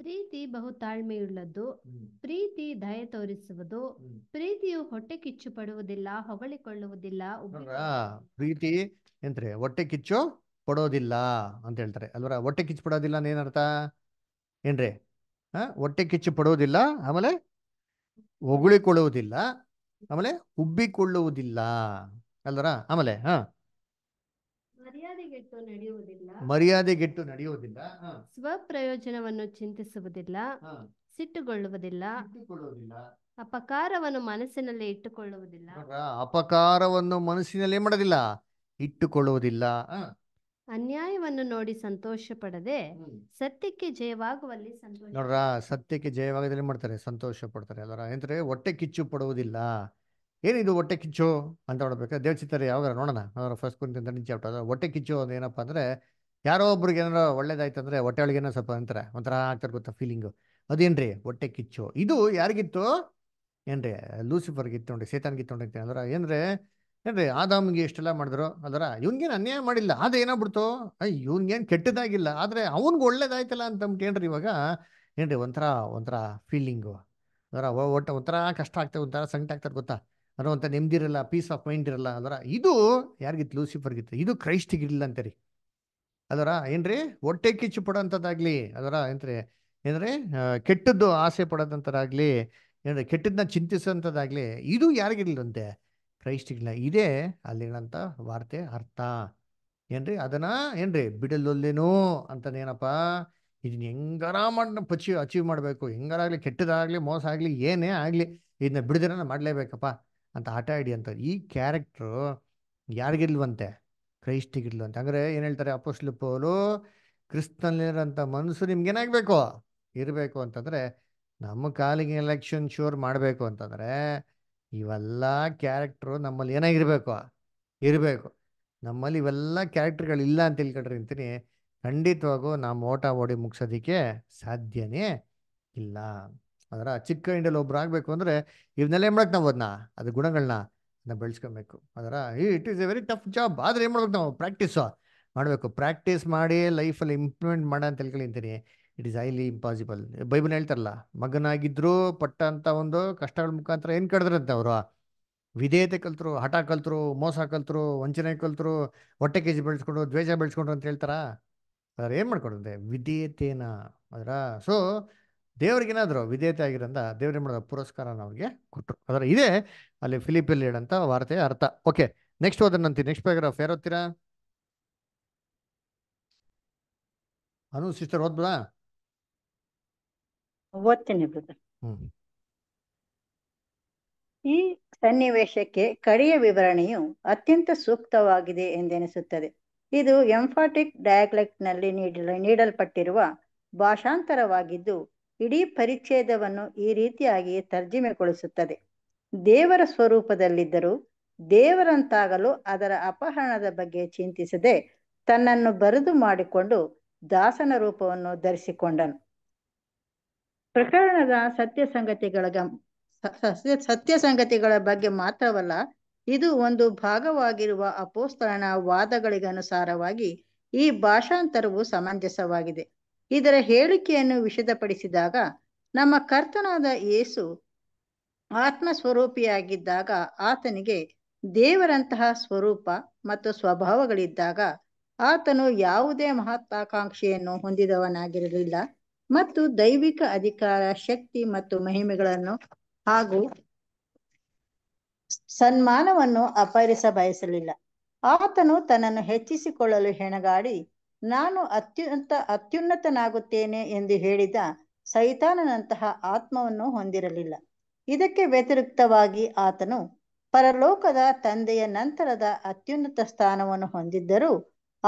ಪ್ರೀತಿ ಬಹು ತಾಳ್ಮೆಯುಳ್ಳದ್ದು ಪ್ರೀತಿ ದಯ ತೋರಿಸುವುದು ಪ್ರೀತಿಯು ಹೊಟ್ಟೆ ಕಿಚ್ಚು ಪಡುವುದಿಲ್ಲ ಹೊಗಳಿಕೊಳ್ಳುವುದಿಲ್ಲ ಪ್ರೀತಿ ಎಂತ್ರಿ ಹೊಟ್ಟೆ ಕಿಚ್ಚು ಪಡೋದಿಲ್ಲ ಅಂತ ಹೇಳ್ತಾರೆ ಅಲ್ವರ ಹೊಟ್ಟೆ ಕಿಚ್ಚು ಪಡೋದಿಲ್ಲ ಏನರ್ಥ ಏನ್ರಿ ಹೊಟ್ಟೆ ಕಿಚ್ಚು ಪಡೋದಿಲ್ಲ ಆಮೇಲೆ ಹೊಗಳಿಕೊಳ್ಳುವುದಿಲ್ಲ ಆಮೇಲೆ ಹುಬ್ಬಿಕೊಳ್ಳುವುದಿಲ್ಲ ಅಲ್ಲರ ಆಮೇಲೆ ಹಾ ಮರ್ಯಾದೆಗೆಟ್ಟು ನಡೆಯುವುದಿಲ್ಲ ಸ್ವಪ್ರಯೋಜನವನ್ನು ಚಿಂತಿಸುವುದಿಲ್ಲ ಸಿಟ್ಟುಗೊಳ್ಳುವುದಿಲ್ಲ ಅಪಕಾರವನ್ನು ಮನಸ್ಸಿನಲ್ಲಿ ಇಟ್ಟುಕೊಳ್ಳುವುದಿಲ್ಲ ಅಪಕಾರವನ್ನು ಮನಸ್ಸಿನಲ್ಲಿ ಮಾಡೋದಿಲ್ಲ ಇಟ್ಟುಕೊಳ್ಳುವುದಿಲ್ಲ ಅನ್ಯಾಯವನ್ನು ನೋಡಿ ಸಂತೋಷ ಪಡದೆ ಸತ್ಯಕ್ಕೆ ಜಯವಾಗುವಲ್ಲಿ ಸಂತೋಷ ನೋಡ್ರ ಸತ್ಯಕ್ಕೆ ಜಯವಾಗದಲ್ಲಿ ಮಾಡ್ತಾರೆ ಸಂತೋಷ ಪಡ್ತಾರೆ ಅದರ ಏನಂತಾರೆ ಹೊಟ್ಟೆ ಕಿಚ್ಚು ಪಡುವುದಿಲ್ಲ ಏನಿದು ಹೊಟ್ಟೆ ಕಿಚ್ಚು ಅಂತ ನೋಡ್ಬೇಕು ದೇವಚಿತ್ತಾರೆ ಯಾವಾಗ ನೋಡೋಣ ಅದರ ಫಸ್ಟ್ ಕುರಿತು ಹದಿನೈದು ಹೊಟ್ಟೆ ಕಿಚ್ಚು ಅದು ಏನಪ್ಪ ಅಂದ್ರೆ ಯಾರೋ ಒಬ್ರಿಗೆ ಏನಾರ ಒಳ್ಳೇದಾಯ್ತು ಅಂದ್ರೆ ಹೊಟ್ಟೆ ಏನೋ ಸ್ವಲ್ಪ ಅಂತಾರೆ ಒಂಥರ ಆಗ್ತಾರೆ ಗೊತ್ತಾ ಫೀಲಿಂಗ್ ಅದೇನ್ರಿ ಹೊಟ್ಟೆ ಕಿಚ್ಚು ಇದು ಯಾರಿಗಿತ್ತು ಏನ್ರಿ ಲೂಸಿಫರ್ಗಿತ್ತು ನೋಡಿ ಸೇತಾನ್ಗಿತ್ತು ನೋಡಿ ಅಂದ್ರೆ ಏನ್ರಿ ಏನ್ರಿ ಆದಾಮ್ಗೆ ಎಷ್ಟೆಲ್ಲ ಮಾಡಿದ್ರು ಅದರ ಇವನ್ಗೇನು ಅನ್ಯಾಯ ಮಾಡಿಲ್ಲ ಅದು ಬಿಡ್ತು ಅಯ್ಯ ಇವನ್ಗೇನು ಕೆಟ್ಟದಾಗಿಲ್ಲ ಆದರೆ ಅವನ್ಗೆ ಒಳ್ಳೇದಾಯ್ತಲ್ಲ ಅಂತಂದ್ಬಿಟ್ಟು ಏನ್ರಿ ಇವಾಗ ಏನ್ರಿ ಒಂಥರ ಒಂಥರ ಫೀಲಿಂಗು ಅದರ ಒಟ್ಟು ಒಂಥರ ಕಷ್ಟ ಆಗ್ತದೆ ಒಂಥರ ಸಂಕಟ ಆಗ್ತದೆ ಗೊತ್ತಾ ಅದರ ಒಂಥರ ಇರಲ್ಲ ಪೀಸ್ ಆಫ್ ಮೈಂಡ್ ಇರಲ್ಲ ಅದರ ಇದು ಯಾರಿಗಿತ್ತು ಲೂಸಿಫರ್ಗಿತ್ತು ಇದು ಕ್ರೈಸ್ಟಿಗಿರಲಿಲ್ಲ ಅಂತರಿ ಅದರ ಏನ್ರಿ ಹೊಟ್ಟೆ ಕಿಚ್ಚು ಪಡೋಂಥದ್ದಾಗಲಿ ಅದರ ಏನ್ರಿ ಏನ್ರಿ ಕೆಟ್ಟದ್ದು ಆಸೆ ಪಡೋದಂಥದ್ದಾಗ್ಲಿ ಏನ್ರಿ ಕೆಟ್ಟದನ್ನ ಚಿಂತಿಸೋಂಥದ್ದಾಗ್ಲಿ ಇದು ಯಾರಿಗಿರ್ಲಿಲ್ಲಂತೆ ಕ್ರೈಸ್ಟಿಗ್ನ ಇದೇ ಅಲ್ಲಿನಂತ ವಾರ್ತೆ ಅರ್ಥ ಏನ್ರಿ ಅದನ್ನ ಏನ್ರಿ ಬಿಡಲೊಲ್ಲೆನೋ ಏನಪ್ಪ ಇದನ್ನ ಹೆಂಗಾರ ಮಾಡಿ ಪಚಿ ಅಚೀವ್ ಮಾಡಬೇಕು ಹೆಂಗಾರಾಗ್ಲಿ ಕೆಟ್ಟದಾಗ್ಲಿ ಮೋಸ ಆಗಲಿ ಏನೇ ಆಗಲಿ ಇದನ್ನ ಬಿಡದಿನ ಮಾಡಲೇಬೇಕಪ್ಪ ಅಂತ ಆಟ ಆಡಿ ಅಂತ ಈ ಕ್ಯಾರೆಕ್ಟ್ರು ಯಾರಿಗಿಲ್ವಂತೆ ಕ್ರೈಸ್ಟಿಗಿರ್ಲಂತೆ ಅಂದರೆ ಏನು ಹೇಳ್ತಾರೆ ಅಪೋಸ್ಲು ಕ್ರಿಸ್ತನಲ್ಲಿರೋಂಥ ಮನಸ್ಸು ನಿಮ್ಗೇನಾಗಬೇಕು ಇರಬೇಕು ಅಂತಂದರೆ ನಮ್ಮ ಕಾಲಿಗೆ ಎಲೆಕ್ಷನ್ ಶೋರ್ ಮಾಡಬೇಕು ಅಂತಂದರೆ ಇವೆಲ್ಲ ಕ್ಯಾರೆಕ್ಟ್ರು ನಮ್ಮಲ್ಲಿ ಏನಾಗಿರಬೇಕು ಇರಬೇಕು ನಮ್ಮಲ್ಲಿ ಇವೆಲ್ಲ ಇಲ್ಲ ಅಂತ ಹೇಳ್ಕೊಂಡ್ರಿ ಅಂತೀನಿ ಖಂಡಿತವಾಗೂ ನಾವು ಓಟ ಓಡಿ ಮುಗಿಸೋದಿಕ್ಕೆ ಸಾಧ್ಯನೇ ಇಲ್ಲ ಅದರ ಚಿಕ್ಕ ಇಂಡಲ್ಲಿ ಒಬ್ರು ಆಗಬೇಕು ಅಂದರೆ ಇವನ್ನೆಲ್ಲ ಏನು ಮಾಡಕ್ಕೆ ನಾವು ಅದನ್ನ ಅದು ಗುಣಗಳನ್ನ ನಾವು ಬೆಳೆಸ್ಕೊಬೇಕು ಅದರ it is a very tough job ಆದರೆ ಏನು ಮಾಡ್ಬೇಕು ನಾವು ಪ್ರಾಕ್ಟೀಸು ಮಾಡಬೇಕು ಪ್ರಾಕ್ಟೀಸ್ ಮಾಡಿ ಲೈಫಲ್ಲಿ ಇಂಪ್ಲಿಮೆಂಟ್ ಮಾಡ ಅಂತ ತಿಳ್ಕೊಳಿಂತೀನಿ it is highly impossible Bible ಹೇಳ್ತಾರಲ್ಲ ಮಗನಾಗಿದ್ರು ಪಟ್ಟಂತ ಒಂದು ಕಷ್ಟಗಳ ಮುಖಾಂತರ ಏನು ಕಡ್ದ್ರಂತೆ ಅವರು ವಿಧೇಯತೆ ಕಲ್ತರು ಹಠ ಕಲ್ತರು ಮೋಸ ಕಲ್ತರು ವಂಚನೆ ಕಲ್ತರು ಹೊಟ್ಟೆ ಕೆಜಿ ಬೆಳೆಸ್ಕೊಂಡು ದ್ವೇಷ ಬೆಳೆಸ್ಕೊಂಡ್ರು ಅಂತ ಹೇಳ್ತಾರ ಅದ್ರ ಏನು ಮಾಡ್ಕೊಡಂತೆ ವಿಧೇಯತೇನ ಅದರ ಸೊ ದೇವ್ರಿಗೇನಾದ್ರು ವಿಧೇಯತೆ ಆಗಿರಂತ ದೇವ್ರೇನು ಮಾಡಿದ ಪುರಸ್ಕಾರ ಅವ್ರಿಗೆ ಕೊಟ್ಟರು ಅದರ ಇದೇ ಅಲ್ಲಿ ಫಿಲಿಪಲ್ಲಿ ಹೇಳಂತ ವಾರ್ತೆ ಅರ್ಥ ಓಕೆ ನೆಕ್ಸ್ಟ್ ಓದನ್ನಂತಿ ನೆಕ್ಸ್ಟ್ ಪ್ಯಾಗ್ರಾಫ್ ಫೇರ್ ಹೋಗ್ತೀರಾ ಅನು ಸಿಸ್ಟರ್ ಓದ್ಬೋದಾ ಓದ್ತೇನೆ ಬ್ರದರ್ ಈ ಸನ್ನಿವೇಶಕ್ಕೆ ಕಡೆಯ ವಿವರಣೆಯು ಅತ್ಯಂತ ಸೂಕ್ತವಾಗಿದೆ ಎಂದೆನಿಸುತ್ತದೆ ಇದು ಎಂಫಾಟಿಕ್ ಡಯಾಗ್ಲೆಕ್ಟ್ ನಲ್ಲಿ ನೀಡಲ್ಪಟ್ಟಿರುವ ಭಾಷಾಂತರವಾಗಿದ್ದು ಇಡೀ ಪರಿಚ್ಛೇದವನ್ನು ಈ ರೀತಿಯಾಗಿ ತರ್ಜಿಮೆಗೊಳಿಸುತ್ತದೆ ದೇವರ ಸ್ವರೂಪದಲ್ಲಿದ್ದರೂ ದೇವರಂತಾಗಲು ಅದರ ಅಪಹರಣದ ಬಗ್ಗೆ ಚಿಂತಿಸದೆ ತನ್ನನ್ನು ಬರೆದು ಮಾಡಿಕೊಂಡು ದಾಸನ ರೂಪವನ್ನು ಧರಿಸಿಕೊಂಡನು ಪ್ರಕರಣದ ಸತ್ಯ ಸಂಗತಿಗಳ ಸತ್ಯ ಸಂಗತಿಗಳ ಬಗ್ಗೆ ಮಾತ್ರವಲ್ಲ ಇದು ಒಂದು ಭಾಗವಾಗಿರುವ ಅಪೋಸ್ತರಣ ವಾದಗಳಿಗನುಸಾರವಾಗಿ ಈ ಭಾಷಾಂತರವು ಸಮಂಜಸವಾಗಿದೆ ಇದರ ಹೇಳಿಕೆಯನ್ನು ವಿಷದಪಡಿಸಿದಾಗ ನಮ್ಮ ಕರ್ತನಾದ ಯೇಸು ಆತ್ಮಸ್ವರೂಪಿಯಾಗಿದ್ದಾಗ ಆತನಿಗೆ ದೇವರಂತಹ ಸ್ವರೂಪ ಮತ್ತು ಸ್ವಭಾವಗಳಿದ್ದಾಗ ಆತನು ಯಾವುದೇ ಮಹತ್ವಾಕಾಂಕ್ಷೆಯನ್ನು ಹೊಂದಿದವನಾಗಿರಲಿಲ್ಲ ಮತ್ತು ದೈವಿಕ ಅಧಿಕಾರ ಶಕ್ತಿ ಮತ್ತು ಮಹಿಮೆಗಳನ್ನು ಹಾಗೂ ಸನ್ಮಾನವನ್ನು ಅಪಹರಿಸ ಬಯಸಲಿಲ್ಲ ಆತನು ತನ್ನನ್ನು ಹೆಚ್ಚಿಸಿಕೊಳ್ಳಲು ಹೆಣಗಾಡಿ ನಾನು ಅತ್ಯಂತ ಅತ್ಯುನ್ನತನಾಗುತ್ತೇನೆ ಎಂದು ಹೇಳಿದ ಸೈತಾನನಂತಹ ಆತ್ಮವನ್ನು ಹೊಂದಿರಲಿಲ್ಲ ಇದಕ್ಕೆ ವ್ಯತಿರಿಕ್ತವಾಗಿ ಆತನು ಪರಲೋಕದ ತಂದೆಯ ನಂತರದ ಅತ್ಯುನ್ನತ ಸ್ಥಾನವನ್ನು ಹೊಂದಿದ್ದರೂ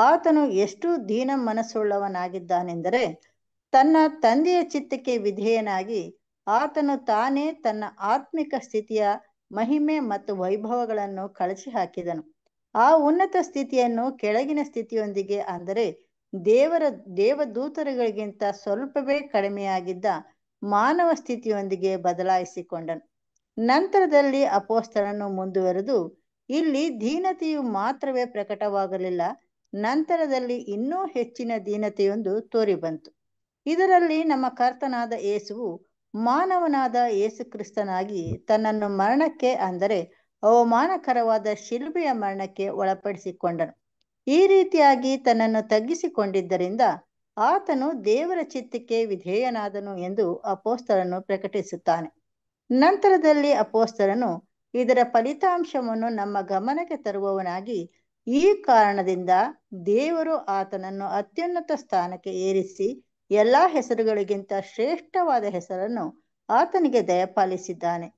ಆತನು ಎಷ್ಟು ದೀನ ಮನಸ್ಸುಳ್ಳವನಾಗಿದ್ದಾನೆಂದರೆ ತನ್ನ ತಂದೆಯ ಚಿತ್ತಕ್ಕೆ ವಿಧೇಯನಾಗಿ ಆತನು ತಾನೇ ತನ್ನ ಆತ್ಮಿಕ ಸ್ಥಿತಿಯ ಮಹಿಮೆ ಮತ್ತು ವೈಭವಗಳನ್ನು ಕಳಚಿ ಹಾಕಿದನು ಆ ಉನ್ನತ ಸ್ಥಿತಿಯನ್ನು ಕೆಳಗಿನ ಸ್ಥಿತಿಯೊಂದಿಗೆ ಅಂದರೆ ದೇವರ ದೇವದೂತರುಗಳಿಗಿಂತ ಸ್ವಲ್ಪವೇ ಕಡಿಮೆಯಾಗಿದ್ದ ಮಾನವ ಸ್ಥಿತಿಯೊಂದಿಗೆ ಬದಲಾಯಿಸಿಕೊಂಡನು ನಂತರದಲ್ಲಿ ಅಪೋಸ್ತರನ್ನು ಮುಂದುವರೆದು ಇಲ್ಲಿ ದೀನತೆಯು ಮಾತ್ರವೇ ಪ್ರಕಟವಾಗಲಿಲ್ಲ ನಂತರದಲ್ಲಿ ಇನ್ನೂ ಹೆಚ್ಚಿನ ದೀನತೆಯೊಂದು ತೋರಿಬಂತು ಇದರಲ್ಲಿ ನಮ್ಮ ಕರ್ತನಾದ ಏಸುವು ಮಾನವನಾದ ಏಸು ಕ್ರಿಸ್ತನಾಗಿ ತನ್ನನ್ನು ಮರಣಕ್ಕೆ ಅಂದರೆ ಅವಮಾನಕರವಾದ ಶಿಲ್ಬೆಯ ಮರಣಕ್ಕೆ ಒಳಪಡಿಸಿಕೊಂಡನು ಈ ರೀತಿಯಾಗಿ ತನ್ನನ್ನು ತಗ್ಗಿಸಿಕೊಂಡಿದ್ದರಿಂದ ಆತನು ದೇವರ ಚಿತ್ತಕ್ಕೆ ವಿಧೇಯನಾದನು ಎಂದು ಅಪೋಸ್ತರನ್ನು ಪ್ರಕಟಿಸುತ್ತಾನೆ ನಂತರದಲ್ಲಿ ಅಪೋಸ್ತರನು ಇದರ ಫಲಿತಾಂಶವನ್ನು ನಮ್ಮ ಗಮನಕ್ಕೆ ತರುವವನಾಗಿ ಈ ಕಾರಣದಿಂದ ದೇವರು ಆತನನ್ನು ಅತ್ಯುನ್ನತ ಸ್ಥಾನಕ್ಕೆ ಏರಿಸಿ ಎಲ್ಲ ಹೆಸರುಗಳಿಗಿಂತ ಶ್ರೇಷ್ಠವಾದ ಹೆಸರನ್ನು ಆತನಿಗೆ ದಯಪಾಲಿಸಿದ್ದಾನೆ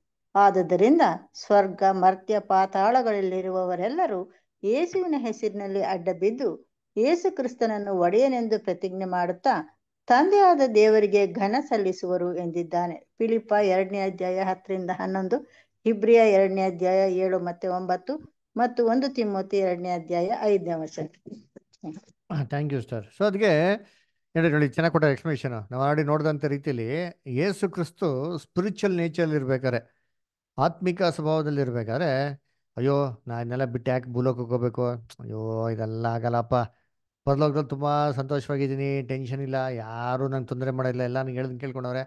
ಆದುದರಿಂದ ಸ್ವರ್ಗ ಮರ್ತ್ಯ ಪಾತಾಳಗಳಲ್ಲಿರುವವರೆಲ್ಲರೂ ಯೇಸುವಿನ ಹೆಸರಿನಲ್ಲಿ ಅಡ್ಡಬಿದ್ದು ಯೇಸು ಕ್ರಿಸ್ತನನ್ನು ಒಡೆಯನೆಂದು ಪ್ರತಿಜ್ಞೆ ಮಾಡುತ್ತಾ ತಂದೆಯಾದ ದೇವರಿಗೆ ಘನ ಸಲ್ಲಿಸುವರು ಎಂದಿದ್ದಾನೆ ಪಿಲಿಪ ಎರಡನೇ ಅಧ್ಯಾಯ ಹತ್ತರಿಂದ ಹನ್ನೊಂದು ಹಿಬ್ರಿಯ ಎರಡನೇ ಅಧ್ಯಾಯ ಏಳು ಮತ್ತೆ ಒಂಬತ್ತು ಮತ್ತು ಒಂದು ತಿಮ್ಮತಿ ಎರಡನೇ ಅಧ್ಯಾಯ ಐದನೇ ವರ್ಷ ಥ್ಯಾಂಕ್ ಯು ಸರ್ ಸೊ ಅದಕ್ಕೆ ನೋಡಿ ನೋಡಿ ಚೆನ್ನಾಗಿ ಕೊಟ್ಟ ಎಕ್ಸ್ಪ್ಲನೇಷನ್ ನಾವು ಆಲ್ರೆಡಿ ನೋಡಿದಂಥ ರೀತಿಯಲ್ಲಿ ಯೇಸು ಕ್ರಿಸ್ತು ಸ್ಪಿರಿಚುವಲ್ ನೇಚರಲ್ಲಿ ಇರ್ಬೇಕಾರೆ ಆತ್ಮಿಕ ಸ್ವಭಾವದಲ್ಲಿ ಇರ್ಬೇಕಾದ್ರೆ ಅಯ್ಯೋ ನಾ ಇದನ್ನೆಲ್ಲ ಬಿಟ್ಟು ಯಾಕೆ ಭೂಲೋಕಕ್ಕೆ ಅಯ್ಯೋ ಇದೆಲ್ಲ ಆಗಲ್ಲಪ್ಪ ಬದಲೋಕದಲ್ಲಿ ತುಂಬ ಸಂತೋಷವಾಗಿದ್ದೀನಿ ಟೆನ್ಷನ್ ಇಲ್ಲ ಯಾರೂ ನಂಗೆ ತೊಂದರೆ ಮಾಡಿಲ್ಲ ಎಲ್ಲ ನನಗೆ ಹೇಳ್ದು ಕೇಳ್ಕೊಂಡವ್ರೆ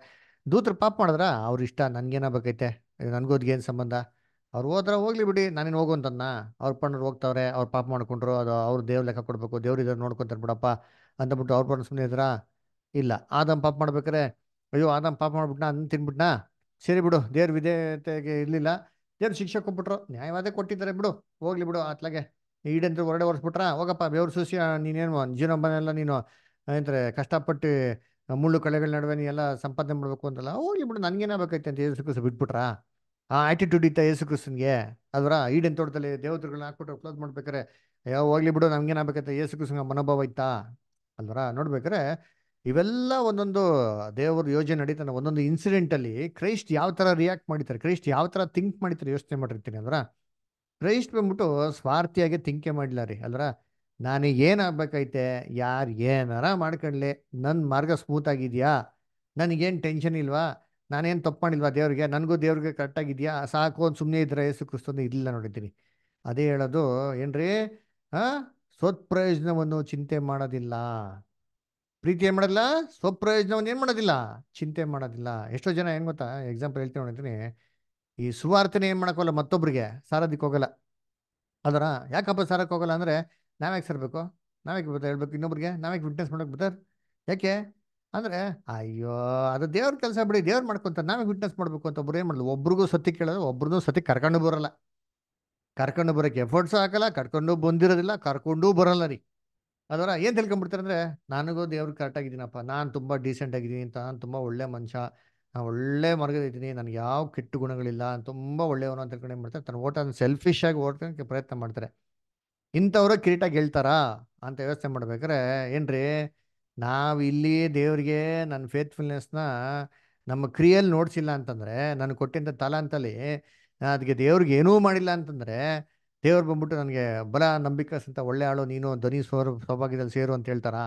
ದೂತ್ರ ಪಾಪ ಮಾಡಿದ್ರ ಅವ್ರ ಇಷ್ಟ ನನಗೇನಾಗಬೇಕೈತೆ ಏನು ಸಂಬಂಧ ಅವ್ರು ಹೋದ್ರೆ ಹೋಗ್ಲಿ ಬಿಡಿ ನಾನೇನು ಹೋಗು ಅಂತನ್ನ ಅವ್ರ ಪಣ್ಣರು ಹೋಗ್ತಾವ್ರೆ ಅವ್ರು ಪಾಪ ಮಾಡ್ಕೊಂಡ್ರು ಅದು ಅವ್ರು ದೇವ್ರ ಲೆಕ್ಕ ಕೊಡಬೇಕು ದೇವ್ರ ಇದ್ದಾರೆ ನೋಡ್ಕೊತಾರೆ ಬಿಡಪ್ಪ ಅಂದ್ಬಿಟ್ಟು ಅವ್ರ ಪರ್ಣ ಸುಮ್ಮನೆ ಇದ್ರಾ ಇಲ್ಲ ಆದಮ್ ಪಾಪ ಮಾಡ್ಬೇಕಾರೆ ಅಯ್ಯೋ ಆದಮ್ ಪಾಪ ಮಾಡ್ಬಿಟ್ನಾ ಅದನ್ನ ತಿನ್ಬಿಟ್ನಾ ಸರಿ ಬಿಡು ದೇವ್ರ ವಿಧೇಯತೆಗೆ ಇರಲಿಲ್ಲ ದೇವ್ರ ಶಿಕ್ಷೆ ಕೊಟ್ಬಿಟ್ರು ನ್ಯಾಯವಾದ ಕೊಟ್ಟಿದ್ದಾರೆ ಬಿಡು ಹೋಗ್ಲಿ ಬಿಡು ಅತ್ಲಾಗೆ ಈಡಂದ್ರೆ ಹೊರಡೆ ಒರೆಸ್ಬಿಟ್ರಾ ಹೋಗಪ್ಪ ಬೇವ್ರ ಸೂಸಿ ನೀನೇನು ಎಲ್ಲ ನೀನು ಏನಂತಾರೆ ಕಷ್ಟಪಟ್ಟು ಮುಳ್ಳು ಕಳೆಗಳ ನಡುವೆ ನೀ ಎಲ್ಲ ಸಂಪಾದನೆ ಮಾಡಬೇಕು ಅಂತಲ್ಲ ಹೋಗ್ಲಿ ಬಿಡು ಬೇಕೈತೆ ಅಂತ ಯೇಸು ಕೃಷ್ಣ ಬಿಟ್ಬಿಟ್ರಾ ಆ ಆ್ಯಟಿಟ್ಯೂಡ್ ಇತ್ತ ಯೇಸು ಕೃಷ್ಣನ್ಗೆ ಅದರ ಈಡನ್ ತೋಟದಲ್ಲಿ ದೇವತೆಗಳನ್ನ ಹಾಕ್ಬಿಟ್ಟು ಕ್ಲೋಸ್ ಮಾಡ್ಬೇಕಾರೆ ಯಾವ ಹೋಗ್ಲಿ ಬಿಡು ನಮ್ಗೇನಾಗಬೇಕೈತೆ ಯೇಸು ಕೃಷ್ಣ ಮನೋಭಾವ ಇತ್ತಾ ಅಲ್ವರ ನೋಡ್ಬೇಕ್ರೆ ಇವೆಲ್ಲ ಒಂದೊಂದು ದೇವರ ಯೋಜನೆ ನಡೀತಾನೆ ಒಂದೊಂದು ಇನ್ಸಿಡೆಂಟ್ ಅಲ್ಲಿ ಕ್ರೈಸ್ಟ್ ಯಾವ ತರ ರಿಯಾಕ್ಟ್ ಮಾಡಿರ್ತಾರೆ ಕ್ರೈಸ್ಟ್ ಯಾವ ತರ ಥಿಂಕ್ ಮಾಡಿರ್ತಾರೆ ಯೋಚನೆ ಮಾಡಿರ್ತೀನಿ ಅಲ್ವರ ಕ್ರೈಸ್ಟ್ ಬಂದ್ಬಿಟ್ಟು ಸ್ವಾರ್ಥಿಯಾಗಿ ತಿಂಕೆ ಮಾಡಿಲ್ಲ ರೀ ನಾನು ಏನಾಗಬೇಕೈತೆ ಯಾರು ಏನಾರ ಮಾಡ್ಕೊಳ್ಳಿ ನನ್ನ ಮಾರ್ಗ ಸ್ಮೂತ್ ಆಗಿದೆಯಾ ನನಗೇನು ಟೆನ್ಷನ್ ಇಲ್ವಾ ನಾನೇನು ತಪ್ಪು ಮಾಡಿಲ್ವಾ ದೇವ್ರಿಗೆ ನನಗೂ ದೇವ್ರಿಗೆ ಕರೆಕ್ಟಾಗಿದೆಯಾ ಸಾಕು ಒಂದು ಸುಮ್ಮನೆ ಇದ್ರೆ ಯೇಸು ಕ್ರಿಸ್ತಂದು ಇಲ್ಲ ನೋಡಿದ್ದೀನಿ ಅದೇ ಹೇಳೋದು ಏನ್ರಿ ಹಾಂ ಸ್ವತ್ಪ್ರಯೋಜನವನ್ನು ಚಿಂತೆ ಮಾಡೋದಿಲ್ಲ ಪ್ರೀತಿ ಏನು ಮಾಡೋದಿಲ್ಲ ಸ್ವಪ್ರಯೋಜನವನ್ನು ಏನು ಮಾಡೋದಿಲ್ಲ ಚಿಂತೆ ಮಾಡೋದಿಲ್ಲ ಎಷ್ಟೋ ಜನ ಏನು ಗೊತ್ತಾ ಎಕ್ಸಾಂಪಲ್ ಹೇಳ್ತೀನಿ ನೋಡಿದ್ರೆ ಈ ಸುವಾರ್ತನೆ ಏನು ಮಾಡೋಕ್ಕಲ್ಲ ಮತ್ತೊಬ್ಬರಿಗೆ ಸಾರದಕ್ಕೆ ಹೋಗಲ್ಲ ಅದರ ಯಾಕಪ್ಪ ಸಾರಕ್ಕೆ ಹೋಗಲ್ಲ ಅಂದರೆ ನಾವ್ಯಾಕೆ ಸರ್ಬೇಕು ನಾವ್ಯಾಕೆ ಬರ್ತಾರೆ ಹೇಳ್ಬೇಕು ಇನ್ನೊಬ್ರಿಗೆ ನಾವ್ಯಾಕೆ ವಿಟ್ನೆಸ್ ಮಾಡೋಕೆ ಬರ್ತಾರ ಯಾಕೆ ಅಂದರೆ ಅಯ್ಯೋ ಅದು ದೇವ್ರ ಕೆಲಸ ಬಿಡಿ ದೇವ್ರು ಮಾಡ್ಕೊಂತ ನಾವೇ ವಿಟ್ನೆಸ್ ಮಾಡಬೇಕು ಅಂತ ಒಬ್ರು ಏನು ಮಾಡಲ್ಲ ಒಬ್ರಿಗೂ ಸತಿ ಕೇಳೋದು ಒಬ್ರನ್ನೂ ಸತಿ ಕರ್ಕೊಂಡು ಬರೋಲ್ಲ ಕರ್ಕೊಂಡು ಬರೋಕ್ಕೆ ಎಫರ್ಟ್ಸ್ ಹಾಕಲ್ಲ ಕರ್ಕೊಂಡು ಬಂದಿರೋದಿಲ್ಲ ಕರ್ಕೊಂಡು ಬರಲ್ಲ ರೀ ಅದರ ಏನು ತಿಳ್ಕೊಂಬಿಡ್ತಾರೆ ಅಂದರೆ ನನಗೂ ದೇವ್ರಿಗೆ ಆಗಿದ್ದೀನಪ್ಪ ನಾನು ತುಂಬ ಡೀಸೆಂಟ್ ಆಗಿದ್ದೀನಿ ಅಂತ ನಾನು ತುಂಬ ಒಳ್ಳೆ ಮನುಷ್ಯ ನಾನು ಒಳ್ಳೆ ಮರ್ಗದಿದ್ದೀನಿ ನನಗೆ ಯಾವ ಕೆಟ್ಟ ಗುಣಗಳಿಲ್ಲ ತುಂಬ ಒಳ್ಳೆಯವನು ಅಂತ ತಿಳ್ಕೊಂಡು ಮಾಡ್ತಾರೆ ತನ್ನ ಓಟ ಸೆಲ್ಫಿಶ್ ಆಗಿ ಓಡ್ಕೊಳಕ್ಕೆ ಪ್ರಯತ್ನ ಮಾಡ್ತಾರೆ ಇಂಥವರು ಕಿರೀಟ ಗೆಲ್ತಾರಾ ಅಂತ ವ್ಯವಸ್ಥೆ ಮಾಡ್ಬೇಕಾದ್ರೆ ಏನ್ರಿ ನಾವು ಇಲ್ಲಿ ದೇವರಿಗೆ ನನ್ನ ಫೇತ್ಫುಲ್ನೆಸ್ನ ನಮ್ಮ ಕ್ರಿಯೆಯಲ್ಲಿ ನೋಡಿಸಿಲ್ಲ ಅಂತಂದರೆ ನಾನು ಕೊಟ್ಟಿದ್ದ ತಲಾಂತಲ್ಲಿ ಅದಕ್ಕೆ ದೇವ್ರಿಗೆ ಏನೂ ಮಾಡಿಲ್ಲ ಅಂತಂದರೆ ದೇವ್ರು ಬಂದ್ಬಿಟ್ಟು ನನಗೆ ಬಲ ನಂಬಿಕಸ್ ಅಂತ ಒಳ್ಳೆ ಆಳು ನೀನು ಧ್ವನಿ ಸೌರ ಸೌಭಾಗ್ಯದಲ್ಲಿ ಸೇರು ಅಂತ ಹೇಳ್ತಾರಾ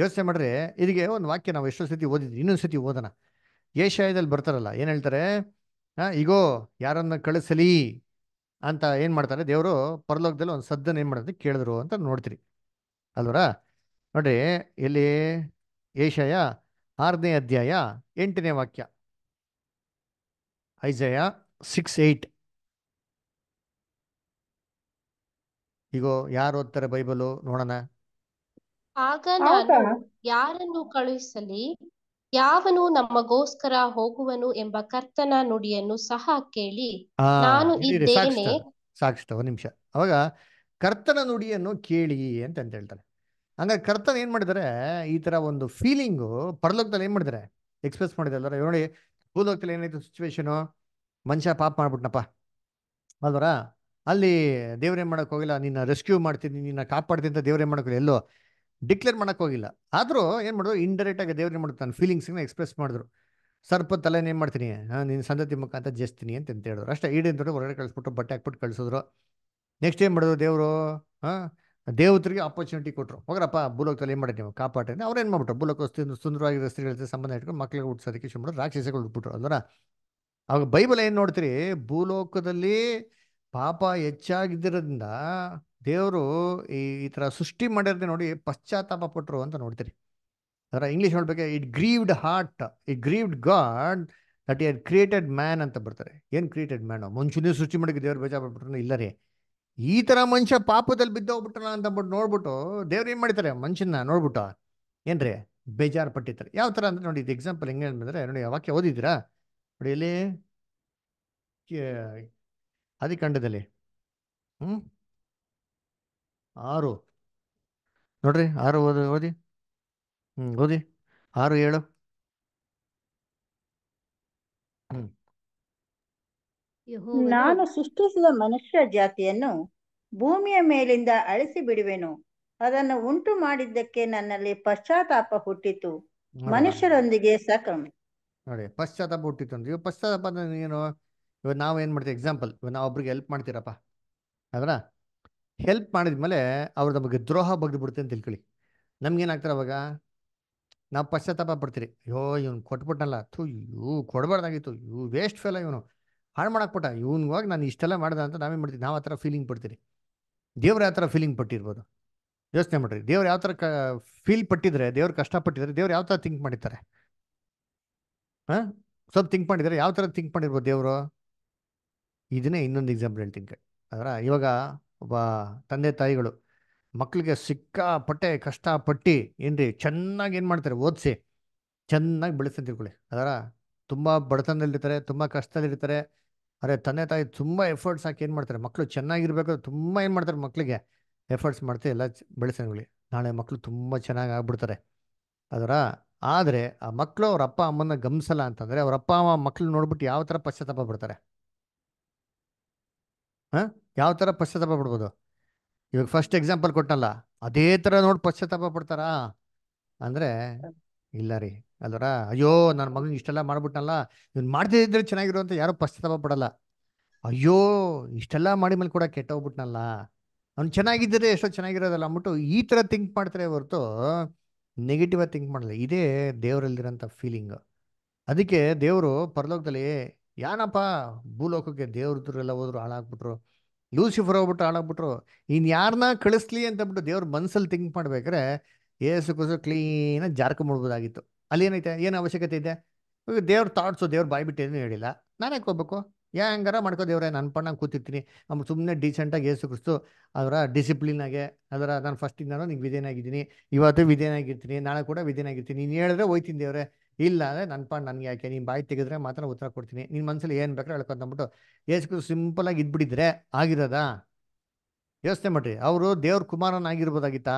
ಯೋಚನೆ ಮಾಡ್ರಿ ಇದಕ್ಕೆ ಒಂದು ವಾಕ್ಯ ನಾವು ಎಷ್ಟೋ ಸತಿ ಓದಿದ್ವಿ ಇನ್ನೊಂದು ಸತಿ ಓದೋಣ ಏಷ್ಯಾದಲ್ಲಿ ಬರ್ತಾರಲ್ಲ ಏನು ಹೇಳ್ತಾರೆ ಈಗೋ ಯಾರನ್ನ ಕಳಿಸಲಿ ಅಂತ ಏನು ಮಾಡ್ತಾರೆ ದೇವರು ಪರಲೋಕದಲ್ಲಿ ಒಂದು ಸದ್ದನ್ನು ಏನು ಮಾಡಿದ್ರೆ ಕೇಳಿದ್ರು ಅಂತ ನೋಡ್ತೀರಿ ಅಲ್ವರ ನೋಡ್ರಿ ಇಲ್ಲಿ ಏಷಯ ಆರನೇ ಅಧ್ಯಾಯ ಎಂಟನೇ ವಾಕ್ಯ ಐಜಯ ಸಿಕ್ಸ್ ಏಯ್ಟ್ ಈಗೋ ಯಾರು ಓದ್ತಾರೆ ಬೈಬಲು ನೋಡೋಣ ಆಗ ನಾನು ಯಾರನ್ನು ಕಳುಹಿಸಲಿ ಯಾವನು ನಮಗೋಸ್ಕರ ಹೋಗುವನು ಎಂಬ ಕರ್ತನ ನುಡಿಯನ್ನು ಸಹ ಕೇಳಿ ನಾನು ಸಾಕಷ್ಟು ನಿಮಿಷ ಅವಾಗ ಕರ್ತನ ನುಡಿಯನ್ನು ಕೇಳಿ ಅಂತ ಅಂತ ಹೇಳ್ತಾರೆ ಹಂಗಾಗಿ ಕರ್ತನ ಏನ್ ಮಾಡಿದಾರೆ ಈ ತರ ಒಂದು ಫೀಲಿಂಗು ಪರಲೋಕದಲ್ಲಿ ಏನ್ ಮಾಡಿದಾರೆ ಎಕ್ಸ್ಪ್ರೆಸ್ ಮಾಡಿದಾರೆ ನೋಡಿ ಭೂಲೋಕದಲ್ಲಿ ಏನಾಯ್ತು ಸಿಚುವೇಶನು ಮನುಷ್ಯ ಪಾಪ ಮಾಡ್ಬಿಟ್ನಪ್ಪ ಅಲ್ವರ ಅಲ್ಲಿ ದೇವ್ರೇನು ಮಾಡೋಕೆ ಹೋಗಿಲ್ಲ ನಿನ್ನ ರೆಸ್ಕ್ಯೂ ಮಾಡ್ತೀನಿ ನಿನ್ನ ಕಾಪಾಡ್ತೀನಿ ಅಂತ ದೇವ್ರೇನು ಮಾಡೋಕ್ಕಿಲ್ಲ ಎಲ್ಲೋ ಡಿಕ್ಲೇರ್ ಮಾಡೋಕೆ ಹೋಗಿಲ್ಲ ಆದರೂ ಏನು ಮಾಡಿದ್ರು ಇಂಡೈರೆಕ್ಟಾಗಿ ದೇವ್ರೇನು ಮಾಡೋದು ತನ್ನ ಫೀಲಿಂಗ್ಸ್ನ ಎಕ್ಸ್ಪ್ರೆಸ್ ಮಾಡಿದ್ರು ಸರ್ಪ ತಲೆನೇ ಏನು ಮಾಡ್ತೀನಿ ನಿನ್ನ ಸಂತತಿ ಮುಖ ಅಂತ ಜಸ್ತೀನಿ ಅಂತ ಅಂತ ಹೇಳಿದ್ರು ಅಷ್ಟೇ ಈಡೇನು ಹೊರಗಡೆ ಕಳಿಸ್ಬಿಟ್ಟು ಬಟ್ಟೆ ಹಾಕ್ಬಿಟ್ಟು ಕಳಿಸಿದ್ರು ನೆಕ್ಸ್ಟ್ ಏನು ಮಾಡೋದು ದೇವರು ಹಾಂ ದೇವತರಿಗೆ ಆಪರ್ಚುನಿಟಿ ಕೊಟ್ಟರು ಹೋಗ್ರಪ್ಪ ತಲೆ ಏನು ಮಾಡಿ ನೀವು ಕಾಪಾಡ್ರಿ ಅವ್ರು ಏನು ಮಾಡ್ಬಿಟ್ರು ಬುಲೋಕ್ ಸುಂದರವಾಗಿ ರಸ್ತೆಗಳ ಸಂಬಂಧ ಇಟ್ಕೊಂಡು ಮಕ್ಕಳಿಗೆ ಹುಟ್ಟಿಸೋದಕ್ಕೆ ಶುರು ಮಾಡಿದ್ರು ರಾಕ್ಷಸಗಳು ಹುಟ್ಬಿಟ್ರು ಆಗ ಬೈಬಲ್ ಏನು ನೋಡ್ತೀರಿ ಭೂಲೋಕದಲ್ಲಿ ಪಾಪ ಹೆಚ್ಚಾಗಿದ್ದಿರೋದ್ರಿಂದ ದೇವರು ಈ ಈ ಥರ ಸೃಷ್ಟಿ ಮಾಡಿರೋದೇ ನೋಡಿ ಪಶ್ಚಾತ್ತಾಪ ಪಟ್ಟರು ಅಂತ ನೋಡ್ತೀರಿ ಅದರ ಇಂಗ್ಲೀಷ್ ನೋಡ್ಬೇಕು it grieved heart it grieved God that are created man ಅಂತ ಬರ್ತಾರೆ ಏನು ಕ್ರಿಯೇಟೆಡ್ ಮ್ಯಾನ್ ಮನುಷ್ಯನೇ ಸೃಷ್ಟಿ ಮಾಡಿ ದೇವ್ರ ಬೇಜಾರು ಇಲ್ಲ ರೀ ಈ ಥರ ಮನುಷ್ಯ ಪಾಪದಲ್ಲಿ ಬಿದ್ದೋಗ್ಬಿಟ್ರಲ್ಲ ಅಂತ ಅಂದ್ಬಿಟ್ಟು ನೋಡ್ಬಿಟ್ಟು ದೇವ್ರು ಏನು ಮಾಡ್ತಾರೆ ಮನುಷ್ಯನ ನೋಡ್ಬಿಟ್ಟು ಏನ್ರಿ ಬೇಜಾರು ಪಟ್ಟಿರ್ತಾರೆ ಯಾವ ಥರ ಅಂದ್ರೆ ನೋಡಿ ಇದು ಎಕ್ಸಾಂಪಲ್ ಹೆಂಗೆ ಅಂತಂದರೆ ನೋಡಿ ವಾಕ್ಯ ಓದಿದ್ದೀರಾ ఇప్పుడు ಆರು ನೋಡ್ರಿ ಆರು ಓದಿ ಓದಿ ಹ್ಞೂ ಓದಿ ಆರು ಏಳು ನಾನು ಸೃಷ್ಟಿಸಿದ ಮನುಷ್ಯ ಜಾತಿಯನ್ನು ಭೂಮಿಯ ಮೇಲಿಂದ ಅಳಿಸಿ ಬಿಡುವೆನು ಅದನ್ನು ಉಂಟು ಮಾಡಿದ್ದಕ್ಕೆ ನನ್ನಲ್ಲಿ ಪಶ್ಚಾತ್ತಾಪ ಹುಟ್ಟಿತು ಮನುಷ್ಯರೊಂದಿಗೆ ಸಕ್ರಮ ನೋಡಿ ಪಶ್ಚಾತ್ತಾಪ ಹುಟ್ಟಿತ್ತು ಅಂದ್ರೆ ಇವಾಗ ಪಶ್ಚಾತ್ತಾಪ ಅಂದ್ರೆ ಏನು ಇವಾಗ ನಾವು ಏನು ಮಾಡ್ತೀವಿ ಎಕ್ಸಾಂಪಲ್ ಇವಾಗ ನಾವು ಒಬ್ರಿಗೆ ಹೆಲ್ಪ್ ಮಾಡ್ತೀರಪ್ಪ ಅದರ ಹೆಲ್ಪ್ ಮಾಡಿದ ಮೇಲೆ ಅವ್ರು ನಮಗೆ ದ್ರೋಹ ಬಿಡುತ್ತೆ ಅಂತ ತಿಳ್ಕೊಳ್ಳಿ ನಮ್ಗೇನಾಗ್ತಾರೆ ಅವಾಗ ನಾವು ಪಶ್ಚಾತ್ತಾಪ ಪಡ್ತೀರಿ ಅಯ್ಯೋ ಇವ್ನು ಕೊಟ್ಬಿಟ್ನಲ್ಲ ಥೂ ಇವು ಕೊಡಬಾರ್ದಾಗಿತ್ತು ಇವು ವೇಸ್ಟ್ ಫೇಲ ಇವನು ಹಾಳು ಮಾಡಕ್ಬಿಟ್ಟ ಹೋಗಿ ನಾನು ಇಷ್ಟೆಲ್ಲ ಮಾಡ್ದೆ ಅಂತ ನಾವೇನು ಮಾಡ್ತೀವಿ ನಾವು ಆ ಥರ ಫೀಲಿಂಗ್ ಪಡ್ತೀರಿ ದೇವ್ರು ಯಾವ ಥರ ಫೀಲಿಂಗ್ ಪಟ್ಟಿರ್ಬೋದು ಯೋಚನೆ ಮಾಡಿರಿ ದೇವ್ರು ಯಾವ ಥರ ಕ ಫೀಲ್ ಪಟ್ಟಿದ್ರೆ ದೇವ್ರು ಕಷ್ಟಪಟ್ಟಿದ್ರೆ ದೇವ್ರು ಯಾವ ಥರ ಥಿಂಕ್ ಮಾಡಿರ್ತಾರೆ ಹಾಂ ಸ್ವಲ್ಪ ಥಿಂಕ್ ಮಾಡಿದ್ದಾರೆ ಯಾವ ಥರ ಥಿಂಕ್ ಮಾಡಿರ್ಬೋದು ದೇವರು ಇದನ್ನೇ ಇನ್ನೊಂದು ಎಕ್ಸಾಂಪಲ್ ಹೇಳ್ತೀನಿ ಅದರ ಇವಾಗ ಒಬ್ಬ ತಂದೆ ತಾಯಿಗಳು ಮಕ್ಕಳಿಗೆ ಸಿಕ್ಕಾಪಟ್ಟೆ ಕಷ್ಟಪಟ್ಟು ಪಟ್ಟಿ ಚೆನ್ನಾಗಿ ಏನು ಮಾಡ್ತಾರೆ ಓದಿಸಿ ಚೆನ್ನಾಗಿ ಬೆಳೆಸ್ತಿರ್ಕೊಳ್ಳಿ ಅದರ ತುಂಬ ಬಡತನದಲ್ಲಿರ್ತಾರೆ ತುಂಬ ಕಷ್ಟದಲ್ಲಿರ್ತಾರೆ ಅರೆ ತಂದೆ ತಾಯಿ ತುಂಬ ಎಫರ್ಟ್ಸ್ ಹಾಕಿ ಏನು ಮಾಡ್ತಾರೆ ಮಕ್ಕಳು ಚೆನ್ನಾಗಿರ್ಬೇಕು ತುಂಬ ಏನು ಮಾಡ್ತಾರೆ ಮಕ್ಕಳಿಗೆ ಎಫರ್ಟ್ಸ್ ಮಾಡ್ತೀವಿ ಎಲ್ಲ ಬೆಳೆಸ್ಕೊಳ್ಳಿ ನಾಳೆ ಮಕ್ಕಳು ತುಂಬ ಚೆನ್ನಾಗಿ ಆಗ್ಬಿಡ್ತಾರೆ ಅದರ ಆದರೆ ಆ ಮಕ್ಕಳು ಅವ್ರ ಅಪ್ಪ ಅಮ್ಮನ ಗಮ್ಸಲ್ಲ ಅಂತಂದರೆ ಅವ್ರ ಅಪ್ಪ ಅಮ್ಮ ಮಕ್ಕಳು ನೋಡ್ಬಿಟ್ಟು ಯಾವ ಥರ ಪಶ್ಚಾತ್ತಾಪ ಬಿಡ್ತಾರೆ ಹಾಂ ಯಾವ ಥರ ಪಶ್ಚಾತ್ತಾಪ ಬಿಡ್ಬೋದು ಇವಾಗ ಫಸ್ಟ್ ಎಕ್ಸಾಂಪಲ್ ಕೊಟ್ಟಲ್ಲ ಅದೇ ಥರ ನೋಡಿ ಪಶ್ಚಾತ್ತಾಪ ಪಡ್ತಾರಾ ಅಂದರೆ ಇಲ್ಲ ರೀ ಅಲ್ವರ ಅಯ್ಯೋ ನನ್ನ ಮಗನ ಇಷ್ಟೆಲ್ಲ ಮಾಡಿಬಿಟ್ನಲ್ಲ ಇವ್ನು ಮಾಡದೇ ಇದ್ರೆ ಚೆನ್ನಾಗಿರೋ ಅಂತ ಯಾರೂ ಪಶ್ಚಾತ್ತಾಪ ಪಡಲ್ಲ ಅಯ್ಯೋ ಇಷ್ಟೆಲ್ಲ ಮಾಡಿ ಮೇಲೆ ಕೂಡ ಕೆಟ್ಟೋಗ್ಬಿಟ್ನಲ್ಲ ಅವ್ನು ಚೆನ್ನಾಗಿದ್ದರೆ ಎಷ್ಟೋ ಚೆನ್ನಾಗಿರೋದಲ್ಲ ಅಂದ್ಬಿಟ್ಟು ಈ ಥರ ಥಿಂಕ್ ಮಾಡ್ತಾರೆ ಹೊರತು ನೆಗೆಟಿವ್ ಆಗಿ ಥಿಂಕ್ ಮಾಡಲ್ಲ ಇದೇ ದೇವರಲ್ಲಿರೋಂಥ ಫೀಲಿಂಗ್ ಅದಕ್ಕೆ ದೇವರು ಪರಲೋಕದಲ್ಲಿ ಯಾನಪ್ಪ ಭೂಲೋಕಕ್ಕೆ ದೇವ್ರದ್ರೆಲ್ಲ ಹೋದ್ರು ಹಾಳಾಗ್ಬಿಟ್ರು ಲೂಸಿಫರ್ ಹೋಗ್ಬಿಟ್ಟು ಹಾಳಾಗ್ಬಿಟ್ರು ಇನ್ ಯಾರನ್ನ ಕಳಿಸ್ಲಿ ಅಂತಬಿಟ್ಟು ದೇವ್ರ ಮನ್ಸಲ್ಲಿ ಥಿಂಕ್ ಮಾಡ್ಬೇಕಾರೆ ಏಸು ಕುಸು ಕ್ಲೀನಾಗಿ ಮಾಡ್ಬೋದಾಗಿತ್ತು ಅಲ್ಲಿ ಏನೈತೆ ಏನು ಅವಶ್ಯಕತೆ ಇದೆ ದೇವ್ರ ಥಾಟ್ಸು ದೇವ್ರ ಬಾಯ್ಬಿಟ್ಟು ಏನೂ ಹೇಳಿಲ್ಲ ನಾನು ಯಾಕೆ ಹೋಗ್ಬೇಕು ಯಾ ಹಂಗಾರ ಮಾಡ್ಕೋ ದೇವ್ರೆ ನಾನು ಪಣ್ಣಂಗೆ ಕೂತಿರ್ತೀನಿ ನಮ್ಮ ಸುಮ್ಮನೆ ಡೀಸೆಂಟಾಗಿ ಏಸು ಕ್ರಿಸ್ತು ಅದರ ಡಿಸಿಪ್ಲಿನಾಗೆ ಅದರ ನಾನು ಫಸ್ಟಿಂದ ನಿಂಗೆ ವಿಧೇನಾಗಿದ್ದೀನಿ ಇವತ್ತು ವಿಧೇನಾಗಿರ್ತೀನಿ ನಾಳೆ ಕೂಡ ವಿಧೇನಾಗಿರ್ತೀನಿ ನೀನು ಹೇಳಿದ್ರೆ ಹೋಯ್ತೀನಿ ದೇವ್ರೆ ಇಲ್ಲ ಅಂದರೆ ನನ್ನ ಪಣ್ಣ ನನಗೆ ಯಾಕೆ ನೀನು ಬಾಯಿ ತೆಗೆದ್ರೆ ಮಾತ್ರ ಉತ್ತರ ಕೊಡ್ತೀನಿ ನಿನ್ನ ಮನಸ್ಸಲ್ಲಿ ಏನು ಬೇಕಾದ್ರೆ ಹೇಳ್ಕೊಂತಂದ್ಬಿಟ್ಟು ಏಸು ಕ್ರಿಸ್ತು ಸಿಂಪಲಾಗಿ ಇದ್ಬಿಟ್ಟಿದ್ರೆ ಆಗಿರೋದಾ ಯೋಚನೆ ಮಾಡ್ರಿ ಅವರು ದೇವ್ರ ಕುಮಾರನಾಗಿರ್ಬೋದಾಗಿತ್ತಾ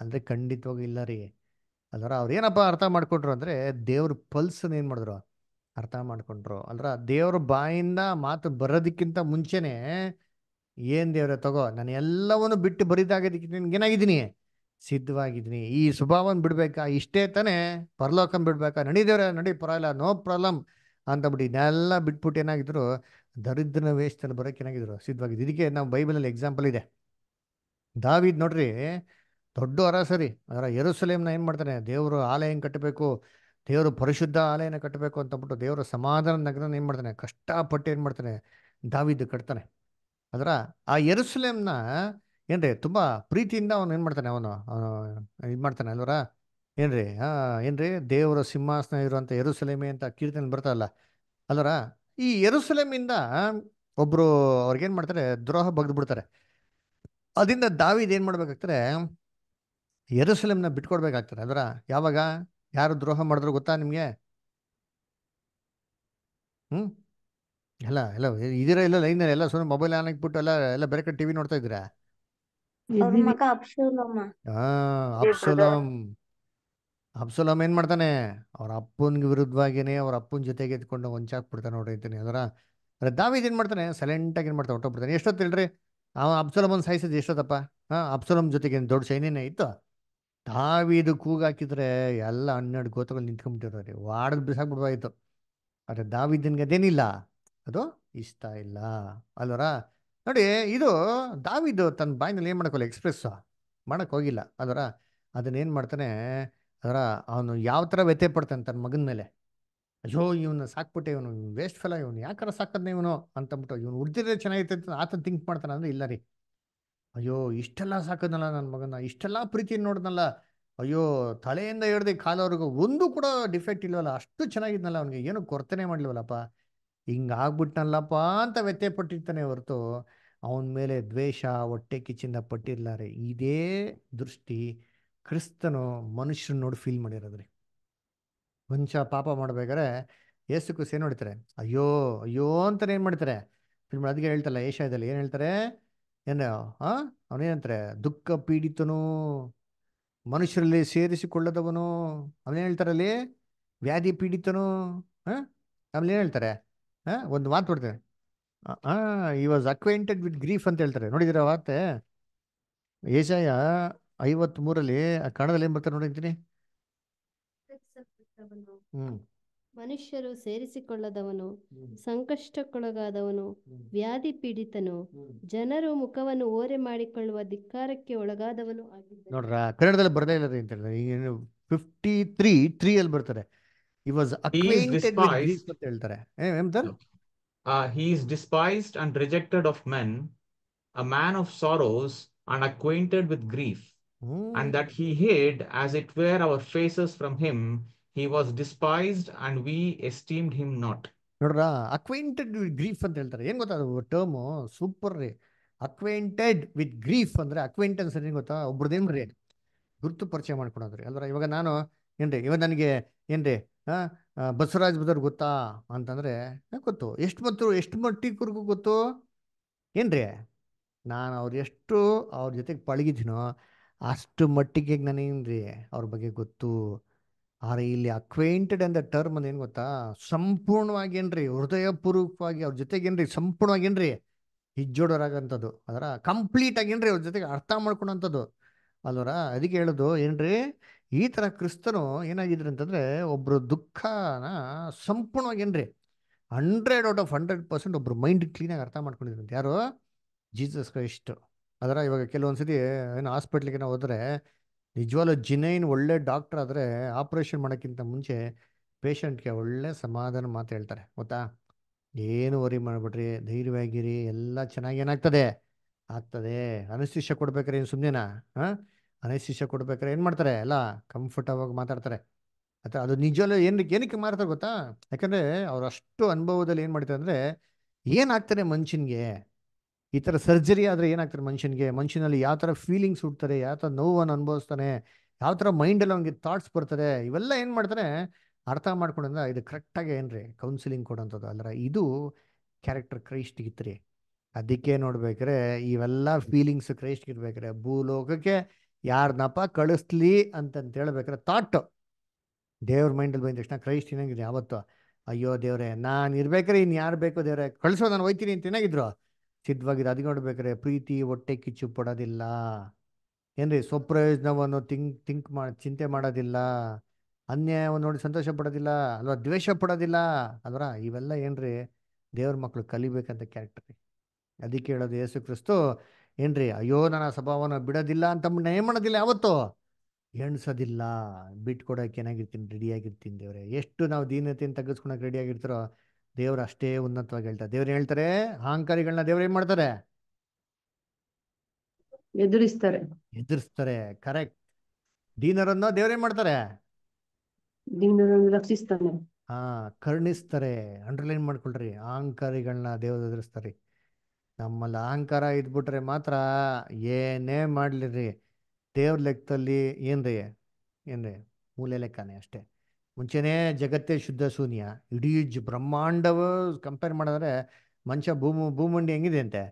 ಅಂದರೆ ಖಂಡಿತವಾಗಿ ಇಲ್ಲ ರೀ ಅದರ ಅವ್ರು ಏನಪ್ಪ ಅರ್ಥ ಮಾಡಿಕೊಟ್ರು ಅಂದರೆ ದೇವ್ರ ಪಲ್ಸನ್ನು ಏನು ಮಾಡಿದ್ರು ಅರ್ಥ ಮಾಡ್ಕೊಂಡ್ರು ಅಲ್ರ ದೇವ್ರ ಬಾಯಿಂದ ಮಾತು ಬರೋದಕ್ಕಿಂತ ಮುಂಚೆನೆ ಏನ್ ದೇವ್ರೆ ತಗೋ ನಾನು ಎಲ್ಲವನ್ನು ಬಿಟ್ಟು ಬರಿದಾಗೋದಕ್ಕೆ ನಿನ್ಗೇನಾಗಿದ್ದೀನಿ ಸಿದ್ಧವಾಗಿದ್ದೀನಿ ಈ ಸ್ವಭಾವನ ಬಿಡ್ಬೇಕಾ ಇಷ್ಟೇ ತಾನೇ ಪರಲೋಕಂ ಬಿಡ್ಬೇಕಾ ನಡೀದೇವ್ರೆ ನಡಿ ಪರಲ್ಲ ನೋ ಪ್ರಾಬ್ಲಮ್ ಅಂತ ಬಿಟ್ಟು ಇನ್ನೆಲ್ಲ ಬಿಟ್ಬಿಟ್ಟು ಏನಾಗಿದ್ರು ದರಿದ್ರನ ವೇಷದಲ್ಲಿ ಬರೋಕೆ ಏನಾಗಿದ್ರು ಸಿದ್ಧವಾಗಿದ್ದು ಇದಕ್ಕೆ ನಾವು ಬೈಬಲಲ್ಲಿ ಎಕ್ಸಾಂಪಲ್ ಇದೆ ದಾವಿದ್ ನೋಡ್ರಿ ದೊಡ್ಡ ಅರ ಸರಿ ಅದರ ಯರುಸಲೇಮ್ನ ಏನು ಮಾಡ್ತಾನೆ ದೇವರು ಆಲಯ ಕಟ್ಟಬೇಕು ದೇವರು ಪರಿಶುದ್ಧ ಆಲಯನ ಕಟ್ಟಬೇಕು ಅಂತಂದ್ಬಿಟ್ಟು ದೇವರ ಸಮಾಧಾನ ನಗರನ ಏನು ಮಾಡ್ತಾನೆ ಕಷ್ಟಪಟ್ಟು ಏನು ಮಾಡ್ತಾನೆ ದಾವಿದ್ದು ಕಟ್ತಾನೆ ಅದರ ಆ ಎರುಸಲೇಮ್ನ ಏನ್ರಿ ತುಂಬ ಪ್ರೀತಿಯಿಂದ ಅವನು ಏನು ಮಾಡ್ತಾನೆ ಅವನು ಇದು ಮಾಡ್ತಾನೆ ಅಲ್ವರ ಏನ್ರಿ ಹಾಂ ಏನ್ರಿ ದೇವರ ಸಿಂಹಾಸನ ಇರುವಂಥ ಎರುಸುಲೇಮೆ ಅಂತ ಕೀರ್ತನೆ ಬರ್ತಾರಲ್ಲ ಅಲ್ವರ ಈ ಎರುಸಲೇಮಿಂದ ಒಬ್ಬರು ಅವ್ರಿಗೇನು ಮಾಡ್ತಾರೆ ದ್ರೋಹ ಬಗ್ದು ಬಿಡ್ತಾರೆ ಅದರಿಂದ ದಾವಿದ್ ಏನು ಮಾಡ್ಬೇಕಾಗ್ತಾರೆ ಎರುಸಲೇಮ್ನ ಬಿಟ್ಕೊಡ್ಬೇಕಾಗ್ತಾರೆ ಅದರ ಯಾವಾಗ ಯಾರು ದ್ರೋಹ ಮಾಡಿದ್ರು ಗೊತ್ತಾ ನಿಮಗೆ ಹ್ಮ್ ಎಲ್ಲ ಎಲ್ಲ ಇದೀರ ಇಲ್ಲ ಲೈನ್ ಎಲ್ಲ ಸುಮ್ಮನೆ ಮೊಬೈಲ್ ಆನ್ ಹಾಕ್ಬಿಟ್ಟು ಎಲ್ಲ ಎಲ್ಲ ಬೇರೆ ಕಡೆ ಟಿವಿ ನೋಡ್ತಾ ಇದ್ದೀರಾ ಹಾ ಏನ್ ಮಾಡ್ತಾನೆ ಅವ್ರ ಅಪ್ಪನ್ ವಿರುದ್ಧವಾಗಿನೇ ಅವ್ರ ಅಪ್ಪನ ಜೊತೆಗೆ ಎತ್ಕೊಂಡು ಹೊಂಚಾಕ್ಬಿಡ್ತಾನೆ ನೋಡೈತಾನೆ ಅದರ ದಾವಿದ್ ಏನ್ ಮಾಡ್ತಾನೆ ಸೈಲೆಂಟ್ ಆಗಿ ಏನ್ ಮಾಡ್ತಾನೆ ಹೊಟ್ಟೋಗ್ಬಿಡ್ತಾನೆ ಎಷ್ಟೊತ್ತು ಹೇಳ್ರಿ ಅವ ಸಾಯಿಸಿದ್ ಎಷ್ಟೊತ್ತಪ್ಪ ಹಾ ಅಬ್ಸುಲಮ್ ಜೊತೆಗೆ ದೊಡ್ಡ ಸೈನ್ಯನೇ ಇತ್ತು ದಾವಿದು ಕೂಗಾಕಿದ್ರೆ ಎಲ್ಲ ಹನ್ನೆರಡು ಗೋತ್ರಗಳು ನಿಂತ್ಕೊಂಡ್ಬಿಟ್ಟಿರೋ ರೀ ವಾಡದ್ ಬಿಸಾಕ್ಬಿಡ್ಬಾಯ್ತು ಆದರೆ ದಾವಿದನ್ಗೆ ಅದೇನಿಲ್ಲ ಅದು ಇಷ್ಟ ಇಲ್ಲ ಅಲ್ವರ ನೋಡಿ ಇದು ದಾವಿದು ತನ್ನ ಬಾಯಿನಲ್ಲಿ ಏನು ಮಾಡೋಕ್ಕಲ್ಲ ಎಕ್ಸ್ಪ್ರೆಸ್ಸು ಮಾಡೋಕ್ಕೆ ಹೋಗಿಲ್ಲ ಅದರ ಅದನ್ನೇನು ಮಾಡ್ತಾನೆ ಅದರ ಅವನು ಯಾವ ಥರ ವ್ಯಥೆ ಪಡ್ತಾನೆ ತನ್ನ ಮಗನ ಮೇಲೆ ಅಯ್ಯೋ ಇವನು ಸಾಕ್ಬಿಟ್ಟೆ ಇವನು ವೇಸ್ಟ್ ಫಲ ಇವನು ಯಾಕಾರ ಸಾಕದ್ನ ಇವನು ಅಂತಂದ್ಬಿಟ್ಟು ಇವನು ಉಡ್ತಿದ್ರೆ ಚೆನ್ನಾಗಿತ್ತು ಅಂತ ಥಿಂಕ್ ಮಾಡ್ತಾನೆ ಅಂದ್ರೆ ಇಲ್ಲ ರೀ ಅಯ್ಯೋ ಇಷ್ಟೆಲ್ಲ ಸಾಕದ್ನಲ್ಲ ನನ್ನ ಮಗನ ಇಷ್ಟೆಲ್ಲ ಪ್ರೀತಿ ನೋಡಿದ್ನಲ್ಲ ಅಯ್ಯೋ ತಲೆಯಿಂದ ಹಿಡ್ದು ಕಾಲವ್ರಿಗೂ ಒಂದು ಕೂಡ ಡಿಫೆಕ್ಟ್ ಇಲ್ವಲ್ಲ ಅಷ್ಟು ಚೆನ್ನಾಗಿದ್ನಲ್ಲ ಅವನಿಗೆ ಏನು ಕೊರತೆನೆ ಮಾಡ್ಲಿವಲ್ಲಪ್ಪ ಹಿಂಗಾಗ್ಬಿಟ್ನಲ್ಲಪ್ಪ ಅಂತ ಪಟ್ಟಿರ್ತಾನೆ ಹೊರತು ಅವನ ಮೇಲೆ ದ್ವೇಷ ಹೊಟ್ಟೆ ಕಿಚ್ಚಿಂದ ಪಟ್ಟಿರ್ಲಾರೆ ಇದೇ ದೃಷ್ಟಿ ಕ್ರಿಸ್ತನು ಮನುಷ್ಯನ ನೋಡಿ ಫೀಲ್ ಮಾಡಿರೋದ್ರಿ ಮನುಷ್ಯ ಪಾಪ ಮಾಡ್ಬೇಕಾದ್ರೆ ಏಸು ಏನು ಹೊಡಿತಾರೆ ಅಯ್ಯೋ ಅಯ್ಯೋ ಅಂತಾನೆ ಏನು ಮಾಡ್ತಾರೆ ಫಿಲ್ಮ್ ಅದಕ್ಕೆ ಹೇಳ್ತಲ್ಲ ಏಷ್ಯಾದಲ್ಲಿ ಏನು ಹೇಳ್ತಾರೆ ಏನು ಹಾ ಅವನೇನಂತಾರೆ ದುಃಖ ಪೀಡಿತನು ಮನುಷ್ಯರಲ್ಲಿ ಸೇರಿಸಿಕೊಳ್ಳದವನು ಅವನೇನು ಹೇಳ್ತಾರಲ್ಲಿ ವ್ಯಾಧಿ ಪೀಡಿತನು ಹಾಂ ಆಮೇಲೆ ಏನು ಹೇಳ್ತಾರೆ ಹಾಂ ಒಂದು ಮಾತು ಕೊಡ್ತೇನೆ ಈ ವಾಸ್ ಅಕ್ವೆಂಟೆಡ್ ವಿತ್ ಗ್ರೀಫ್ ಅಂತ ಹೇಳ್ತಾರೆ ನೋಡಿದಿರ ವಾರ್ತೆ ಏಷಾಯ ಆ ಕಣದಲ್ಲಿ ಏನು ಬರ್ತಾರೆ ನೋಡಿದ್ದೀನಿ ಹ್ಞೂ ಮನುಷ್ಯರು ಸೇರಿಸಿಕೊಳ್ಳದವನು ಸಂಕಷ್ಟಕ್ಕೊಳಗಾದವನು ವ್ಯಾಧಿ ಪೀಡಿತನು ಜನರು ಮುಖವನ್ನು ಓರೆ ಮಾಡಿಕೊಳ್ಳುವ ಧಿಕ್ಕಾರಕ್ಕೆ ಒಳಗಾದವನು ನೋಡ್ರ ಕನ್ನಡದಲ್ಲಿ ಬರ್ದೇ ಇಲ್ಲ ಫಿಫ್ಟಿ ತ್ರೀ ಅಲ್ಲಿ ಬರ್ತಾರೆ he ಅಂತ ಹೇಳ್ತಾರೆ uh, he is despised and rejected of men a man of sorrows and with grief hmm. and that he hid as it were our faces from him he was despised and we esteemed him not ನೋಡ್ರ ಅಕ್ವೆಂಟೆಡ್ ವಿತ್ ಗ್ರೀಫ್ ಅಂತ ಹೇಳ್ತಾರೆ ಏನ್ ಗೊತ್ತಾ ಅದು ಟರ್ಮು ಸೂಪರ್ ರೀ ಅಕ್ವೆಂಟೆಡ್ ವಿತ್ ಗ್ರೀಫ್ ಅಂದ್ರೆ ಅಕ್ವೈಂಟೆನ್ಸ್ ಏನ್ ಗೊತ್ತಾ ರೀ ಗುರುತು ಪರಿಚಯ ಮಾಡ್ಕೊಳೋದ್ರಿ ಅಲ್ರ ಇವಾಗ ನಾನು ಏನ್ರಿ ಇವಾಗ ನನಗೆ ಏನ್ರಿ ಬಸವರಾಜ್ ಬದರ್ ಗೊತ್ತಾ ಅಂತಂದ್ರೆ ಗೊತ್ತು ಎಷ್ಟು ಮತ್ತು ಎಷ್ಟು ಮಟ್ಟಿಗೂ ಗೊತ್ತು ಏನ್ರಿ ನಾನು ಅವ್ರು ಎಷ್ಟು ಅವ್ರ ಜೊತೆಗೆ ಪಳಗಿದ್ದೀನೋ ಅಷ್ಟು ಮಟ್ಟಿಗೆ ನನಗೇನ್ರಿ ಅವ್ರ ಬಗ್ಗೆ ಗೊತ್ತು ಆದರೆ ಇಲ್ಲಿ ಅಕ್ವೇಂಟೆಡ್ ಅಂದ ಟರ್ಮ್ ಏನು ಗೊತ್ತಾ ಸಂಪೂರ್ಣವಾಗಿ ಏನ್ರಿ ಹೃದಯಪೂರ್ವಕವಾಗಿ ಅವ್ರ ಜೊತೆಗೆ ಏನ್ರಿ ಸಂಪೂರ್ಣವಾಗಿ ಏನ್ರಿ ಹಿಜ್ಜೋಡೋರಾಗಂಥದ್ದು ಅದರ ಕಂಪ್ಲೀಟ್ ಆಗೇನ್ರಿ ಅವ್ರ ಜೊತೆಗೆ ಅರ್ಥ ಮಾಡ್ಕೊಳಂಥದ್ದು ಅಲ್ವರ ಅದಕ್ಕೆ ಹೇಳೋದು ಏನ್ರಿ ಈ ಥರ ಕ್ರಿಸ್ತನು ಏನಾಗಿದ್ರಿ ಅಂತಂದರೆ ಒಬ್ಬರು ದುಃಖನ ಸಂಪೂರ್ಣವಾಗಿ ಏನ್ರಿ hundred out of hundred percent ಒಬ್ರು ಮೈಂಡ್ ಕ್ಲೀನಾಗಿ ಅರ್ಥ ಮಾಡ್ಕೊಂಡಿದ್ರು ಅಂತ ಯಾರು ಜೀಸಸ್ ಕ್ರೈಸ್ಟ್ ಅದರ ಇವಾಗ ಕೆಲವೊಂದ್ಸತಿ ಏನು ಹಾಸ್ಪಿಟ್ಲಿಗೆ ನಾವು ಹೋದರೆ ನಿಜವಾಗ್ಲೂ ಜಿನೈನ್ ಒಳ್ಳೆ ಡಾಕ್ಟರ್ ಆದರೆ ಆಪ್ರೇಷನ್ ಮಾಡೋಕ್ಕಿಂತ ಮುಂಚೆ ಪೇಷಂಟ್ಗೆ ಒಳ್ಳೆ ಸಮಾಧಾನ ಮಾತು ಹೇಳ್ತಾರೆ ಗೊತ್ತಾ ಏನು ವರಿ ಮಾಡಿಬಿಟ್ರಿ ಧೈರ್ಯವಾಗಿರಿ ಎಲ್ಲ ಚೆನ್ನಾಗಿ ಏನಾಗ್ತದೆ ಆಗ್ತದೆ ಅನಶಿಷ್ಯ ಕೊಡ್ಬೇಕಾರೆ ಏನು ಸುಮ್ಮನೆನಾ ಹಾಂ ಅನಿಸ್ತಿಷ್ಯ ಕೊಡ್ಬೇಕಾರೆ ಏನು ಮಾಡ್ತಾರೆ ಎಲ್ಲ ಕಂಫರ್ಟಬಾಗಿ ಮಾತಾಡ್ತಾರೆ ಅಥವಾ ಅದು ನಿಜವಲ್ಲೂ ಏನಕ್ಕೆ ಏನಕ್ಕೆ ಮಾಡ್ತಾರೆ ಗೊತ್ತಾ ಯಾಕಂದರೆ ಅವ್ರು ಅಷ್ಟು ಅನುಭವದಲ್ಲಿ ಏನು ಮಾಡ್ತಾರೆ ಅಂದರೆ ಏನಾಗ್ತಾರೆ ಮನುಷ್ಯನಿಗೆ ಈ ಥರ ಸರ್ಜರಿ ಆದರೆ ಏನಾಗ್ತಾರೆ ಮನುಷ್ಯನಿಗೆ ಮನುಷ್ಯನಲ್ಲಿ ಯಾವ ಥರ ಫೀಲಿಂಗ್ಸ್ ಹುಡ್ತಾರೆ ಯಾವ ಥರ ನೋವನ್ನು ಅನುಭವಿಸ್ತಾನೆ ಯಾವ ಥರ ಮೈಂಡಲ್ಲಿ ಅವನಿಗೆ ಥಾಟ್ಸ್ ಬರ್ತಾರೆ ಇವೆಲ್ಲ ಏನು ಮಾಡ್ತಾರೆ ಅರ್ಥ ಮಾಡ್ಕೊಂಡ ಇದು ಕರೆಕ್ಟಾಗಿ ಏನ್ರಿ ಕೌನ್ಸಿಲಿಂಗ್ ಕೊಡೋಂಥದ್ದು ಅಲ್ಲರ ಇದು ಕ್ಯಾರೆಕ್ಟರ್ ಕ್ರೈಸ್ಟ್ ರೀ ಅದಕ್ಕೆ ನೋಡ್ಬೇಕ್ರೆ ಇವೆಲ್ಲ ಫೀಲಿಂಗ್ಸ್ ಭೂ ಭೂಲೋಕಕ್ಕೆ ಯಾರನ್ನಪ್ಪ ಕಳಿಸ್ಲಿ ಅಂತಂತ ಹೇಳ್ಬೇಕಾರೆ ಥಾಟ್ ದೇವ್ರ ಮೈಂಡಲ್ಲಿ ಬಂದ ತಕ್ಷಣ ಕ್ರೈಸ್ಟ್ ಏನಾಗಿದೆ ಯಾವತ್ತು ಅಯ್ಯೋ ದೇವ್ರೆ ನಾನು ಇರ್ಬೇಕ್ರೆ ಇನ್ ಯಾರು ಬೇಕೋ ದೇವ್ರೆ ಕಳಿಸೋ ನಾನು ಹೋಯ್ತೀನಿ ಅಂತ ಏನಾಗಿದ್ರು ಸಿದ್ಧವಾಗಿದೆ ಅದಕ್ಕೆ ನೋಡ್ಬೇಕ್ರೆ ಪ್ರೀತಿ ಹೊಟ್ಟೆ ಕಿಚ್ಚು ಪಡೋದಿಲ್ಲ ಏನ್ರಿ ಸ್ವಪ್ರಯೋಜನವನ್ನು ತಿಂಕ್ ತಿಂಕ್ ಮಾಡಿ ಚಿಂತೆ ಮಾಡೋದಿಲ್ಲ ಅನ್ಯಾಯವನ್ನು ನೋಡಿ ಸಂತೋಷ ಪಡೋದಿಲ್ಲ ಅಲ್ವಾ ದ್ವೇಷ ಪಡೋದಿಲ್ಲ ಅಲ್ವರ ಇವೆಲ್ಲ ಏನ್ರಿ ದೇವ್ರ ಮಕ್ಕಳು ಕಲಿಬೇಕಂತ ಕ್ಯಾರೆಕ್ಟರ್ ಅದಕ್ಕೆ ಹೇಳೋದು ಯೇಸು ಕ್ರಿಸ್ತು ಏನ್ರಿ ಅಯ್ಯೋ ನನ್ನ ಸ್ವಭಾವನ ಬಿಡೋದಿಲ್ಲ ಅಂತ ನಯ ಮಾಡೋದಿಲ್ಲ ಯಾವತ್ತು ಎಣ್ಸೋದಿಲ್ಲ ಬಿಟ್ಕೊಡೋಕೆ ಏನಾಗಿರ್ತೀನಿ ರೆಡಿಯಾಗಿರ್ತೀನಿ ದೇವ್ರೆ ಎಷ್ಟು ನಾವು ದೀನತೆಯನ್ನು ತೆಗೆಸ್ಕೊಳಕ್ಕೆ ರೆಡಿಯಾಗಿರ್ತಾರೋ ದೇವ್ರ ಅಷ್ಟೇ ಉನ್ನತವಾಗಿ ಹೇಳ್ತಾರೆ ದೇವ್ರು ಹೇಳ್ತಾರೆ ಅಹಂಕಾರಿಗಳನ್ನ ದೇವ್ರ ಏನ್ ಮಾಡ್ತಾರೆ ಎದುರಿಸ್ತಾರೆ ಎದುರಿಸ್ತಾರೆ ಕರೆಕ್ಟ್ ದೀನರನ್ನ ದೇವ್ರ ಏನ್ ಮಾಡ್ತಾರೆ ರಕ್ಷಿಸ್ತಾನೆ ಹಾ ಕರ್ಣಿಸ್ತಾರೆ ಅಂಡರ್ಲೈನ್ ಮಾಡ್ಕೊಳ್ರಿ ಅಹಂಕಾರಿಗಳನ್ನ ದೇವ್ರ ಎದುರಿಸ್ತಾರೆ ನಮ್ಮಲ್ಲಿ ಅಹಂಕಾರ ಇದ್ಬಿಟ್ರೆ ಮಾತ್ರ ಏನೇ ಮಾಡ್ಲಿರಿ ದೇವ್ರ ಲೆಕ್ಕದಲ್ಲಿ ಏನ್ರಿ ಏನ್ರಿ ಮೂಲೆ ಲೆಕ್ಕನೇ ಅಷ್ಟೇ ಮುಂಚೆನೇ ಜಗತ್ತೇ ಶುದ್ಧ ಶೂನ್ಯ ಇಡೀ ಬ್ರಹ್ಮಾಂಡವ ಕಂಪೇರ್ ಮಾಡಿದ್ರೆ ಮನುಷ್ಯ ಭೂಮು ಭೂಮಂಡಿ ಹೆಂಗಿದೆ ಅಂತೆ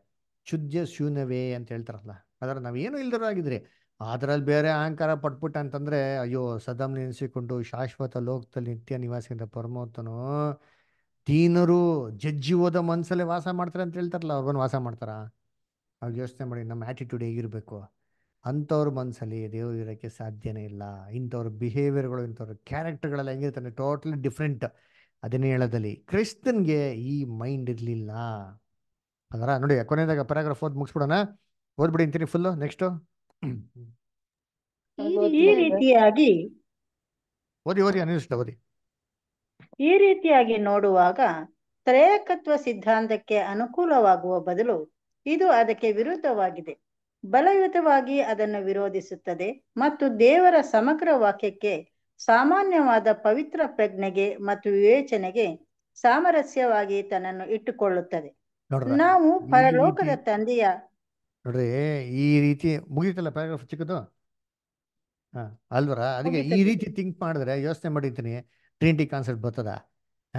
ಶುದ್ಧ ಶೂನ್ಯವೇ ಅಂತ ಹೇಳ್ತಾರಲ್ಲ ಆದರೆ ನಾವೇನು ಆಗಿದ್ರಿ ಅದರಲ್ಲಿ ಬೇರೆ ಅಹಂಕಾರ ಪಟ್ಬಿಟ್ಟ ಅಂತಂದರೆ ಅಯ್ಯೋ ಸದಮ್ ನೆನೆಸಿಕೊಂಡು ಶಾಶ್ವತ ಲೋಕದಲ್ಲಿ ನಿತ್ಯ ನಿವಾಸಿಯಿಂದ ಪರಮೋತ್ತನು ದೀನರು ಜಜ್ಜಿ ಹೋದ ಮನಸ್ಸಲ್ಲೇ ವಾಸ ಮಾಡ್ತಾರೆ ಅಂತ ಹೇಳ್ತಾರಲ್ಲ ಬಂದು ವಾಸ ಮಾಡ್ತಾರ ಅವ್ರು ಯೋಚನೆ ಮಾಡಿ ನಮ್ಮ ಆ್ಯಟಿಟ್ಯೂಡ್ ಹೇಗಿರಬೇಕು ಅಂಥವ್ರ ಮನಸ್ಸಲ್ಲಿ ದೇವರು ಇರೋಕ್ಕೆ ಸಾಧ್ಯನೇ ಇಲ್ಲ ಇಂಥವ್ರ ಬಿಹೇವಿಯರ್ಗಳು ಇಂಥವ್ರ ಕ್ಯಾರೆಕ್ಟರ್ಗಳೆಲ್ಲ ಹೆಂಗಿರ್ತಾನೆ ಟೋಟಲಿ ಡಿಫ್ರೆಂಟ್ ಹದಿನೇಳದಲ್ಲಿ ಕ್ರಿಸ್ತನ್ಗೆ ಈ ಮೈಂಡ್ ಇರಲಿಲ್ಲ ಅದರ ನೋಡಿ ಕೊನೆಯದಾಗ ಪ್ಯಾರಾಗ್ರಾಫ್ ಓದ್ ಮುಗಿಸ್ಬಿಡೋಣ ಓದ್ಬಿಡಿ ಅಂತೀನಿ ಫುಲ್ ನೆಕ್ಸ್ಟ್ ಈ ರೀತಿಯಾಗಿ ಓದಿ ಓದಿ ಅನಿಷ್ಟ ಓದಿ ಈ ರೀತಿಯಾಗಿ ನೋಡುವಾಗ ತ್ರಯಕತ್ವ ಸಿದ್ಧಾಂತಕ್ಕೆ ಅನುಕೂಲವಾಗುವ ಬದಲು ಇದು ಅದಕ್ಕೆ ವಿರುದ್ಧವಾಗಿದೆ ಬಲಯುತವಾಗಿ ಅದನ್ನು ವಿರೋಧಿಸುತ್ತದೆ ಮತ್ತು ದೇವರ ಸಮಗ್ರ ವಾಕ್ಯಕ್ಕೆ ಸಾಮಾನ್ಯವಾದ ಪವಿತ್ರ ಪ್ರಜ್ಞೆಗೆ ಮತ್ತು ವಿವೇಚನೆಗೆ ಸಾಮರಸ್ಯವಾಗಿ ತನ್ನನ್ನು ಇಟ್ಟುಕೊಳ್ಳುತ್ತದೆ ನಾವು ಪರಲೋಕದ ತಂದೆಯ ನೋಡ್ರಿ ಈ ರೀತಿ ಮುಗಿತಲ್ಲ ಪ್ಯಾರಾಗ್ರಾಫ್ ಚಿಕ್ಕದು ಹಾ ಅಲ್ವರ ಅದಕ್ಕೆ ಈ ರೀತಿ ಥಿಂಕ್ ಮಾಡಿದ್ರೆ ಯೋಚನೆ ಮಾಡಿದ್ದೀನಿ ಟ್ರಿನಿಟಿ ಕಾನ್ಸೆಪ್ಟ್ ಬರ್ತದ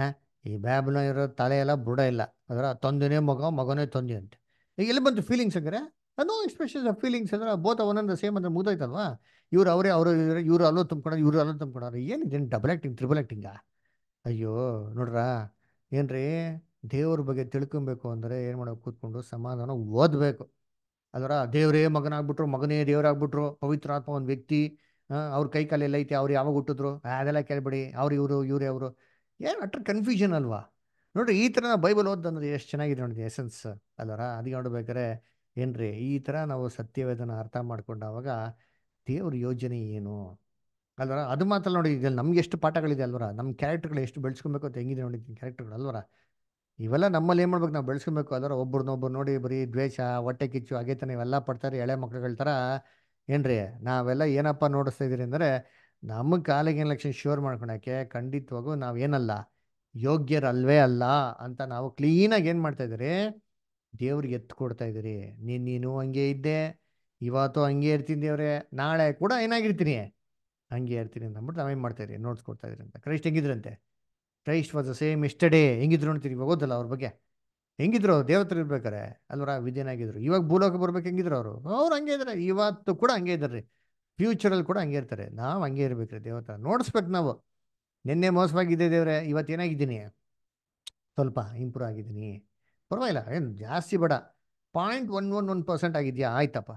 ಆ ಈ ಬ್ಯಾಬ್ನ ಇರೋ ತಲೆ ಎಲ್ಲ ಬುಡ ಇಲ್ಲ ಅದರ ತಂದಿನೇ ಮಗ ಮಗನೇ ತಂದೆ ಅಂತ ಈಗ ಎಲ್ಲಿ ಬಂತು ಫೀಲಿಂಗ್ಸ್ ಹಂಗಾರೆ ನೋ ಎಕ್ಸ್ಪ್ರೆಷನ್ ಆಫ್ ಫೀಲಿಂಗ್ಸ್ ಅಂದ್ರೆ ಬೋತ್ ಒಂದೊಂದು ಸೇಮ್ ಅಂದ್ರೆ ಮುಗ್ದೋಯ್ತಲ್ವಾ ಇವ್ರು ಅವರೇ ಅವರು ಇವರು ಅಲ್ಲೋ ತುಂಬ್ಕೊಂಡ್ರೆ ಇವರು ಅಲ್ಲೋ ತುಂಬ್ಕೊಂಡ್ರೆ ಏನು ಡಬಲ್ ಆ್ಯಕ್ಟಿಂಗ್ ತ್ರಿಬಲ್ ಆ್ಯಕ್ಟಿಂಗ ಅಯ್ಯೋ ನೋಡ್ರಾ ಏನ್ರಿ ದೇವ್ರ ಬಗ್ಗೆ ತಿಳ್ಕೊಬೇಕು ಅಂದರೆ ಏನು ಮಾಡೋಕೆ ಕೂತ್ಕೊಂಡು ಸಮಾಧಾನ ಓದಬೇಕು ಅದರ ದೇವರೇ ಮಗನಾಗ್ಬಿಟ್ರು ಮಗನೇ ದೇವರಾಗ್ಬಿಟ್ರು ಆತ್ಮ ಒಂದು ವ್ಯಕ್ತಿ ಅವ್ರ ಕೈ ಕಾಲೆಲ್ಲ ಐತೆ ಅವ್ರು ಯಾವಾಗ ಹುಟ್ಟಿದ್ರು ಅದೆಲ್ಲ ಕೇಳ್ಬೇಡಿ ಅವ್ರು ಇವರು ಇವರೇ ಅವರು ಏನು ಅಟ್ರ ಕನ್ಫ್ಯೂಷನ್ ಅಲ್ವಾ ನೋಡ್ರಿ ಈ ಥರ ಬೈಬಲ್ ಓದ್ದಂದ್ರೆ ಎಷ್ಟು ಚೆನ್ನಾಗಿದೆ ನೋಡಿ ಎಸೆನ್ಸ್ ಅಲ್ಲರ ಅದಕ್ಕೆ ನೋಡ್ಬೇಕಾದ್ರೆ ಏನ್ರಿ ಈ ಥರ ನಾವು ಸತ್ಯವೇದನ ಅರ್ಥ ಮಾಡ್ಕೊಂಡಾವಾಗ ದೇವ್ರ ಯೋಜನೆ ಏನು ಅಲ್ವರ ಅದು ಮಾತ್ರ ನೋಡಿ ಈಗ ನಮ್ಗೆ ಎಷ್ಟು ಪಾಠಗಳಿದೆ ಅಲ್ವರ ನಮ್ಮ ಕ್ಯಾರೆಕ್ಟರ್ಗಳು ಎಷ್ಟು ಬೆಳೆಸ್ಕೊಬೇಕು ಅಂತ ಹೆಂಗಿದೆ ನೋಡಿ ಕ್ಯಾರೆಕ್ಟರ್ಗಳು ಅಲ್ವರ ಇವೆಲ್ಲ ನಮ್ಮಲ್ಲಿ ಏನು ಮಾಡ್ಬೇಕು ನಾವು ಬೆಳೆಸ್ಕೊಬೇಕು ಅದರ ಒಬ್ರನ್ನೊಬ್ರು ನೋಡಿ ಬರೀ ದ್ವೇಷ ಹೊಟ್ಟೆ ಕಿಚ್ಚು ಆಗೇತನ ಇವೆಲ್ಲ ಪಡ್ತಾರೆ ಎಳೆ ಮಕ್ಳುಗಳ ಥರ ಏನ್ರಿ ನಾವೆಲ್ಲ ಏನಪ್ಪ ನೋಡಿಸ್ತಾ ಇದ್ದೀರಿ ಅಂದರೆ ನಮ್ಮ ಕಾಲಿಗೆ ಏನು ಲಕ್ಷ ಶ್ಯೂರ್ ಮಾಡ್ಕೊಳಕ್ಕೆ ಖಂಡಿತವಾಗೂ ನಾವೇನಲ್ಲ ಯೋಗ್ಯರಲ್ವೇ ಅಲ್ಲ ಅಂತ ನಾವು ಕ್ಲೀನಾಗಿ ಏನು ಮಾಡ್ತಾ ಇದ್ದೀರಿ ದೇವ್ರಿಗೆ ಎತ್ತು ಕೊಡ್ತಾ ಇದ್ದೀರಿ ನೀನು ನೀನು ಹಂಗೆ ಇದ್ದೆ ಇವತ್ತು ಹಂಗೆ ಇರ್ತೀನಿ ದೇವ್ರೆ ನಾಳೆ ಕೂಡ ಏನಾಗಿರ್ತೀನಿ ಹಂಗೆ ಇರ್ತೀನಿ ಅಂತ ಅಂದ್ಬಿಟ್ಟು ನಾವೇನು ಮಾಡ್ತಾಯಿರಿ ನೋಟ್ಸ್ ಕೊಡ್ತಾ ಇದ್ರಿ ಅಂತ ಕ್ರೈಸ್ಟ್ ಹೆಂಗಿದ್ರಂತೆ Christ was the same day ಹೆಂಗಿದ್ರು ಅಂತೀರಿ ಇವಾಗ ಗೊತ್ತಲ್ಲ ಅವ್ರ ಬಗ್ಗೆ ಹೆಂಗಿದ್ರು ಅವ್ರು ದೇವತರು ಇರ್ಬೇಕಾರೆ ಅಲ್ವರ ವಿದ್ಯನಾಗಿದ್ರು ಇವಾಗ ಭೂಲೋಕ ಬರ್ಬೇಕು ಹೆಂಗಿದ್ರು ಅವರು ಅವ್ರು ಹಂಗೆ ಇದ್ದಾರೆ ಇವತ್ತು ಕೂಡ ಹಂಗೆ ಇದ್ದಾರೆ ಫ್ಯೂಚರಲ್ಲಿ ಕೂಡ ಹಂಗೆ ಇರ್ತಾರೆ ನಾವು ಹಂಗೆ ಇರ್ಬೇಕ್ರಿ ದೇವತ ನೋಡಿಸ್ಬೇಕು ನಾವು ನಿನ್ನೆ ಮೋಸವಾಗಿದ್ದೆ ದೇವ್ರೆ ಇವತ್ತು ಏನಾಗಿದ್ದೀನಿ ಸ್ವಲ್ಪ ಇಂಪ್ರೂವ್ ಆಗಿದ್ದೀನಿ ಪರವಾಗಿಲ್ಲ ಏನು ಜಾಸ್ತಿ ಬೇಡ point one one one percent ಆಗಿದೆಯಾ ಆಯ್ತಪ್ಪ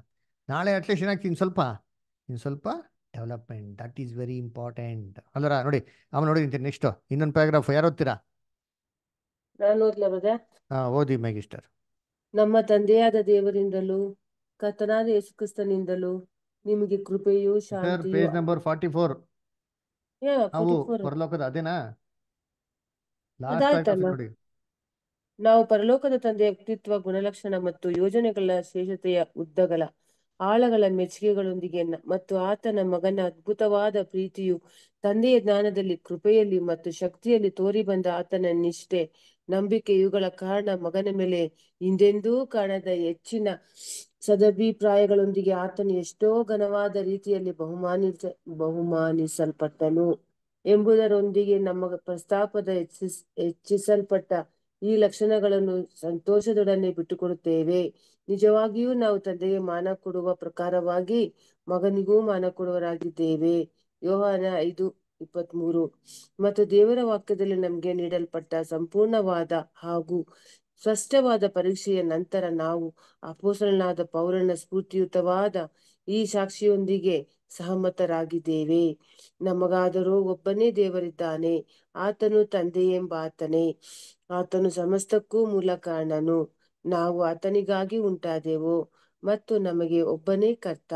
ನಾಳೆ ಅಟ್ಲೀಸ್ಟ್ ಏನಾಗ್ತೀನಿ ಇನ್ನು ಸ್ವಲ್ಪ ಇನ್ನು ಸ್ವಲ್ಪ development that is very important ಅಲ್ಲರ ನೋಡಿ ಅವ ನೋಡಿ ನೆಕ್ಸ್ಟ್ ಇನ್ನೊಂದು ಪ್ಯಾರಾಗ್ರಾಫ್ ಯಾರು ಓದ್ತೀರಾ ಹಾ ಓದಿ ಮ್ಯಾಗಿಸ್ಟರ್ ನಮ್ಮ ತಂದೆಯಾದ ದೇವರಿಂದಲೂ ಕತನಾದ ಯೇಸುಕ್ರಿಸ್ತನಿಂದಲೂ ಕ್ರಿಸ್ತನಿಂದಲೂ ನಿಮಗೆ ಕೃಪೆಯು ಶಾಂತಿ ಪೇಜ್ ನಂಬರ್ 44 ಯಾ 44 ಪರಲೋಕದ ಅದೇನಾ ಲಾಸ್ಟ್ ನೋಡಿ ನಾವು ಪರಲೋಕದ ತಂದೆಯ ವ್ಯಕ್ತಿತ್ವ ಗುಣಲಕ್ಷಣ ಮತ್ತು ಯೋಜನೆಗಳ ಶೇಷತೆಯ ಉದ್ದಗಳ ಆಳಗಳ ಮೆಚ್ಚುಗೆಗಳೊಂದಿಗೆ ಮತ್ತು ಆತನ ಮಗನ ಅದ್ಭುತವಾದ ಪ್ರೀತಿಯು ತಂದೆಯ ಜ್ಞಾನದಲ್ಲಿ ಕೃಪೆಯಲ್ಲಿ ಮತ್ತು ಶಕ್ತಿಯಲ್ಲಿ ತೋರಿ ಬಂದ ಆತನ ನಿಷ್ಠೆ ನಂಬಿಕೆ ಇವುಗಳ ಕಾರಣ ಮಗನ ಮೇಲೆ ಹಿಂದೆಂದೂ ಕಾಣದ ಹೆಚ್ಚಿನ ಸದಭಿಪ್ರಾಯಗಳೊಂದಿಗೆ ಆತನು ಎಷ್ಟೋ ಘನವಾದ ರೀತಿಯಲ್ಲಿ ಬಹುಮಾನಿಸ ಬಹುಮಾನಿಸಲ್ಪಟ್ಟನು ಎಂಬುದರೊಂದಿಗೆ ನಮ್ಮ ಪ್ರಸ್ತಾಪದ ಹೆಚ್ಚಿಸ್ ಹೆಚ್ಚಿಸಲ್ಪಟ್ಟ ಈ ಲಕ್ಷಣಗಳನ್ನು ಸಂತೋಷದೊಡನೆ ಬಿಟ್ಟುಕೊಡುತ್ತೇವೆ ನಿಜವಾಗಿಯೂ ನಾವು ತಂದೆಗೆ ಮಾನ ಕೊಡುವ ಪ್ರಕಾರವಾಗಿ ಮಗನಿಗೂ ಮಾನ ಕೊಡುವರಾಗಿದ್ದೇವೆ ಯೋಹಾನ ಐದು ಇಪ್ಪತ್ಮೂರು ಮತ್ತು ದೇವರ ವಾಕ್ಯದಲ್ಲಿ ನಮಗೆ ನೀಡಲ್ಪಟ್ಟ ಸಂಪೂರ್ಣವಾದ ಹಾಗೂ ಸ್ಪಷ್ಟವಾದ ಪರೀಕ್ಷೆಯ ನಂತರ ನಾವು ಅಪೋಸಲನಾದ ಪೌರನ ಸ್ಫೂರ್ತಿಯುತವಾದ ಈ ಸಾಕ್ಷಿಯೊಂದಿಗೆ ಸಹಮತರಾಗಿದ್ದೇವೆ ನಮಗಾದರೂ ಒಬ್ಬನೇ ದೇವರಿದ್ದಾನೆ ಆತನು ಎಂಬಾತನೇ ಆತನು ಸಮಸ್ತಕ್ಕೂ ಮೂಲ ಕಾರಣನು ನಾವು ಆತನಿಗಾಗಿ ಉಂಟಾದೆವು ಮತ್ತು ನಮಗೆ ಒಬ್ಬನೇ ಕರ್ತ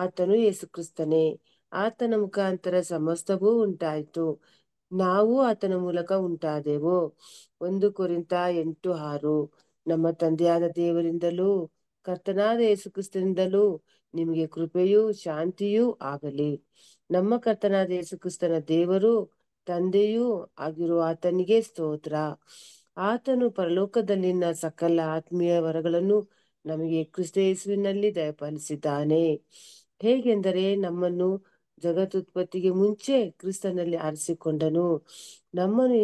ಆತನು ಯೇಸುಕ್ರಿಸ್ತನೇ ಆತನ ಮುಖಾಂತರ ಸಮಸ್ತವೂ ಉಂಟಾಯಿತು ನಾವು ಆತನ ಮೂಲಕ ಉಂಟಾದೆವು ಒಂದು ಕುರಿತ ಎಂಟು ಆರು ನಮ್ಮ ತಂದೆಯಾದ ದೇವರಿಂದಲೂ ಕರ್ತನಾದ ಯೇಸುಕ್ರಿಸ್ತನಿಂದಲೂ ನಿಮಗೆ ಕೃಪೆಯೂ ಶಾಂತಿಯೂ ಆಗಲಿ ನಮ್ಮ ಕರ್ತನಾದ ಯೇಸುಕ್ರಿಸ್ತನ ದೇವರು ತಂದೆಯೂ ಆಗಿರುವ ಆತನಿಗೆ ಸ್ತೋತ್ರ ಆತನು ಪರಲೋಕದಲ್ಲಿನ ಸಕಲ ಆತ್ಮೀಯ ವರಗಳನ್ನು ನಮಗೆ ಯೇಸುವಿನಲ್ಲಿ ದಯಪಾಲಿಸಿದ್ದಾನೆ ಹೇಗೆಂದರೆ ನಮ್ಮನ್ನು ಉತ್ಪತ್ತಿಗೆ ಮುಂಚೆ ಕ್ರಿಸ್ತನಲ್ಲಿ ಆರಿಸಿಕೊಂಡನು ನಮ್ಮನ್ನು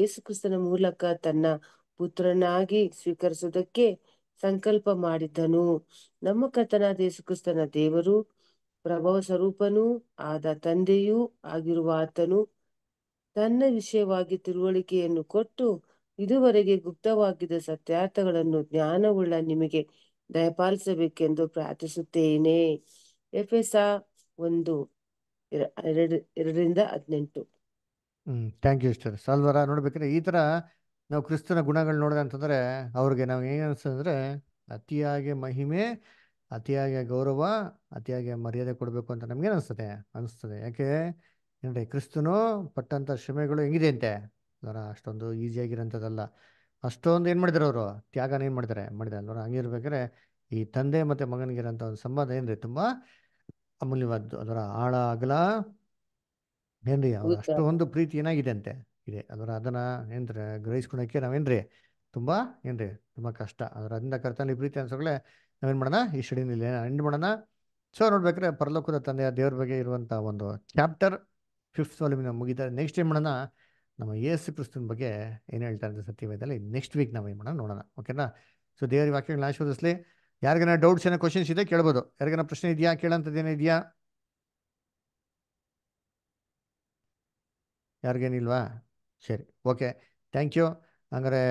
ಯೇಸು ಕ್ರಿಸ್ತನ ಮೂಲಕ ತನ್ನ ಪುತ್ರನಾಗಿ ಸ್ವೀಕರಿಸುವುದಕ್ಕೆ ಸಂಕಲ್ಪ ಮಾಡಿದ್ದನು ನಮ್ಮ ಕರ್ತನಾದ ಯೇಸುಕ್ರಿಸ್ತನ ದೇವರು ಪ್ರಭಾವ ಸ್ವರೂಪನೂ ಆದ ತಂದೆಯೂ ಆಗಿರುವ ಆತನು ತನ್ನ ವಿಷಯವಾಗಿ ತಿಳುವಳಿಕೆಯನ್ನು ಕೊಟ್ಟು ಇದುವರೆಗೆ ಗುಪ್ತವಾಗಿದ್ದ ಸತ್ಯಾರ್ಥಗಳನ್ನು ಜ್ಞಾನವುಳ್ಳ ನಿಮಗೆ ದಯಪಾಲಿಸಬೇಕೆಂದು ಪ್ರಾರ್ಥಿಸುತ್ತೇನೆ ಎಫ್ ಎಫೆಸ ಒಂದು ಎರಡು ಎರಡರಿಂದ ಹದಿನೆಂಟು ಥ್ಯಾಂಕ್ ಯು ಸರ್ ಸಾಲ್ವರ ಈ ತರ ನಾವು ಕ್ರಿಸ್ತನ ಗುಣಗಳು ನೋಡಿದೆ ಅಂತಂದರೆ ಅವ್ರಿಗೆ ನಾವು ಏನು ಅನಿಸ್ತಂದರೆ ಅತಿಯಾಗಿ ಮಹಿಮೆ ಅತಿಯಾಗಿ ಗೌರವ ಅತಿಯಾಗಿ ಮರ್ಯಾದೆ ಕೊಡಬೇಕು ಅಂತ ನಮಗೇನು ಅನಿಸ್ತದೆ ಅನಿಸ್ತದೆ ಯಾಕೆ ಏನ್ರಿ ಕ್ರಿಸ್ತನು ಪಟ್ಟಂಥ ಶ್ರಮೆಗಳು ಹೆಂಗಿದೆ ಅಂತೆ ಅಲ್ವರ ಅಷ್ಟೊಂದು ಈಸಿಯಾಗಿರೋಂಥದ್ದಲ್ಲ ಅಷ್ಟೊಂದು ಏನು ಮಾಡಿದಾರೆ ಅವರು ತ್ಯಾಗನ ಏನು ಮಾಡಿದ್ದಾರೆ ಮಾಡಿದ್ದಾರೆ ಅಲ್ವರ ಹಂಗಿರ್ಬೇಕಾದ್ರೆ ಈ ತಂದೆ ಮತ್ತು ಮಗನಿಗಿರೋಂಥ ಒಂದು ಸಂಬಂಧ ಏನ್ರಿ ತುಂಬ ಅಮೂಲ್ಯವಾದ್ದು ಅದರ ಆಳ ಅಗಲ ಏನ್ರಿ ಅವ್ರು ಅಷ್ಟೊಂದು ಪ್ರೀತಿ ಏನಾಗಿದೆ ಅಂತೆ ಇದೆ ಅದರ ಅದನ್ನ ಏನ್ರಿ ಗ್ರಹಿಸ್ಕೊಳಕ್ಕೆ ನಾವೇನ್ರಿ ತುಂಬ ಏನ್ರಿ ತುಂಬ ಕಷ್ಟ ಅದ್ರ ಅದರಿಂದ ಕರ್ತನ ವಿಪರೀತ ಅನ್ಸೋಗಳೇ ನಾವೇನು ಮಾಡೋಣ ಈ ಸ್ಟಡಿನಲ್ಲಿ ಎಂಡ್ ಮಾಡೋಣ ಸೊ ನೋಡ್ಬೇಕ್ರೆ ಪರಲೋಕದ ತಂದೆಯ ದೇವ್ರ ಬಗ್ಗೆ ಇರುವಂತ ಒಂದು ಚಾಪ್ಟರ್ ಫಿಫ್ತ್ ವಾಲ್ಯೂಮಿನ ಮುಗಿತಾರೆ ನೆಕ್ಸ್ಟ್ ಏನು ಮಾಡೋಣ ನಮ್ಮ ಯೇಸು ಕ್ರಿಸ್ತನ ಬಗ್ಗೆ ಏನು ಹೇಳ್ತಾರೆ ಅಂತ ಸತ್ಯವೇದಲ್ಲಿ ನೆಕ್ಸ್ಟ್ ವೀಕ್ ನಾವು ಏನು ಮಾಡೋಣ ನೋಡೋಣ ಓಕೆನಾ ಸೊ ದೇವರ ವಾಕ್ಯಗಳನ್ನ ಆಶೀರ್ವದಿಸಲಿ ಯಾರಿಗಾನ ಡೌಟ್ಸ್ ಏನೋ ಕ್ವಶನ್ಸ್ ಇದೆ ಕೇಳ್ಬೋದು ಯಾರಿಗಾನ ಪ್ರಶ್ನೆ ಇದೆಯಾ ಕೇಳೋಂಥದ್ದೇನೋ ಇದೆಯಾ ಯಾರಿಗೇನಿಲ್ವಾ sir okay thank you hangre